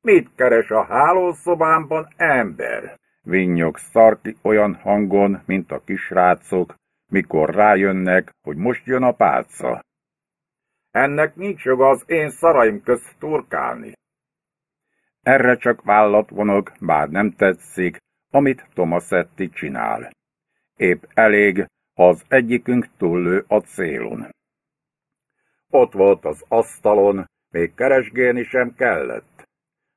Mit keres a hálószobámban ember? Vinnyog Starki olyan hangon, mint a kisrácok, mikor rájönnek, hogy most jön a pálca. Ennek nincs joga az én szaraim közt turkálni. Erre csak vállat vonog, bár nem tetszik, amit Tomaszetti csinál. Épp elég, ha az egyikünk túllő a célon. Ott volt az asztalon, még keresgélni sem kellett.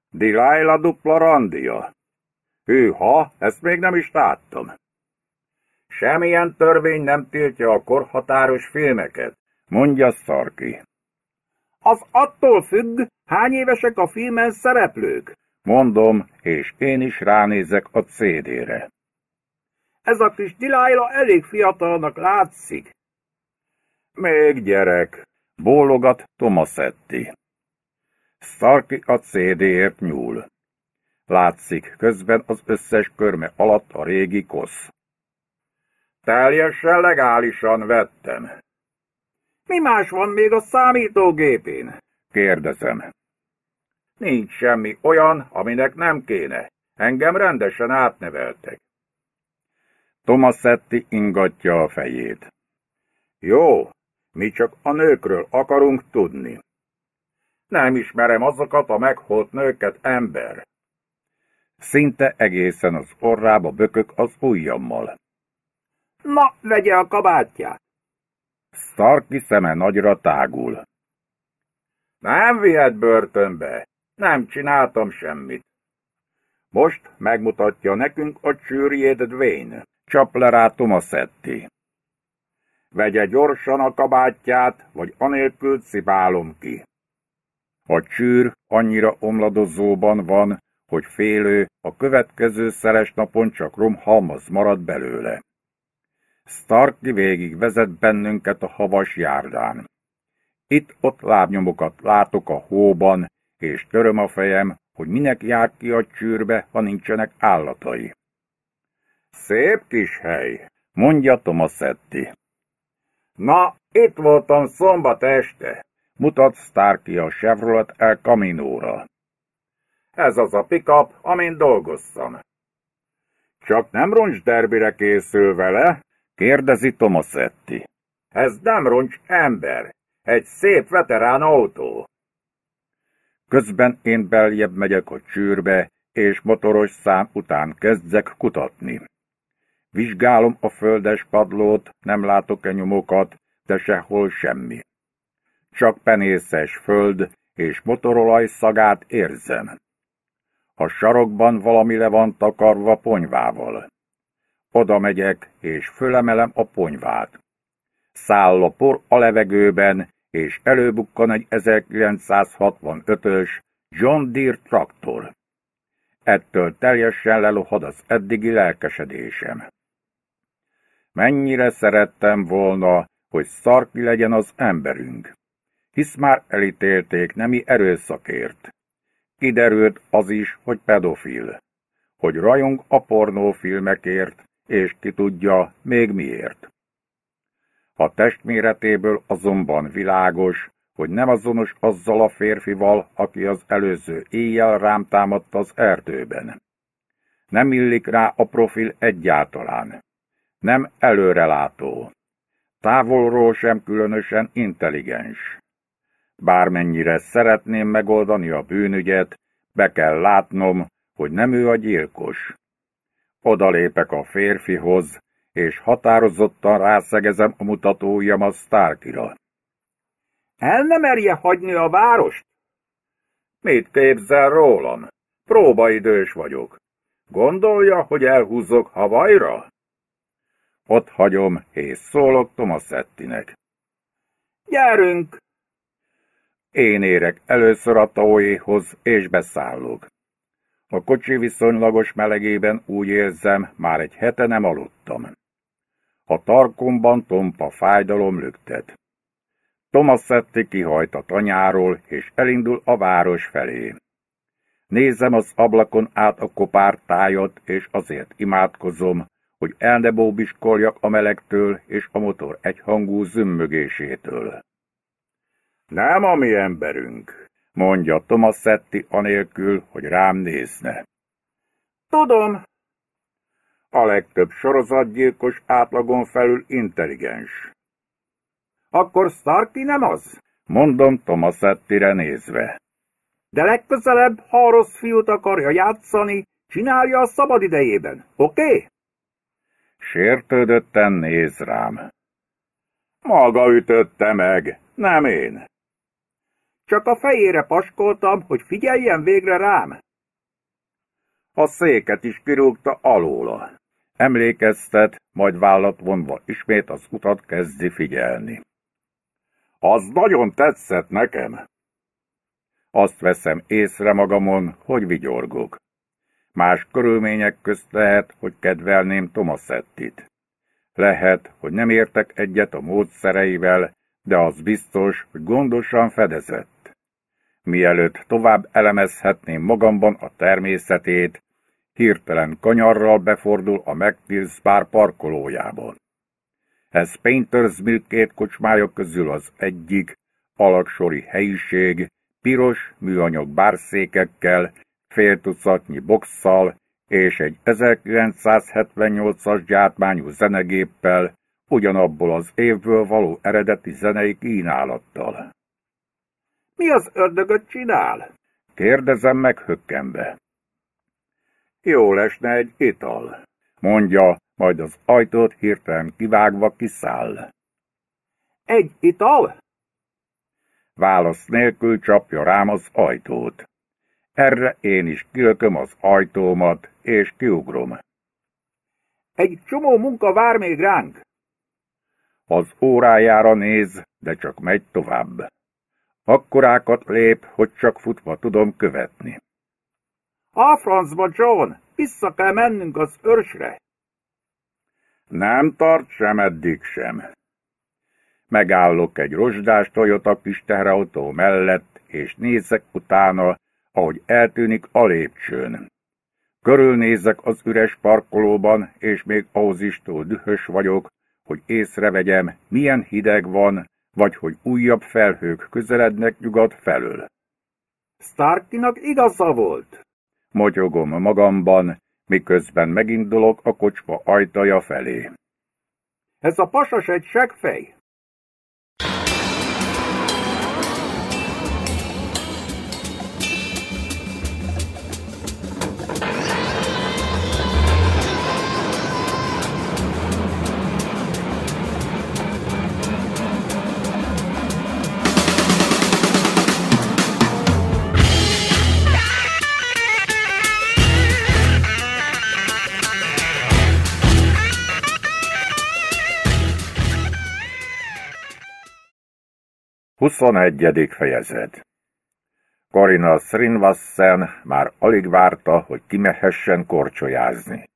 Dilájla dupla randia. Hűha, ezt még nem is láttam. Semmilyen törvény nem tiltja a korhatáros filmeket, mondja Szarki. Az attól függ, hány évesek a filmen szereplők, mondom, és én is ránézek a CD-re. Ez a kis Dilájla elég fiatalnak látszik. Még gyerek, bólogat Tomaszetti. Starki a CD-ért nyúl. Látszik közben az összes körme alatt a régi kosz. Teljesen legálisan vettem. Mi más van még a számítógépén? Kérdezem. Nincs semmi olyan, aminek nem kéne. Engem rendesen átneveltek. Tomaszetti ingatja a fejét. Jó, mi csak a nőkről akarunk tudni. Nem ismerem azokat a megholt nőket, ember. Szinte egészen az orrába bökök az ujjammal. Na, vegye a kabátját! Starki szeme nagyra tágul. Nem vihet börtönbe, nem csináltam semmit. Most megmutatja nekünk a csűrjét Dwayne, a szetti. Vegye gyorsan a kabátját, vagy anélkül cipálom ki. A csűr annyira omladozóban van, hogy félő a következő szeles napon csak romhalmaz marad belőle. Stark végig vezet bennünket a havas járdán. Itt-ott lábnyomokat látok a hóban, és töröm a fejem, hogy minek jár ki a csűrbe, ha nincsenek állatai. Szép kis hely, mondja Tomaszetti. Na, itt voltam szombat este, mutat Starki a Chevrolet El Camino-ra. Ez az a pikap, amin dolgoztam. Csak nem roncs derbire készül vele, Kérdezi Tomaszetti. Ez nem roncs ember, egy szép veterán autó. Közben én beljebb megyek a csűrbe, és motoros szám után kezdek kutatni. Vizsgálom a földes padlót, nem látok-e nyomokat, de sehol semmi. Csak penészes föld és motorolaj szagát érzem. A sarokban valami le van takarva ponyvával. Oda megyek, és fölemelem a ponyvát. Száll a por a levegőben, és előbukkan egy 1965-ös John Deere traktor. Ettől teljesen lelohad az eddigi lelkesedésem. Mennyire szerettem volna, hogy szarki legyen az emberünk, hisz már elítélték nemi erőszakért. Kiderült az is, hogy pedofil, hogy rajong a pornófilmekért, és ki tudja, még miért. A testméretéből azonban világos, hogy nem azonos azzal a férfival, aki az előző éjjel rám támadt az erdőben. Nem illik rá a profil egyáltalán. Nem előrelátó. Távolról sem különösen intelligens. Bármennyire szeretném megoldani a bűnügyet, be kell látnom, hogy nem ő a gyilkos. Odalépek a férfihoz, és határozottan rászegezem a mutatójam a Starkira. El nem merje hagyni a várost? Mit képzel rólam? Próbaidős vagyok. Gondolja, hogy elhúzok Havajra? Ott hagyom, és szólok Tomaszettinek. Gyerünk! Én érek először a tóéhoz, és beszállok. A kocsi viszonylagos melegében úgy érzem, már egy hete nem aludtam. A tarkomban tompa fájdalom lüktet. Thomas Szetti kihajt a tanyáról, és elindul a város felé. Nézem az ablakon át a kopártájat, és azért imádkozom, hogy el ne bóbiskoljak a melegtől és a motor egyhangú zümmögésétől. Nem a mi emberünk, mondja Setti anélkül, hogy rám nézne. Tudom. A legtöbb sorozatgyilkos átlagon felül intelligens. Akkor Starky nem az? Mondom Ettire nézve. De legközelebb, ha a rossz fiút akarja játszani, csinálja a szabad idejében, oké? Okay? Sértődötten néz rám. Maga ütötte meg, nem én. Csak a fejére paskoltam, hogy figyeljen végre rám. A széket is kirúgta alóla. Emlékeztet, majd vállat vonva ismét az utat kezdi figyelni. Az nagyon tetszett nekem. Azt veszem észre magamon, hogy vigyorgok. Más körülmények közt lehet, hogy kedvelném Tomaszettit. Lehet, hogy nem értek egyet a módszereivel, de az biztos, hogy gondosan fedezett. Mielőtt tovább elemezhetném magamban a természetét, hirtelen kanyarral befordul a McNeil's Bar parkolójában. Ez Painters Mill két kocsmája közül az egyik, alaksori helyiség, piros műanyag bárszékekkel, fél tucatnyi boxszal és egy 1978-as gyártmányú zenegéppel, ugyanabból az évből való eredeti zenei kínálattal. Mi az ördögöt csinál? Kérdezem meg hökkenve. Jó lesne egy ital, mondja, majd az ajtót hirtelen kivágva kiszáll. Egy ital? Válasz nélkül csapja rám az ajtót. Erre én is kilököm az ajtómat, és kiugrom. Egy csomó munka vár még ránk. Az órájára néz, de csak megy tovább. Akkorákat lép, hogy csak futva tudom követni. A francba, John! Vissza kell mennünk az őrsre! Nem tart sem eddig sem. Megállok egy rozsdás Toyota kis teherautó mellett, és nézek utána, ahogy eltűnik a lépcsőn. Körülnézek az üres parkolóban, és még ahhoz is túl dühös vagyok, hogy észrevegyem, milyen hideg van, vagy hogy újabb felhők közelednek nyugat felől. Starkinak igaza volt, motyogom magamban, miközben megindulok a kocsma ajtaja felé. Ez a pasas egy segfej, 21. fejezet Karina Srinvassen már alig várta, hogy kimehessen korcsolyázni.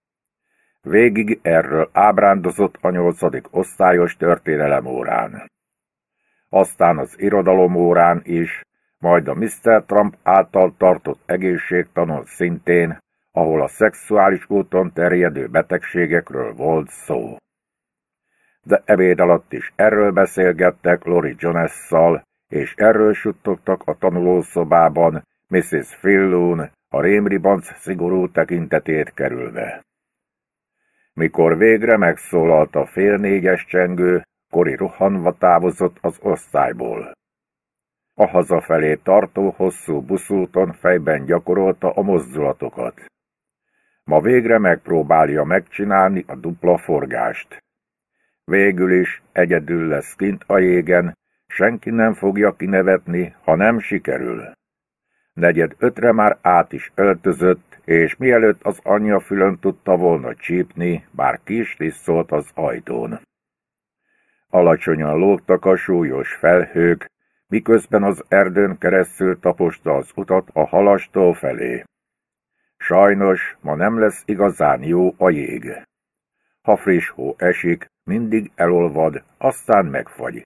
Végig erről ábrándozott a nyolcadik osztályos történelem órán. Aztán az irodalom órán is, majd a Mr. Trump által tartott egészségtanon szintén, ahol a szexuális úton terjedő betegségekről volt szó de ebéd alatt is erről beszélgettek Lori Jones-szal, és erről suttogtak a tanulószobában Mrs. Fillon, a rémribanc szigorú tekintetét kerülve. Mikor végre megszólalt a fél négyes csengő, Kori rohanva távozott az osztályból. A hazafelé tartó hosszú buszúton fejben gyakorolta a mozdulatokat. Ma végre megpróbálja megcsinálni a dupla forgást. Végül is egyedül lesz kint a jégen, senki nem fogja kinevetni, ha nem sikerül. Negyed ötre már át is öltözött, és mielőtt az anyja fülön tudta volna csípni, bár kis is az ajtón. Alacsonyan lógtak a súlyos felhők, miközben az erdőn keresztül taposta az utat a halastól felé. Sajnos ma nem lesz igazán jó a jég. Ha friss hó esik, mindig elolvad, aztán megfagy.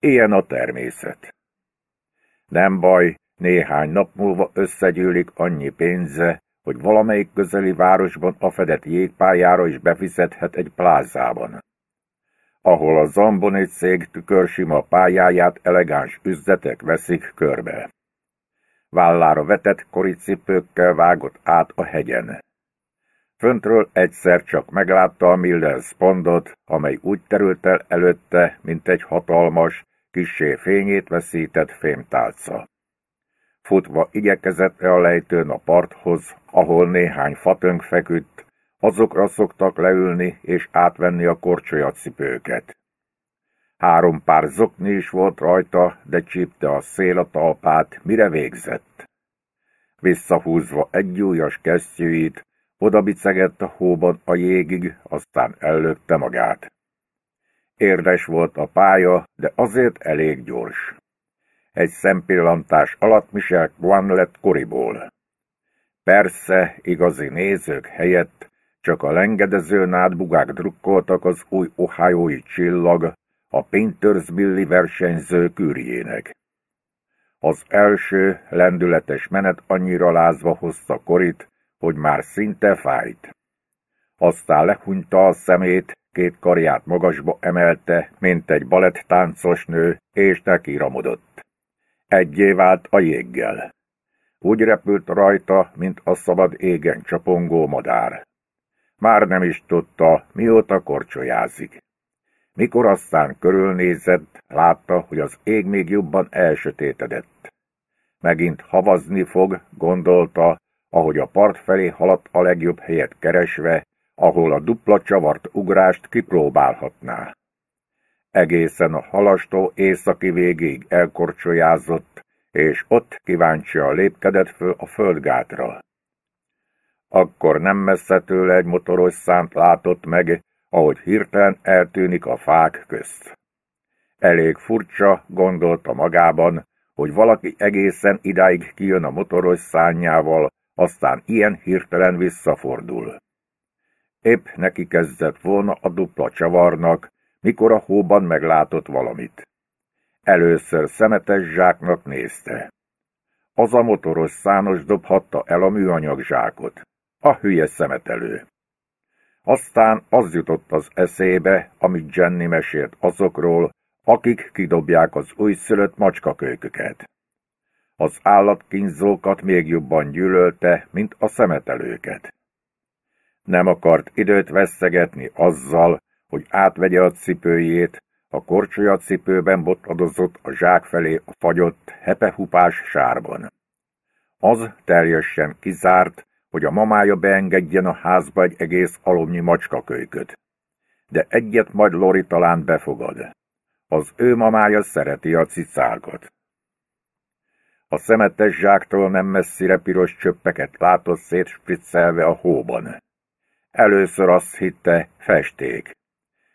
Ilyen a természet. Nem baj, néhány nap múlva összegyűlik annyi pénze, hogy valamelyik közeli városban a fedett jégpályára is befizethet egy plázában, ahol a Zamboni cég tükörsima pályáját elegáns üzletek veszik körbe. Vállára vetett koricipőkkel vágott át a hegyen. Föntről egyszer csak meglátta a Miller spondot, amely úgy terült el előtte, mint egy hatalmas, kissé fényét veszített fémtálca. Futva igyekezett el a lejtőn a parthoz, ahol néhány fatönk feküdt, azokra szoktak leülni és átvenni a korcsolyacipőket. Három pár zokni is volt rajta, de csípte a szél a talpát, mire végzett. Visszahúzva egy újas kesztyűit, Odabicegett a hóban a jégig, aztán ellökte magát. Érdes volt a pálya, de azért elég gyors. Egy szempillantás alatt Michel Kwan lett koriból. Persze, igazi nézők helyett csak a lengedező nádbugák drukkoltak az új ohájói csillag a Billy versenyző kürjének. Az első, lendületes menet annyira lázva hozta Korit, hogy már szinte fájt. Aztán lehunyta a szemét, két karját magasba emelte, mint egy balett táncos nő, és ramodott. Egyé vált a jéggel. Úgy repült rajta, mint a szabad égen csapongó madár. Már nem is tudta, mióta korcsolyázik. Mikor aztán körülnézett, látta, hogy az ég még jobban elsötétedett. Megint havazni fog, gondolta, ahogy a part felé haladt a legjobb helyet keresve, ahol a dupla csavart ugrást kipróbálhatná. Egészen a halastó északi végig elkorcsolyázott, és ott kíváncsian lépkedett föl a földgátra. Akkor nem messze tőle egy motoros szánt látott meg, ahogy hirtelen eltűnik a fák közt. Elég furcsa, gondolta magában, hogy valaki egészen idáig kijön a motoros szányával, aztán ilyen hirtelen visszafordul. Épp neki kezdett volna a dupla csavarnak, mikor a hóban meglátott valamit. Először szemetes zsáknak nézte. Az a motoros szános dobhatta el a műanyag zsákot. A hülye szemetelő. Aztán az jutott az eszébe, amit Jenny mesélt azokról, akik kidobják az újszülött macskakölyköket. Az állatkínzókat még jobban gyűlölte, mint a szemetelőket. Nem akart időt veszegetni azzal, hogy átvegye a cipőjét, a korcsolya cipőben botladozott a zsák felé a fagyott, hepehupás sárban. Az teljesen kizárt, hogy a mamája beengedjen a házba egy egész alomnyi macskakölyköt. De egyet majd Lori talán befogad. Az ő mamája szereti a cicákat. A szemetes zsáktól nem messzire piros csöppeket látott szétspriccelve a hóban. Először azt hitte, festék.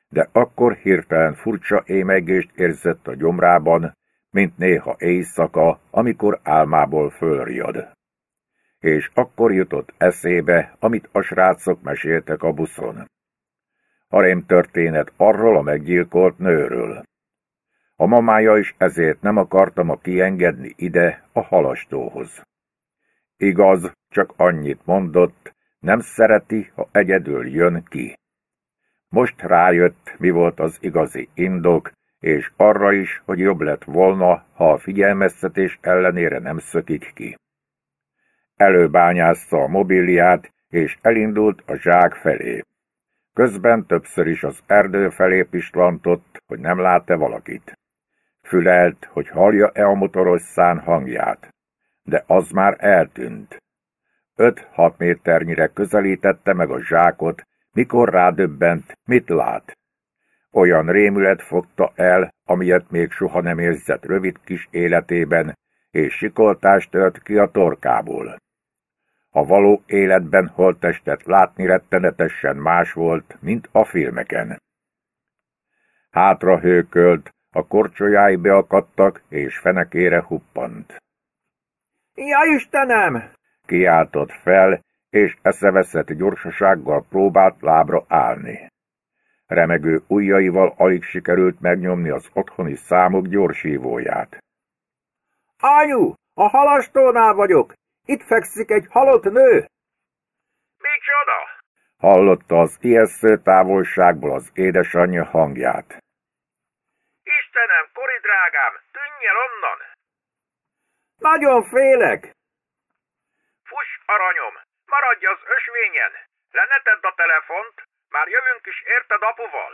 De akkor hirtelen furcsa émegést érzett a gyomrában, mint néha éjszaka, amikor álmából fölriad. És akkor jutott eszébe, amit a srácok meséltek a buszon. A rém történet arról a meggyilkolt nőről. A mamája is ezért nem akartam a kiengedni ide a halastóhoz. Igaz, csak annyit mondott, nem szereti, ha egyedül jön ki. Most rájött, mi volt az igazi indok, és arra is, hogy jobb lett volna, ha a figyelmeztetés ellenére nem szökik ki. Előbányázta a mobiliát, és elindult a zsák felé. Közben többször is az erdő felé pislantott, hogy nem látta e valakit. Fülelt, hogy hallja-e a motoros szán hangját, de az már eltűnt. Öt-hat méternyire közelítette meg a zsákot, mikor rádöbbent, mit lát. Olyan rémület fogta el, amilyet még soha nem érzett rövid kis életében, és sikoltást tört ki a torkából. A való életben holttestet látni rettenetesen más volt, mint a filmeken. Hátra hőkölt, a korcsolyái beakadtak, és fenekére huppant. Ja Istenem! Kiáltott fel, és eszeveszett gyorsasággal próbált lábra állni. Remegő ujjaival alig sikerült megnyomni az otthoni számok gyorsívóját. Anyu, a halastónál vagyok! Itt fekszik egy halott nő! Micsoda? Hallotta az ijesztő távolságból az édesanyja hangját. Istenem, Kori drágám, tűnj el onnan! Nagyon félek! Fuss, aranyom, maradj az ösvényen! Leneted a telefont, már jövünk is érted apuval!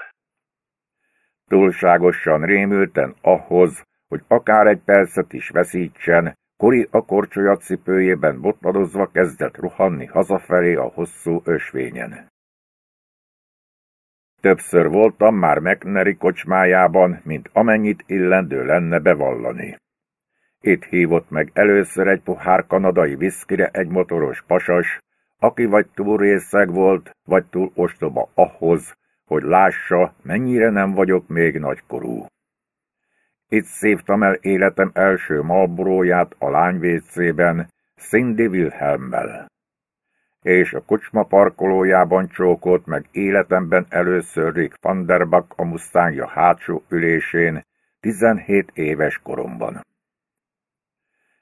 Túlságosan rémülten ahhoz, hogy akár egy percet is veszítsen, Kori a korcsolyat cipőjében botladozva kezdett rohanni hazafelé a hosszú ösvényen. Többször voltam már megneri kocsmájában, mint amennyit illendő lenne bevallani. Itt hívott meg először egy pohár kanadai viszkire egy motoros pasas, aki vagy túl részeg volt, vagy túl ostoba ahhoz, hogy lássa, mennyire nem vagyok még nagykorú. Itt szívtam el életem első malboróját a lányvécében, Cindy Wilhelmmel és a kocsma parkolójában csókolt meg életemben először Rick van der a musztánja hátsó ülésén, 17 éves koromban.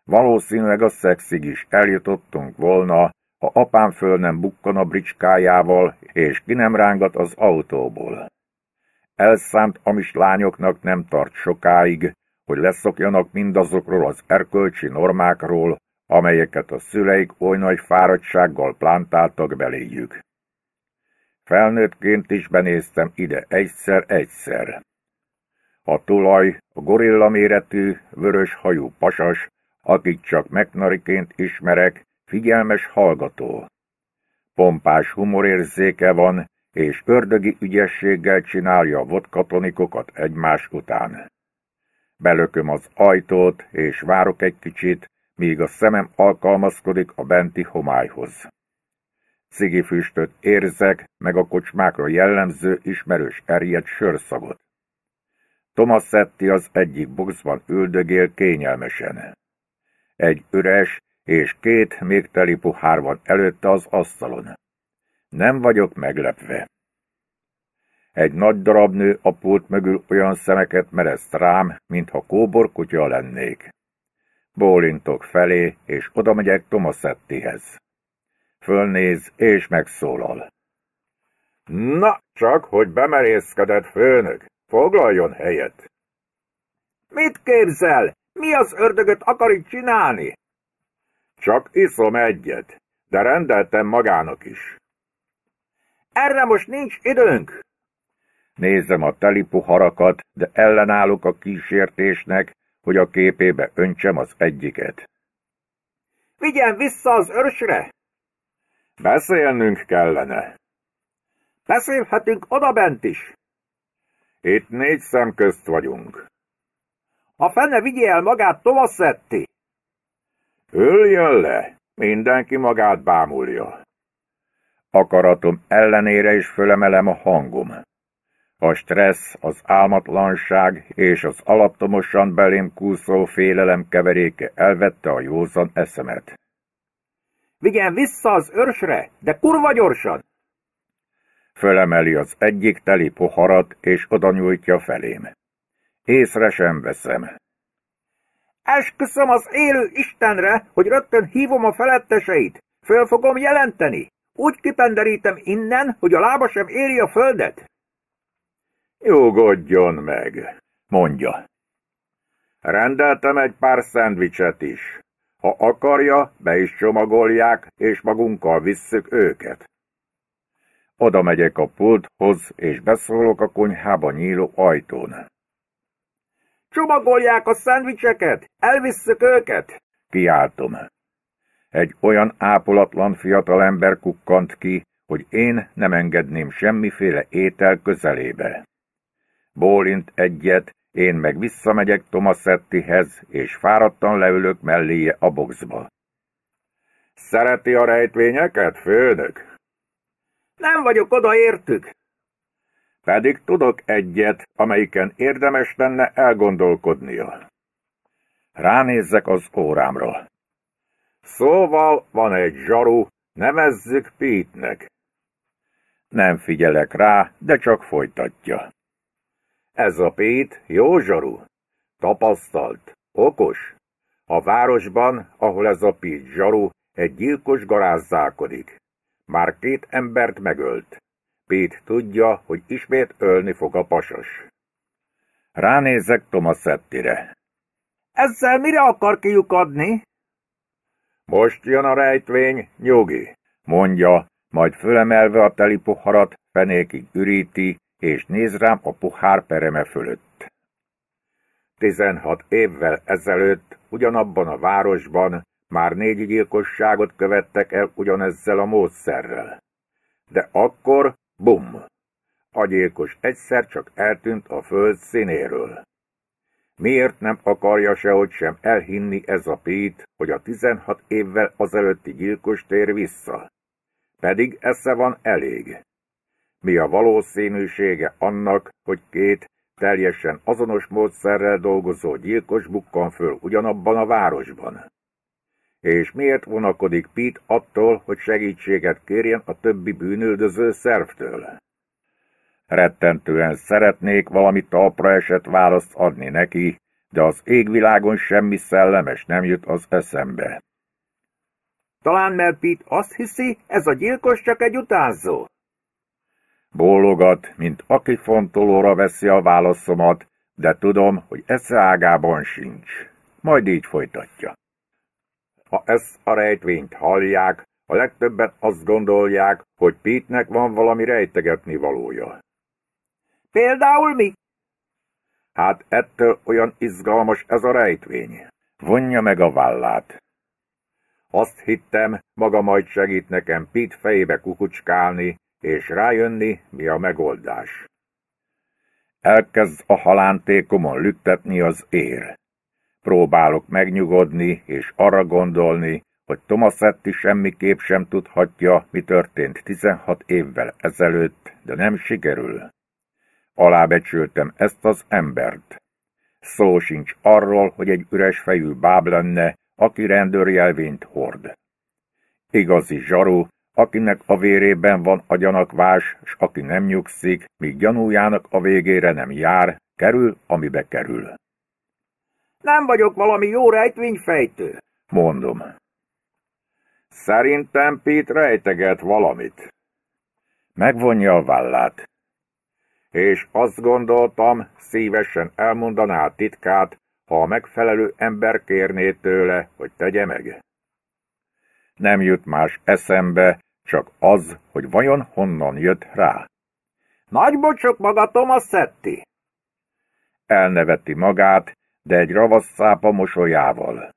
Valószínűleg a szexig is eljutottunk volna, ha apám föl nem bukkan a bricskájával, és ki nem rángat az autóból. Elszánt amis lányoknak nem tart sokáig, hogy leszokjanak mindazokról az erkölcsi normákról, amelyeket a szüleik oly nagy fáradtsággal plántáltak beléjük. Felnőttként is benéztem ide egyszer-egyszer. A tulaj, a gorilla méretű, vörös hajú pasas, akit csak megnariként ismerek, figyelmes hallgató. Pompás humorérzéke van, és ördögi ügyességgel csinálja a vodkatonikokat egymás után. Belököm az ajtót, és várok egy kicsit, míg a szemem alkalmazkodik a benti homályhoz. Cigifüstöt érzek, meg a kocsmákra jellemző ismerős erjed sörszagot. Tomaszetti az egyik boxban üldögél kényelmesen. Egy üres és két még teli pohár van előtte az asztalon. Nem vagyok meglepve. Egy nagy darab nő a pult mögül olyan szemeket merezt rám, mintha kóbor kutya lennék. Bólintok felé, és odamegyek Tomaszettihez. Fölnéz, és megszólal. Na, csak hogy bemerészkedett, főnök, foglaljon helyet. Mit képzel? Mi az ördögöt akar itt csinálni? Csak iszom egyet, de rendeltem magának is. Erre most nincs időnk. Nézem a telipuharakat, de ellenállok a kísértésnek, hogy a képébe öntsem az egyiket. Vigyen vissza az örsre. Beszélnünk kellene. Beszélhetünk odabent is. Itt négy szem közt vagyunk. A fene vigye el magát Tomaszetti! Üljön le! Mindenki magát bámulja. Akaratom ellenére is fölemelem a hangom. A stressz, az álmatlanság és az alattomosan belém kúszó félelem keveréke elvette a józan eszemet. Vigyen vissza az őrsre, de kurva gyorsan! Fölemeli az egyik teli poharat, és oda nyújtja felém. Észre sem veszem. Esküszöm az élő Istenre, hogy rögtön hívom a feletteseit. Föl fogom jelenteni. Úgy kipenderítem innen, hogy a lába sem éri a földet. Nyugodjon meg, mondja. Rendeltem egy pár szendvicset is. Ha akarja, be is csomagolják, és magunkkal visszük őket. Oda megyek a pulthoz, és beszólok a konyhába nyíló ajtón. Csomagolják a szendvicseket, elvisszük őket, kiáltom. Egy olyan ápolatlan fiatalember kukkant ki, hogy én nem engedném semmiféle étel közelébe bólint egyet, én meg visszamegyek Tomaszettihez, és fáradtan leülök melléje a boxba. Szereti a rejtvényeket, főnök? Nem vagyok oda értük. Pedig tudok egyet, amelyiken érdemes lenne elgondolkodnia. Ránézzek az órámra. Szóval van egy zsaru, nevezzük Pítnek. Nem figyelek rá, de csak folytatja. Ez a Pét jó zsaru, tapasztalt, okos. A városban, ahol ez a Pét zsaru, egy gyilkos garázzálkodik. Már két embert megölt. Pét tudja, hogy ismét ölni fog a pasas. Ránézek Thomas Szettire. Ezzel mire akar kiukadni? Most jön a rejtvény, nyugi, mondja, majd fölemelve a telipoharat, fenékig üríti, és néz rám a pohár pereme fölött. Tizenhat évvel ezelőtt ugyanabban a városban már négy gyilkosságot követtek el ugyanezzel a módszerrel. De akkor, bum, a gyilkos egyszer csak eltűnt a föld színéről. Miért nem akarja sehogy sem elhinni ez a Pít, hogy a 16 évvel azelőtti gyilkos tér vissza? Pedig esze van elég mi a valószínűsége annak, hogy két teljesen azonos módszerrel dolgozó gyilkos bukkan föl ugyanabban a városban. És miért vonakodik Pete attól, hogy segítséget kérjen a többi bűnöldöző szervtől? Rettentően szeretnék valami talpra esett választ adni neki, de az égvilágon semmi szellemes nem jut az eszembe. Talán mert Pitt azt hiszi, ez a gyilkos csak egy utánzó. Bólogat, mint aki fontolóra veszi a válaszomat, de tudom, hogy ágában sincs. Majd így folytatja. Ha ezt a rejtvényt hallják, a legtöbben azt gondolják, hogy Pítnek van valami rejtegetni valója. Például mi? Hát ettől olyan izgalmas ez a rejtvény. Vonja meg a vállát. Azt hittem, maga majd segít nekem Pít fejébe kukucskálni, és rájönni, mi a megoldás. Elkezd a halántékomon lüktetni az ér. Próbálok megnyugodni és arra gondolni, hogy Tomaszetti semmiképp sem tudhatja, mi történt 16 évvel ezelőtt, de nem sikerül. Alábecsültem ezt az embert. Szó sincs arról, hogy egy üres fejű báb lenne, aki rendőrjelvényt hord. Igazi zsaru, akinek a vérében van gyanakvás, s aki nem nyugszik, míg gyanújának a végére nem jár, kerül, amibe kerül. Nem vagyok valami jó rejtvényfejtő, mondom. Szerintem Pét rejteget valamit. Megvonja a vállát. És azt gondoltam, szívesen elmondaná a titkát, ha a megfelelő ember kérné tőle, hogy tegye meg nem jut más eszembe, csak az, hogy vajon honnan jött rá. Nagy bocsok maga Thomas Szetti! Elneveti magát, de egy ravasz szápa mosolyával.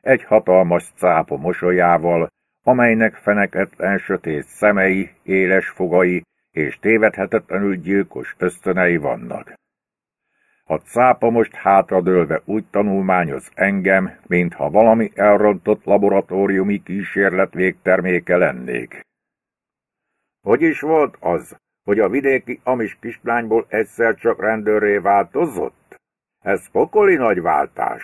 Egy hatalmas szápa mosolyával, amelynek feneketlen sötét szemei, éles fogai és tévedhetetlenül gyilkos ösztönei vannak. A cápa most hátradőlve úgy tanulmányoz engem, mintha valami elrontott laboratóriumi kísérlet végterméke lennék. Hogy is volt az, hogy a vidéki amis kislányból egyszer csak rendőré változott? Ez pokoli nagy váltás.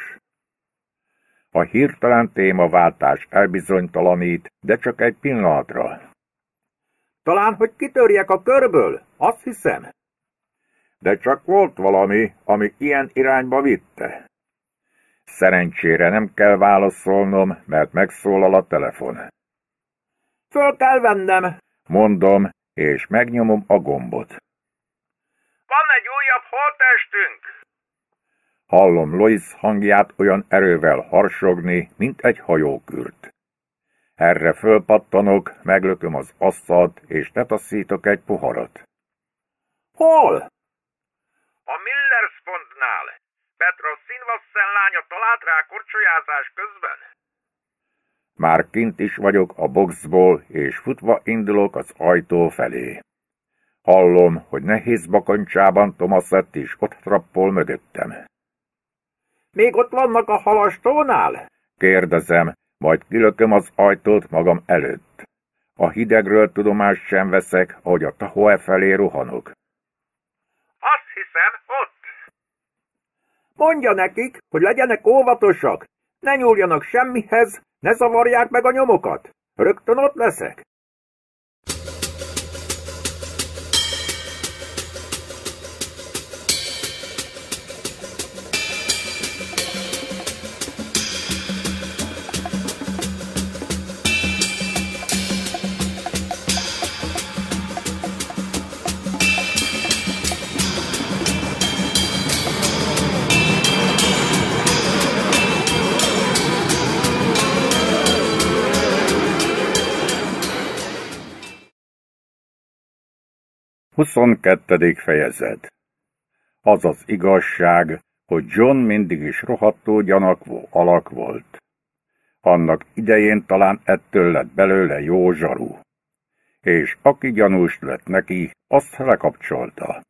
A hirtelen témaváltás elbizonytalanít, de csak egy pillanatra. Talán, hogy kitörjek a körből, azt hiszem, de csak volt valami, ami ilyen irányba vitte. Szerencsére nem kell válaszolnom, mert megszólal a telefon. Föl kell vennem, mondom, és megnyomom a gombot. Van egy újabb holtestünk! Hallom Lois hangját olyan erővel harsogni, mint egy hajókürt. Erre fölpattanok, meglököm az asztalt, és letaszítok egy poharat. Hol? Mikor talált rá korcsolyázás közben? Már kint is vagyok a boxból, és futva indulok az ajtó felé. Hallom, hogy nehéz bakancsában Thomas lett is ott trappol mögöttem. Még ott vannak a halastónál? Kérdezem, majd kilököm az ajtót magam előtt. A hidegről tudomást sem veszek, ahogy a Tahoe felé rohanok. Mondja nekik, hogy legyenek óvatosak, ne nyúljanak semmihez, ne zavarják meg a nyomokat. Rögtön ott leszek. 22. fejezet Az az igazság, hogy John mindig is rohadtó gyanakvó alak volt. Annak idején talán ettől lett belőle jó zsarú. És aki gyanús lett neki, azt lekapcsolta.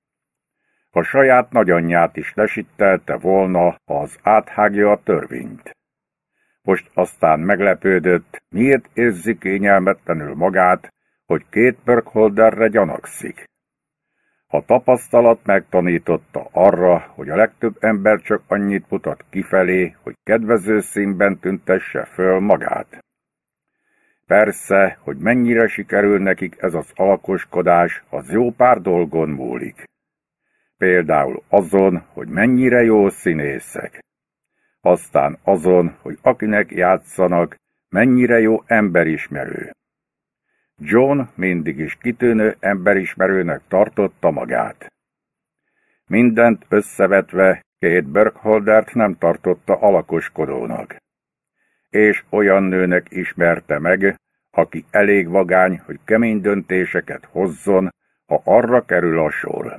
A saját nagyanyját is lesittelte volna, ha az áthágja a törvényt. Most aztán meglepődött, miért érzi kényelmetlenül magát, hogy két Berkholderre gyanakszik a tapasztalat megtanította arra, hogy a legtöbb ember csak annyit mutat kifelé, hogy kedvező színben tüntesse föl magát. Persze, hogy mennyire sikerül nekik ez az alakoskodás, az jó pár dolgon múlik. Például azon, hogy mennyire jó színészek. Aztán azon, hogy akinek játszanak, mennyire jó emberismerő. John mindig is kitűnő emberismerőnek tartotta magát. Mindent összevetve két Burkholdert nem tartotta alakoskodónak. És olyan nőnek ismerte meg, aki elég vagány, hogy kemény döntéseket hozzon, ha arra kerül a sor.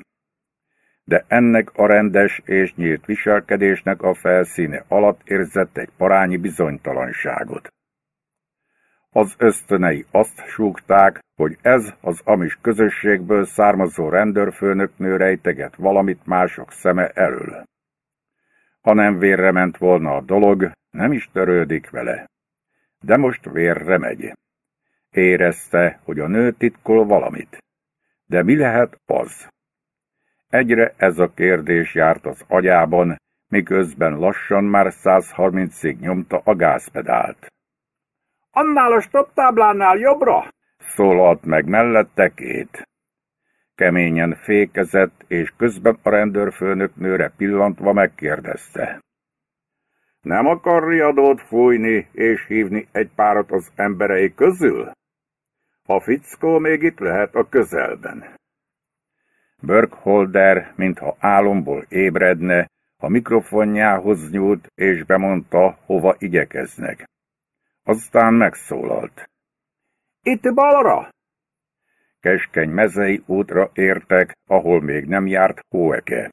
De ennek a rendes és nyílt viselkedésnek a felszíne alatt érzett egy parányi bizonytalanságot. Az ösztönei azt súgták, hogy ez az amis közösségből származó rendőrfőnöknő rejteget valamit mások szeme elől. Ha nem vérre ment volna a dolog, nem is törődik vele. De most vérre megy. Érezte, hogy a nő titkol valamit. De mi lehet az? Egyre ez a kérdés járt az agyában, miközben lassan már 130-ig nyomta a gázpedált. Annál a táblánál jobbra! Szólalt meg mellette két. Keményen fékezett, és közben a rendőrfőnöknőre pillantva megkérdezte. Nem akar riadót fújni és hívni egy párat az emberei közül? A fickó még itt lehet a közelben. Burkholder, mintha álomból ébredne, a mikrofonjához nyúlt és bemondta, hova igyekeznek. Aztán megszólalt. Itt balra! Keskeny mezei útra értek, ahol még nem járt Hóeke.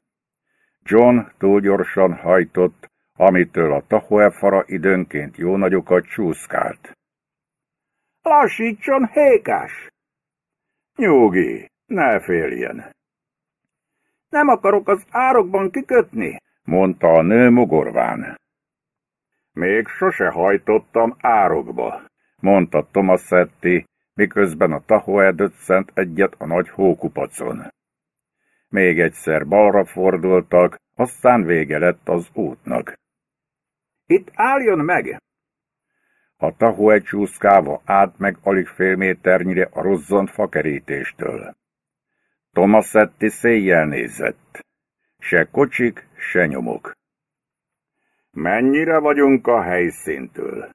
John túl gyorsan hajtott, amitől a Tahoefara időnként jó nagyokat csúszkált. Lassítson, hékás! Nyugi, ne féljen! Nem akarok az árokban kikötni, mondta a nő mogorván. Még sose hajtottam árokba, mondta Tomaszetti, miközben a Tahoe döccent egyet a nagy hókupacon. Még egyszer balra fordultak, aztán vége lett az útnak. Itt álljon meg! A tahó egy csúszkáva állt meg alig fél méternyire a rozzant fakerítéstől. Tomaszetti széjjel nézett. Se kocsik, se nyomok. Mennyire vagyunk a helyszíntől?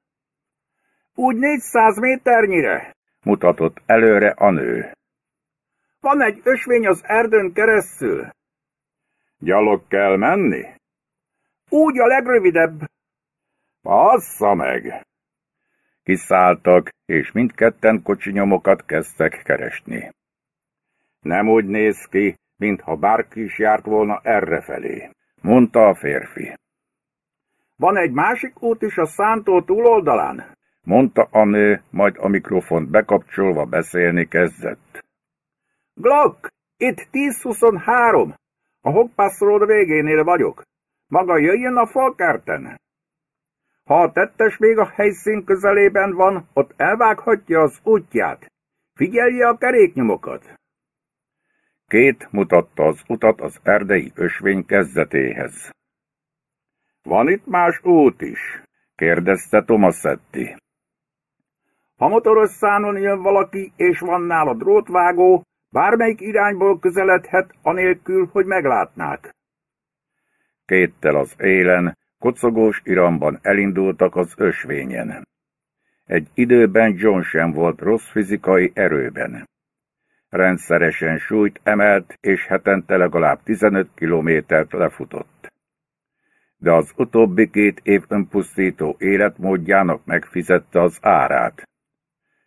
Úgy 400 méternyire, mutatott előre a nő. Van egy ösvény az erdőn keresztül. Gyalog kell menni? Úgy a legrövidebb. Passza meg! Kiszálltak, és mindketten kocsinyomokat kezdtek keresni. Nem úgy néz ki, mintha bárki is járt volna errefelé, mondta a férfi. Van egy másik út is a szántó túloldalán? Mondta a nő, majd a mikrofont bekapcsolva beszélni kezdett. Glock, itt 1023. A Hogpass Road végénél vagyok. Maga jöjjön a falkerten. Ha a tettes még a helyszín közelében van, ott elvághatja az útját. Figyelje a keréknyomokat. Két mutatta az utat az erdei ösvény kezdetéhez. Van itt más út is? kérdezte Tomaszetti. Ha motoros szánon jön valaki, és van nála drótvágó, bármelyik irányból közeledhet, anélkül, hogy meglátnák. Kéttel az élen, kocogós iramban elindultak az ösvényen. Egy időben John sem volt rossz fizikai erőben. Rendszeresen súlyt emelt, és hetente legalább 15 kilométert lefutott de az utóbbi két év önpusztító életmódjának megfizette az árát.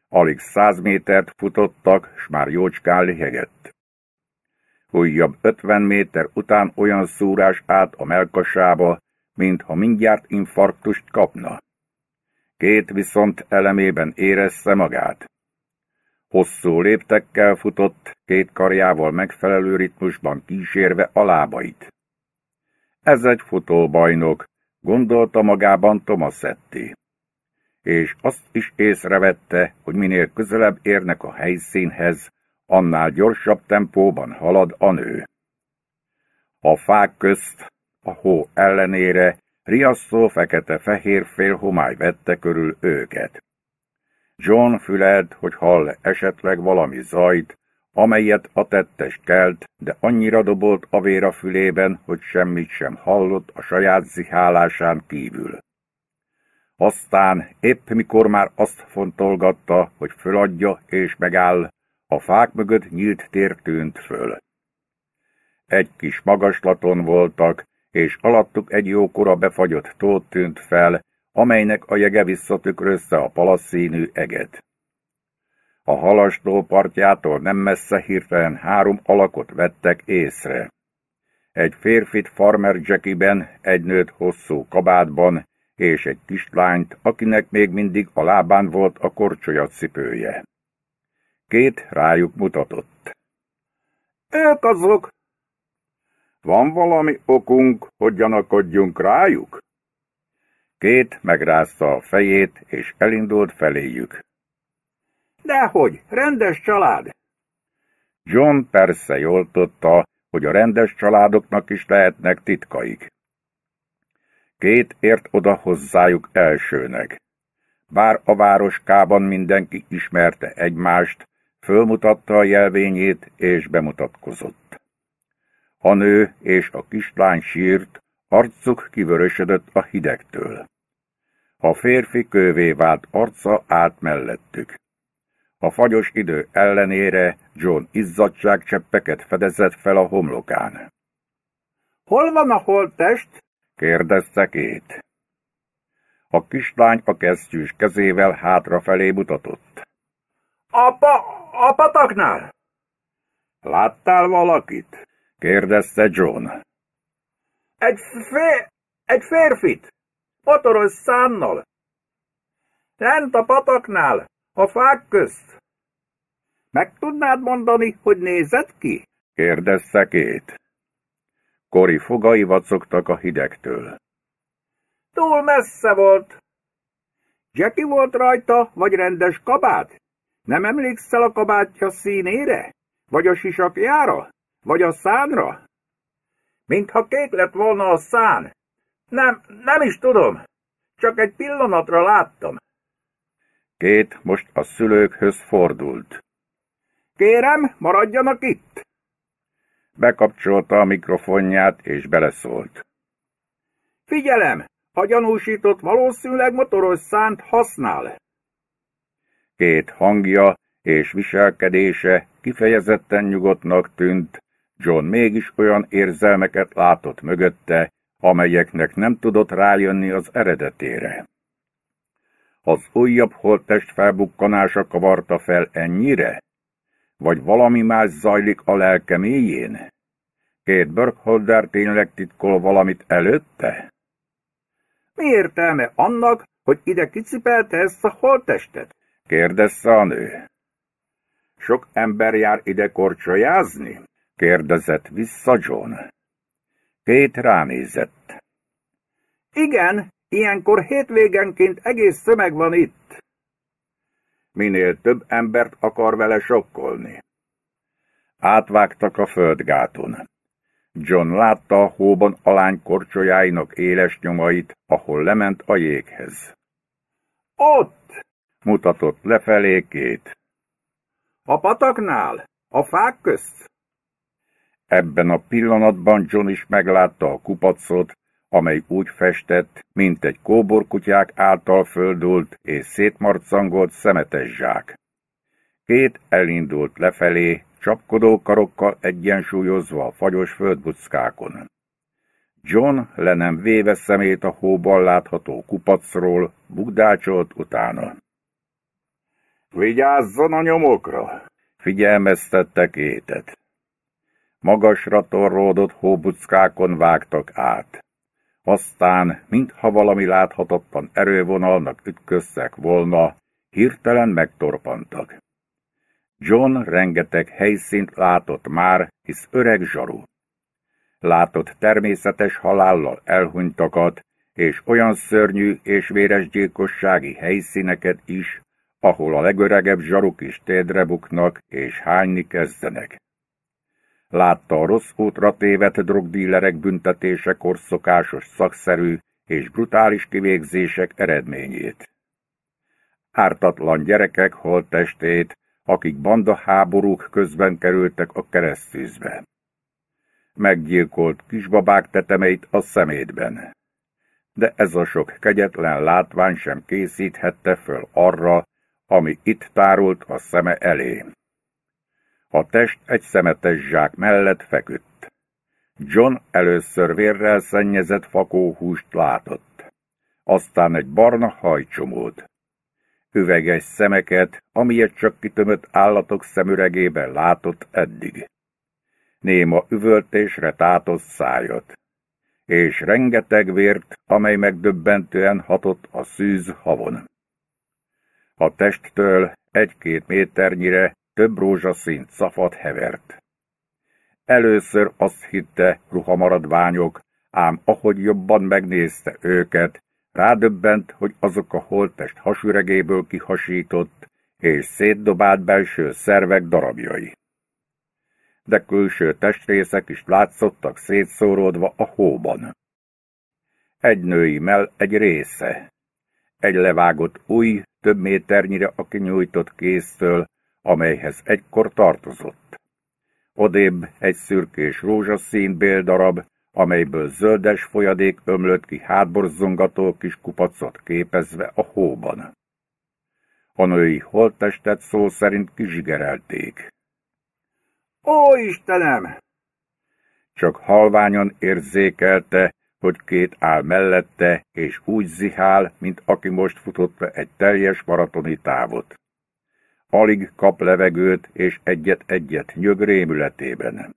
Alig száz métert futottak, s már jócskán lihegett. Újabb ötven méter után olyan szúrás állt a melkasába, mintha mindjárt infarktust kapna. Két viszont elemében érezze magát. Hosszú léptekkel futott, két karjával megfelelő ritmusban kísérve a lábait. Ez egy futóbajnok, gondolta magában Tomaszetti. És azt is észrevette, hogy minél közelebb érnek a helyszínhez, annál gyorsabb tempóban halad a nő. A fák közt, a hó ellenére, riasztó fekete-fehér fél homály vette körül őket. John füled, hogy hall esetleg valami zajt, amelyet a tettes kelt, de annyira dobolt a vér a fülében, hogy semmit sem hallott a saját zihálásán kívül. Aztán, épp mikor már azt fontolgatta, hogy föladja és megáll, a fák mögött nyílt tér tűnt föl. Egy kis magaslaton voltak, és alattuk egy jókora befagyott tó tűnt fel, amelynek a jege visszatükrözte a palaszínű eget. A halasdó partjától nem messze hirtelen három alakot vettek észre. Egy férfit farmer Jackiben, egy nőt hosszú kabátban, és egy kislányt, akinek még mindig a lábán volt a korcsolya cipője. Két rájuk mutatott. Ők azok! Van valami okunk, hogy gyanakodjunk rájuk? Két megrázta a fejét, és elindult feléjük. Dehogy, rendes család! John persze jól tudta, hogy a rendes családoknak is lehetnek titkaik. Két ért oda hozzájuk elsőnek. Bár a városkában mindenki ismerte egymást, fölmutatta a jelvényét és bemutatkozott. A nő és a kislány sírt, arcuk kivörösödött a hidegtől. A férfi kövé vált arca át mellettük. A fagyos idő ellenére John izzadságcseppeket fedezett fel a homlokán. Hol van a holttest? kérdezte két. A kislány a kesztyűs kezével hátrafelé mutatott. Apa, a pataknál? Láttál valakit? kérdezte John. Egy fér, egy férfit, motoros szánnal. Lent a pataknál, a fák közt. Meg tudnád mondani, hogy nézett ki? kérdezte két. Kori fogai vacogtak a hidegtől. Túl messze volt. Jackie volt rajta, vagy rendes kabát? Nem emlékszel a kabátja színére? Vagy a sisakjára? Vagy a szánra? Mintha kék lett volna a szán. Nem, nem is tudom. Csak egy pillanatra láttam. Két most a szülőkhöz fordult. Kérem, maradjanak itt! Bekapcsolta a mikrofonját, és beleszólt. Figyelem! A gyanúsított valószínűleg motoros szánt használ. Két hangja és viselkedése kifejezetten nyugodtnak tűnt, John mégis olyan érzelmeket látott mögötte, amelyeknek nem tudott rájönni az eredetére. Az újabb holttest felbukkanása kavarta fel ennyire, vagy valami más zajlik a lelke mélyén? Két Burkholder tényleg titkol valamit előtte? Mi értelme annak, hogy ide kicipelte ezt a holtestet? kérdezte a nő. Sok ember jár ide korcsolyázni? kérdezett vissza John. Két ránézett. Igen, ilyenkor hétvégenként egész szömeg van itt minél több embert akar vele sokkolni. Átvágtak a földgáton. John látta a hóban lány korcsolyáinak éles nyomait, ahol lement a jéghez. Ott! mutatott lefelé két. A pataknál? A fák közt? Ebben a pillanatban John is meglátta a kupacot, amely úgy festett, mint egy kóborkutyák által földult és szétmarcangolt szemetes zsák. Két elindult lefelé, csapkodó karokkal egyensúlyozva a fagyos földbuckákon. John le nem véve szemét a hóban látható kupacról, bugdácsolt utána. Vigyázzon a nyomokra! figyelmeztette kétet. Magasra torródott hóbuckákon vágtak át. Aztán, mintha valami láthatottan erővonalnak ütköztek volna, hirtelen megtorpantak. John rengeteg helyszínt látott már, hisz öreg zsaru. Látott természetes halállal elhunytakat, és olyan szörnyű és véres gyilkossági helyszíneket is, ahol a legöregebb zsaruk is tédre buknak és hányni kezdenek. Látta a rossz útra tévedt drogdílerek büntetésekor szokásos szakszerű és brutális kivégzések eredményét. Ártatlan gyerekek holttestét, akik banda háborúk közben kerültek a keresztűzbe. Meggyilkolt kisbabák tetemeit a szemétben. De ez a sok kegyetlen látvány sem készíthette föl arra, ami itt tárult a szeme elé. A test egy szemetes zsák mellett feküdt. John először vérrel szennyezett fakóhúst látott. Aztán egy barna hajcsomót. Üveges szemeket, amilyet csak kitömött állatok szemüregében látott eddig. Néma üvöltésre tátott szájat. És rengeteg vért, amely megdöbbentően hatott a szűz havon. A testtől egy-két méternyire több rózsaszín szafat hevert. Először azt hitte ruhamaradványok, ám ahogy jobban megnézte őket, rádöbbent, hogy azok a holttest hasüregéből kihasított és szétdobált belső szervek darabjai. De külső testrészek is látszottak szétszóródva a hóban. Egy női mell egy része, egy levágott új, több méternyire a kinyújtott kéztől, amelyhez egykor tartozott. Odébb egy szürkés rózsaszín béldarab, amelyből zöldes folyadék ömlött ki hátborzongató kis kupacot képezve a hóban. A női holttestet szó szerint kizsigerelték. Ó, Istenem! Csak halványan érzékelte, hogy két áll mellette, és úgy zihál, mint aki most futott be egy teljes maratoni távot. Alig kap levegőt, és egyet-egyet nyög rémületében.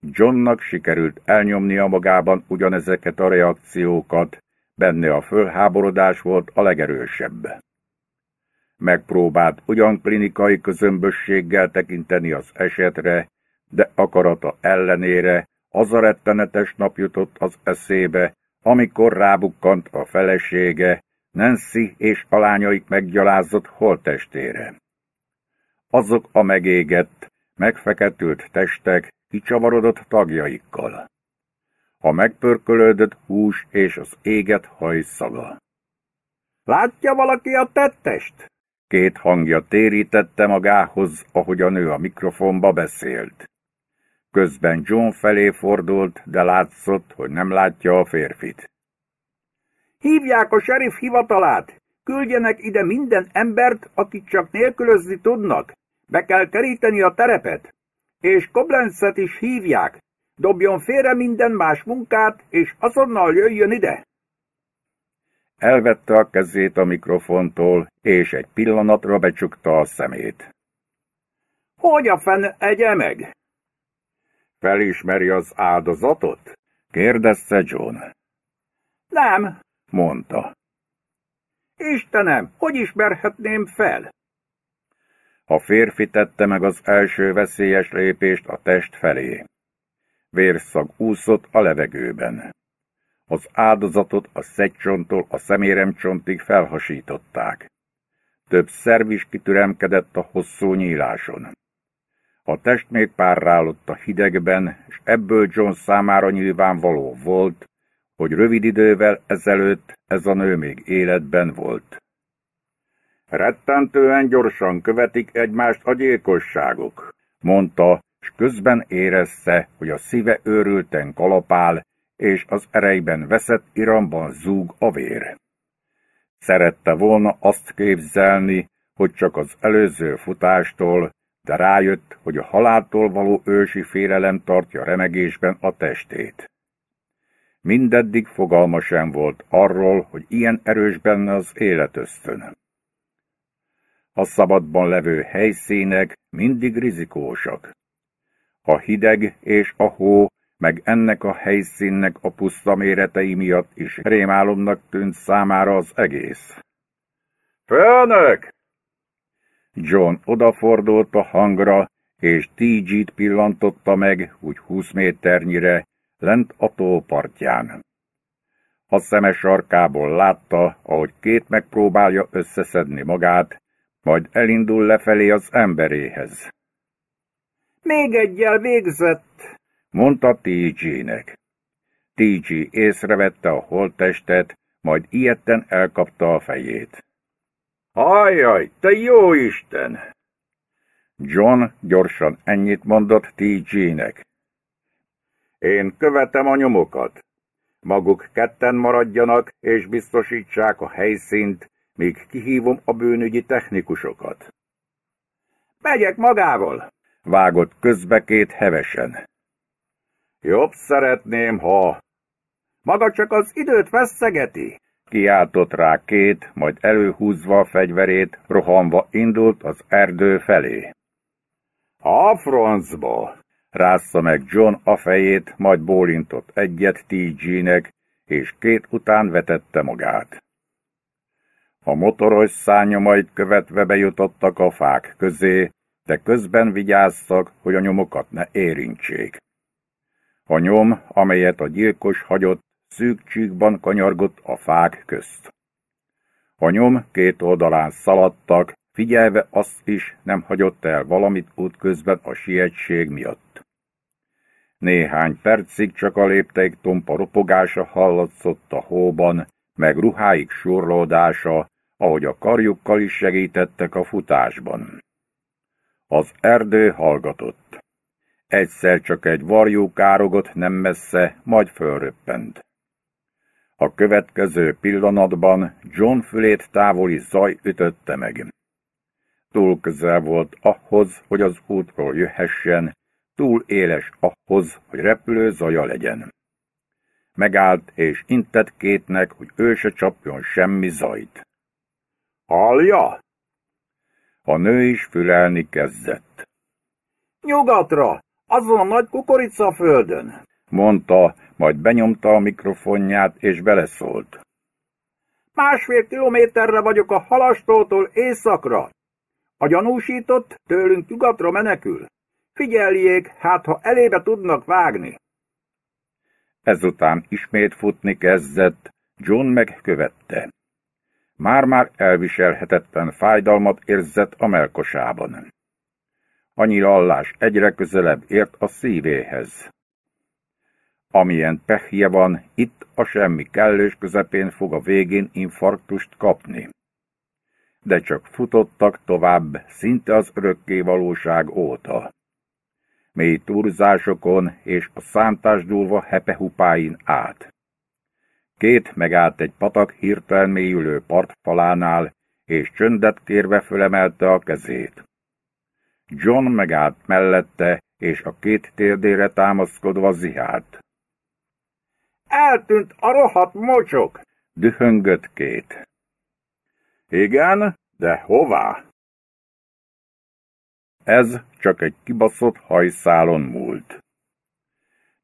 Johnnak sikerült elnyomnia magában ugyanezeket a reakciókat, benne a fölháborodás volt a legerősebb. Megpróbált ugyan klinikai közömbösséggel tekinteni az esetre, de akarata ellenére az a rettenetes nap jutott az eszébe, amikor rábukkant a felesége, Nancy és a lányaik meggyalázott holtestére azok a megégett, megfeketült testek kicsavarodott tagjaikkal. A megpörkölődött hús és az éget hajszaga. Látja valaki a tettest? Két hangja térítette magához, ahogy a nő a mikrofonba beszélt. Közben John felé fordult, de látszott, hogy nem látja a férfit. Hívják a serif hivatalát! Küldjenek ide minden embert, akit csak nélkülözni tudnak! Be kell keríteni a terepet, és Koblenzet is hívják. Dobjon félre minden más munkát, és azonnal jöjjön ide. Elvette a kezét a mikrofontól, és egy pillanatra becsukta a szemét. Hogy a fenn egye meg? Felismeri az áldozatot? kérdezte John. Nem, mondta. Istenem, hogy ismerhetném fel? A férfi tette meg az első veszélyes lépést a test felé. Vérszag úszott a levegőben. Az áldozatot a szegcsonttól a szeméremcsontig felhasították. Több szerv is kitüremkedett a hosszú nyíláson. A test még párrálott a hidegben, és ebből John számára nyilvánvaló volt, hogy rövid idővel ezelőtt ez a nő még életben volt. Rettentően gyorsan követik egymást a gyilkosságok, mondta, s közben érezte, hogy a szíve őrülten kalapál, és az erejben veszett iramban zúg a vér. Szerette volna azt képzelni, hogy csak az előző futástól, de rájött, hogy a haláltól való ősi félelem tartja remegésben a testét. Mindeddig fogalma sem volt arról, hogy ilyen erős benne az életösztön a szabadban levő helyszínek mindig rizikósak. A hideg és a hó, meg ennek a helyszínnek a puszta méretei miatt is rémálomnak tűnt számára az egész. Főnök! John odafordult a hangra, és TG-t pillantotta meg úgy húsz méternyire, lent a tópartján. A szeme sarkából látta, ahogy két megpróbálja összeszedni magát, majd elindul lefelé az emberéhez. Még egyel végzett, mondta TG-nek. TG észrevette a holttestet, majd ilyetten elkapta a fejét. Ajaj, te jó Isten! John gyorsan ennyit mondott TG-nek. Én követem a nyomokat. Maguk ketten maradjanak, és biztosítsák a helyszínt, még kihívom a bőnügyi technikusokat. Megyek magával, vágott közbe két hevesen. Jobb szeretném, ha... Maga csak az időt veszegeti, kiáltott rá két, majd előhúzva a fegyverét, rohanva indult az erdő felé. A francba! Rázza meg John a fejét, majd bólintott egyet TG-nek, és két után vetette magát. A motoros szányomait követve bejutottak a fák közé, de közben vigyáztak, hogy a nyomokat ne érintsék. A nyom, amelyet a gyilkos hagyott, szűk csíkban kanyargott a fák közt. A nyom két oldalán szaladtak, figyelve azt is nem hagyott el valamit útközben a sietség miatt. Néhány percig csak a lépteik tompa ropogása hallatszott a hóban, meg ruháik surlódása, ahogy a karjukkal is segítettek a futásban. Az erdő hallgatott. Egyszer csak egy varjú károgott nem messze, majd fölröppent. A következő pillanatban John fülét távoli zaj ütötte meg. Túl közel volt ahhoz, hogy az útról jöhessen, túl éles ahhoz, hogy repülő zaja legyen. Megállt és intett kétnek, hogy ő se csapjon semmi zajt. Alja? A nő is fülelni kezdett. Nyugatra, azon a nagy kukorica földön. mondta, majd benyomta a mikrofonját és beleszólt. Másfél kilométerre vagyok a halastótól északra. A gyanúsított tőlünk nyugatra menekül. Figyeljék, hát ha elébe tudnak vágni. Ezután ismét futni kezdett, John megkövette. követte. Már-már elviselhetetlen fájdalmat érzett a melkosában. A nyirallás egyre közelebb ért a szívéhez. Amilyen pehje van, itt a semmi kellős közepén fog a végén infarktust kapni. De csak futottak tovább, szinte az örökké valóság óta. Mély turzásokon és a dúlva hepehupáin át. Két megállt egy patak hirtelen mélyülő partfalánál, és csöndet kérve fölemelte a kezét. John megállt mellette, és a két térdére támaszkodva zihált. Eltűnt a rohadt mocsok! Dühöngött két. Igen, de hová? Ez csak egy kibaszott hajszálon múlt.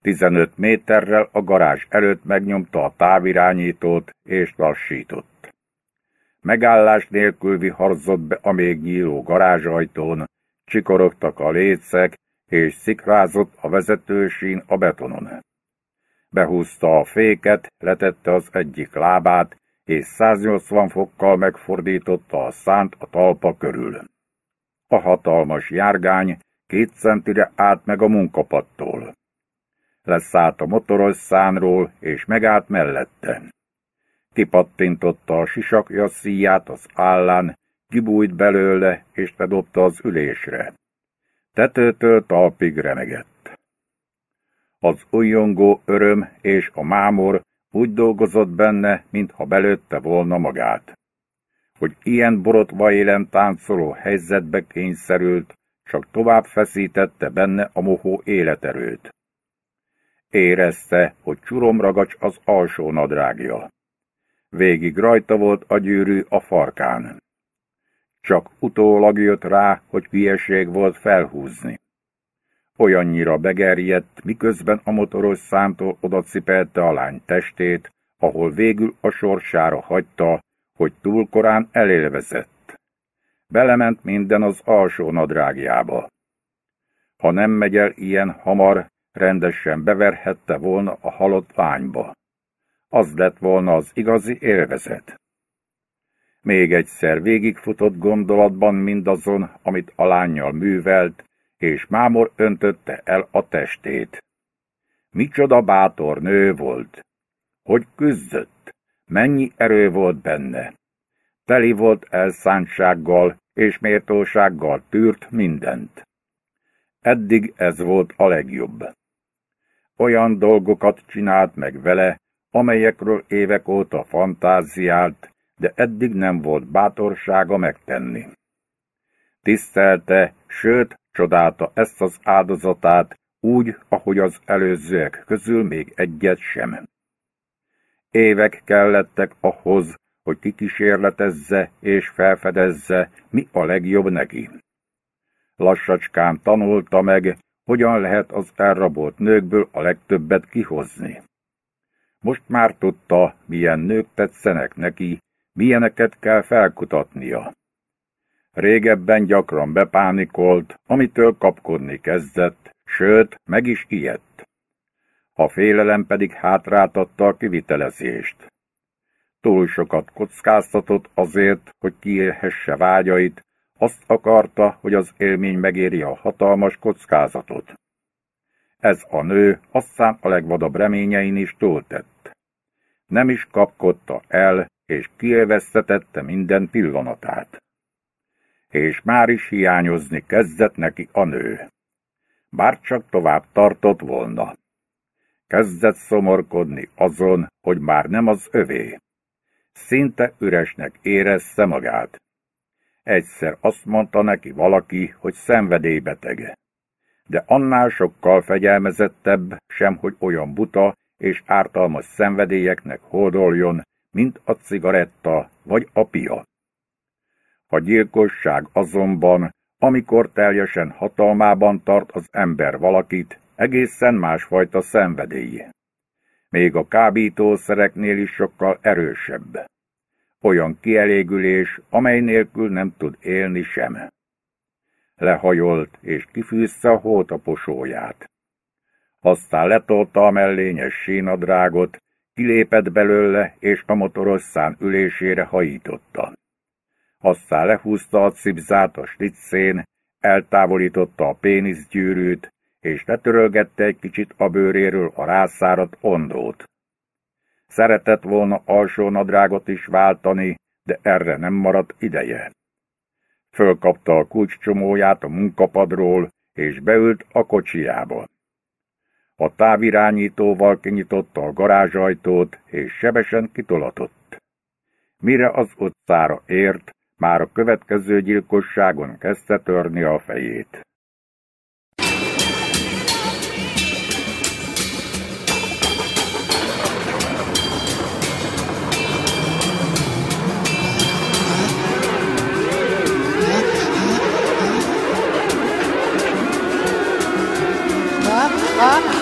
15 méterrel a garázs előtt megnyomta a távirányítót és lassított. Megállás nélkül viharzott be a még nyíló garázsajtón, csikorogtak a lécek, és szikrázott a vezetősín a betonon. Behúzta a féket, letette az egyik lábát, és 180 fokkal megfordította a szánt a talpa körül. A hatalmas járgány két centire állt meg a munkapattól leszállt a motoros szánról, és megállt mellette. Kipattintotta a sisakja szíját, az állán, kibújt belőle, és bedobta az ülésre. Tetőtől talpig remegett. Az ujjongó öröm és a mámor úgy dolgozott benne, mintha belőtte volna magát. Hogy ilyen borotva élen táncoló helyzetbe kényszerült, csak tovább feszítette benne a mohó életerőt. Érezte, hogy csuromragacs az alsó nadrágja. Végig rajta volt a gyűrű a farkán. Csak utólag jött rá, hogy hülyeség volt felhúzni. Olyannyira begerjedt, miközben a motoros szántól odacipelte a lány testét, ahol végül a sorsára hagyta, hogy túl korán elélvezett. Belement minden az alsó nadrágjába. Ha nem megy el ilyen hamar, rendesen beverhette volna a halott lányba. Az lett volna az igazi élvezet. Még egyszer végigfutott gondolatban mindazon, amit a lányjal művelt, és mámor öntötte el a testét. Micsoda bátor nő volt! Hogy küzdött! Mennyi erő volt benne! Teli volt elszántsággal és méltósággal tűrt mindent. Eddig ez volt a legjobb. Olyan dolgokat csinált meg vele, amelyekről évek óta fantáziált, de eddig nem volt bátorsága megtenni. Tisztelte, sőt, csodálta ezt az áldozatát, úgy, ahogy az előzőek közül még egyet sem. Évek kellettek ahhoz, hogy kikísérletezze és felfedezze, mi a legjobb neki. Lassacskán tanulta meg, hogyan lehet az elrabolt nőkből a legtöbbet kihozni. Most már tudta, milyen nők tetszenek neki, milyeneket kell felkutatnia. Régebben gyakran bepánikolt, amitől kapkodni kezdett, sőt, meg is ijedt. A félelem pedig hátrátatta a kivitelezést. Túl sokat kockáztatott azért, hogy kiélhesse vágyait, azt akarta, hogy az élmény megéri a hatalmas kockázatot. Ez a nő asszán a legvadabb reményein is túltett. Nem is kapkodta el, és kielvesztette minden pillanatát. És már is hiányozni kezdett neki a nő. Bár csak tovább tartott volna. Kezdett szomorkodni azon, hogy már nem az övé. Szinte üresnek érezte magát. Egyszer azt mondta neki valaki, hogy szenvedélybetege. De annál sokkal fegyelmezettebb, sem hogy olyan buta és ártalmas szenvedélyeknek hódoljon, mint a cigaretta vagy a pia. A gyilkosság azonban, amikor teljesen hatalmában tart az ember valakit, egészen másfajta szenvedély. Még a kábítószereknél is sokkal erősebb olyan kielégülés, amely nélkül nem tud élni sem. Lehajolt, és kifűzte hót a posóját. Aztán letolta a mellényes sínadrágot, kilépett belőle, és a motorosszán ülésére hajította. Aztán lehúzta a cipzát a sliccén, eltávolította a péniszgyűrűt, és letörölgette egy kicsit a bőréről a rászáradt ondót. Szeretett volna alsó nadrágot is váltani, de erre nem maradt ideje. Fölkapta a kulcscsomóját a munkapadról, és beült a kocsiába. A távirányítóval kinyitotta a garázsajtót, és sebesen kitolatott. Mire az utcára ért, már a következő gyilkosságon kezdte törni a fejét. Huh?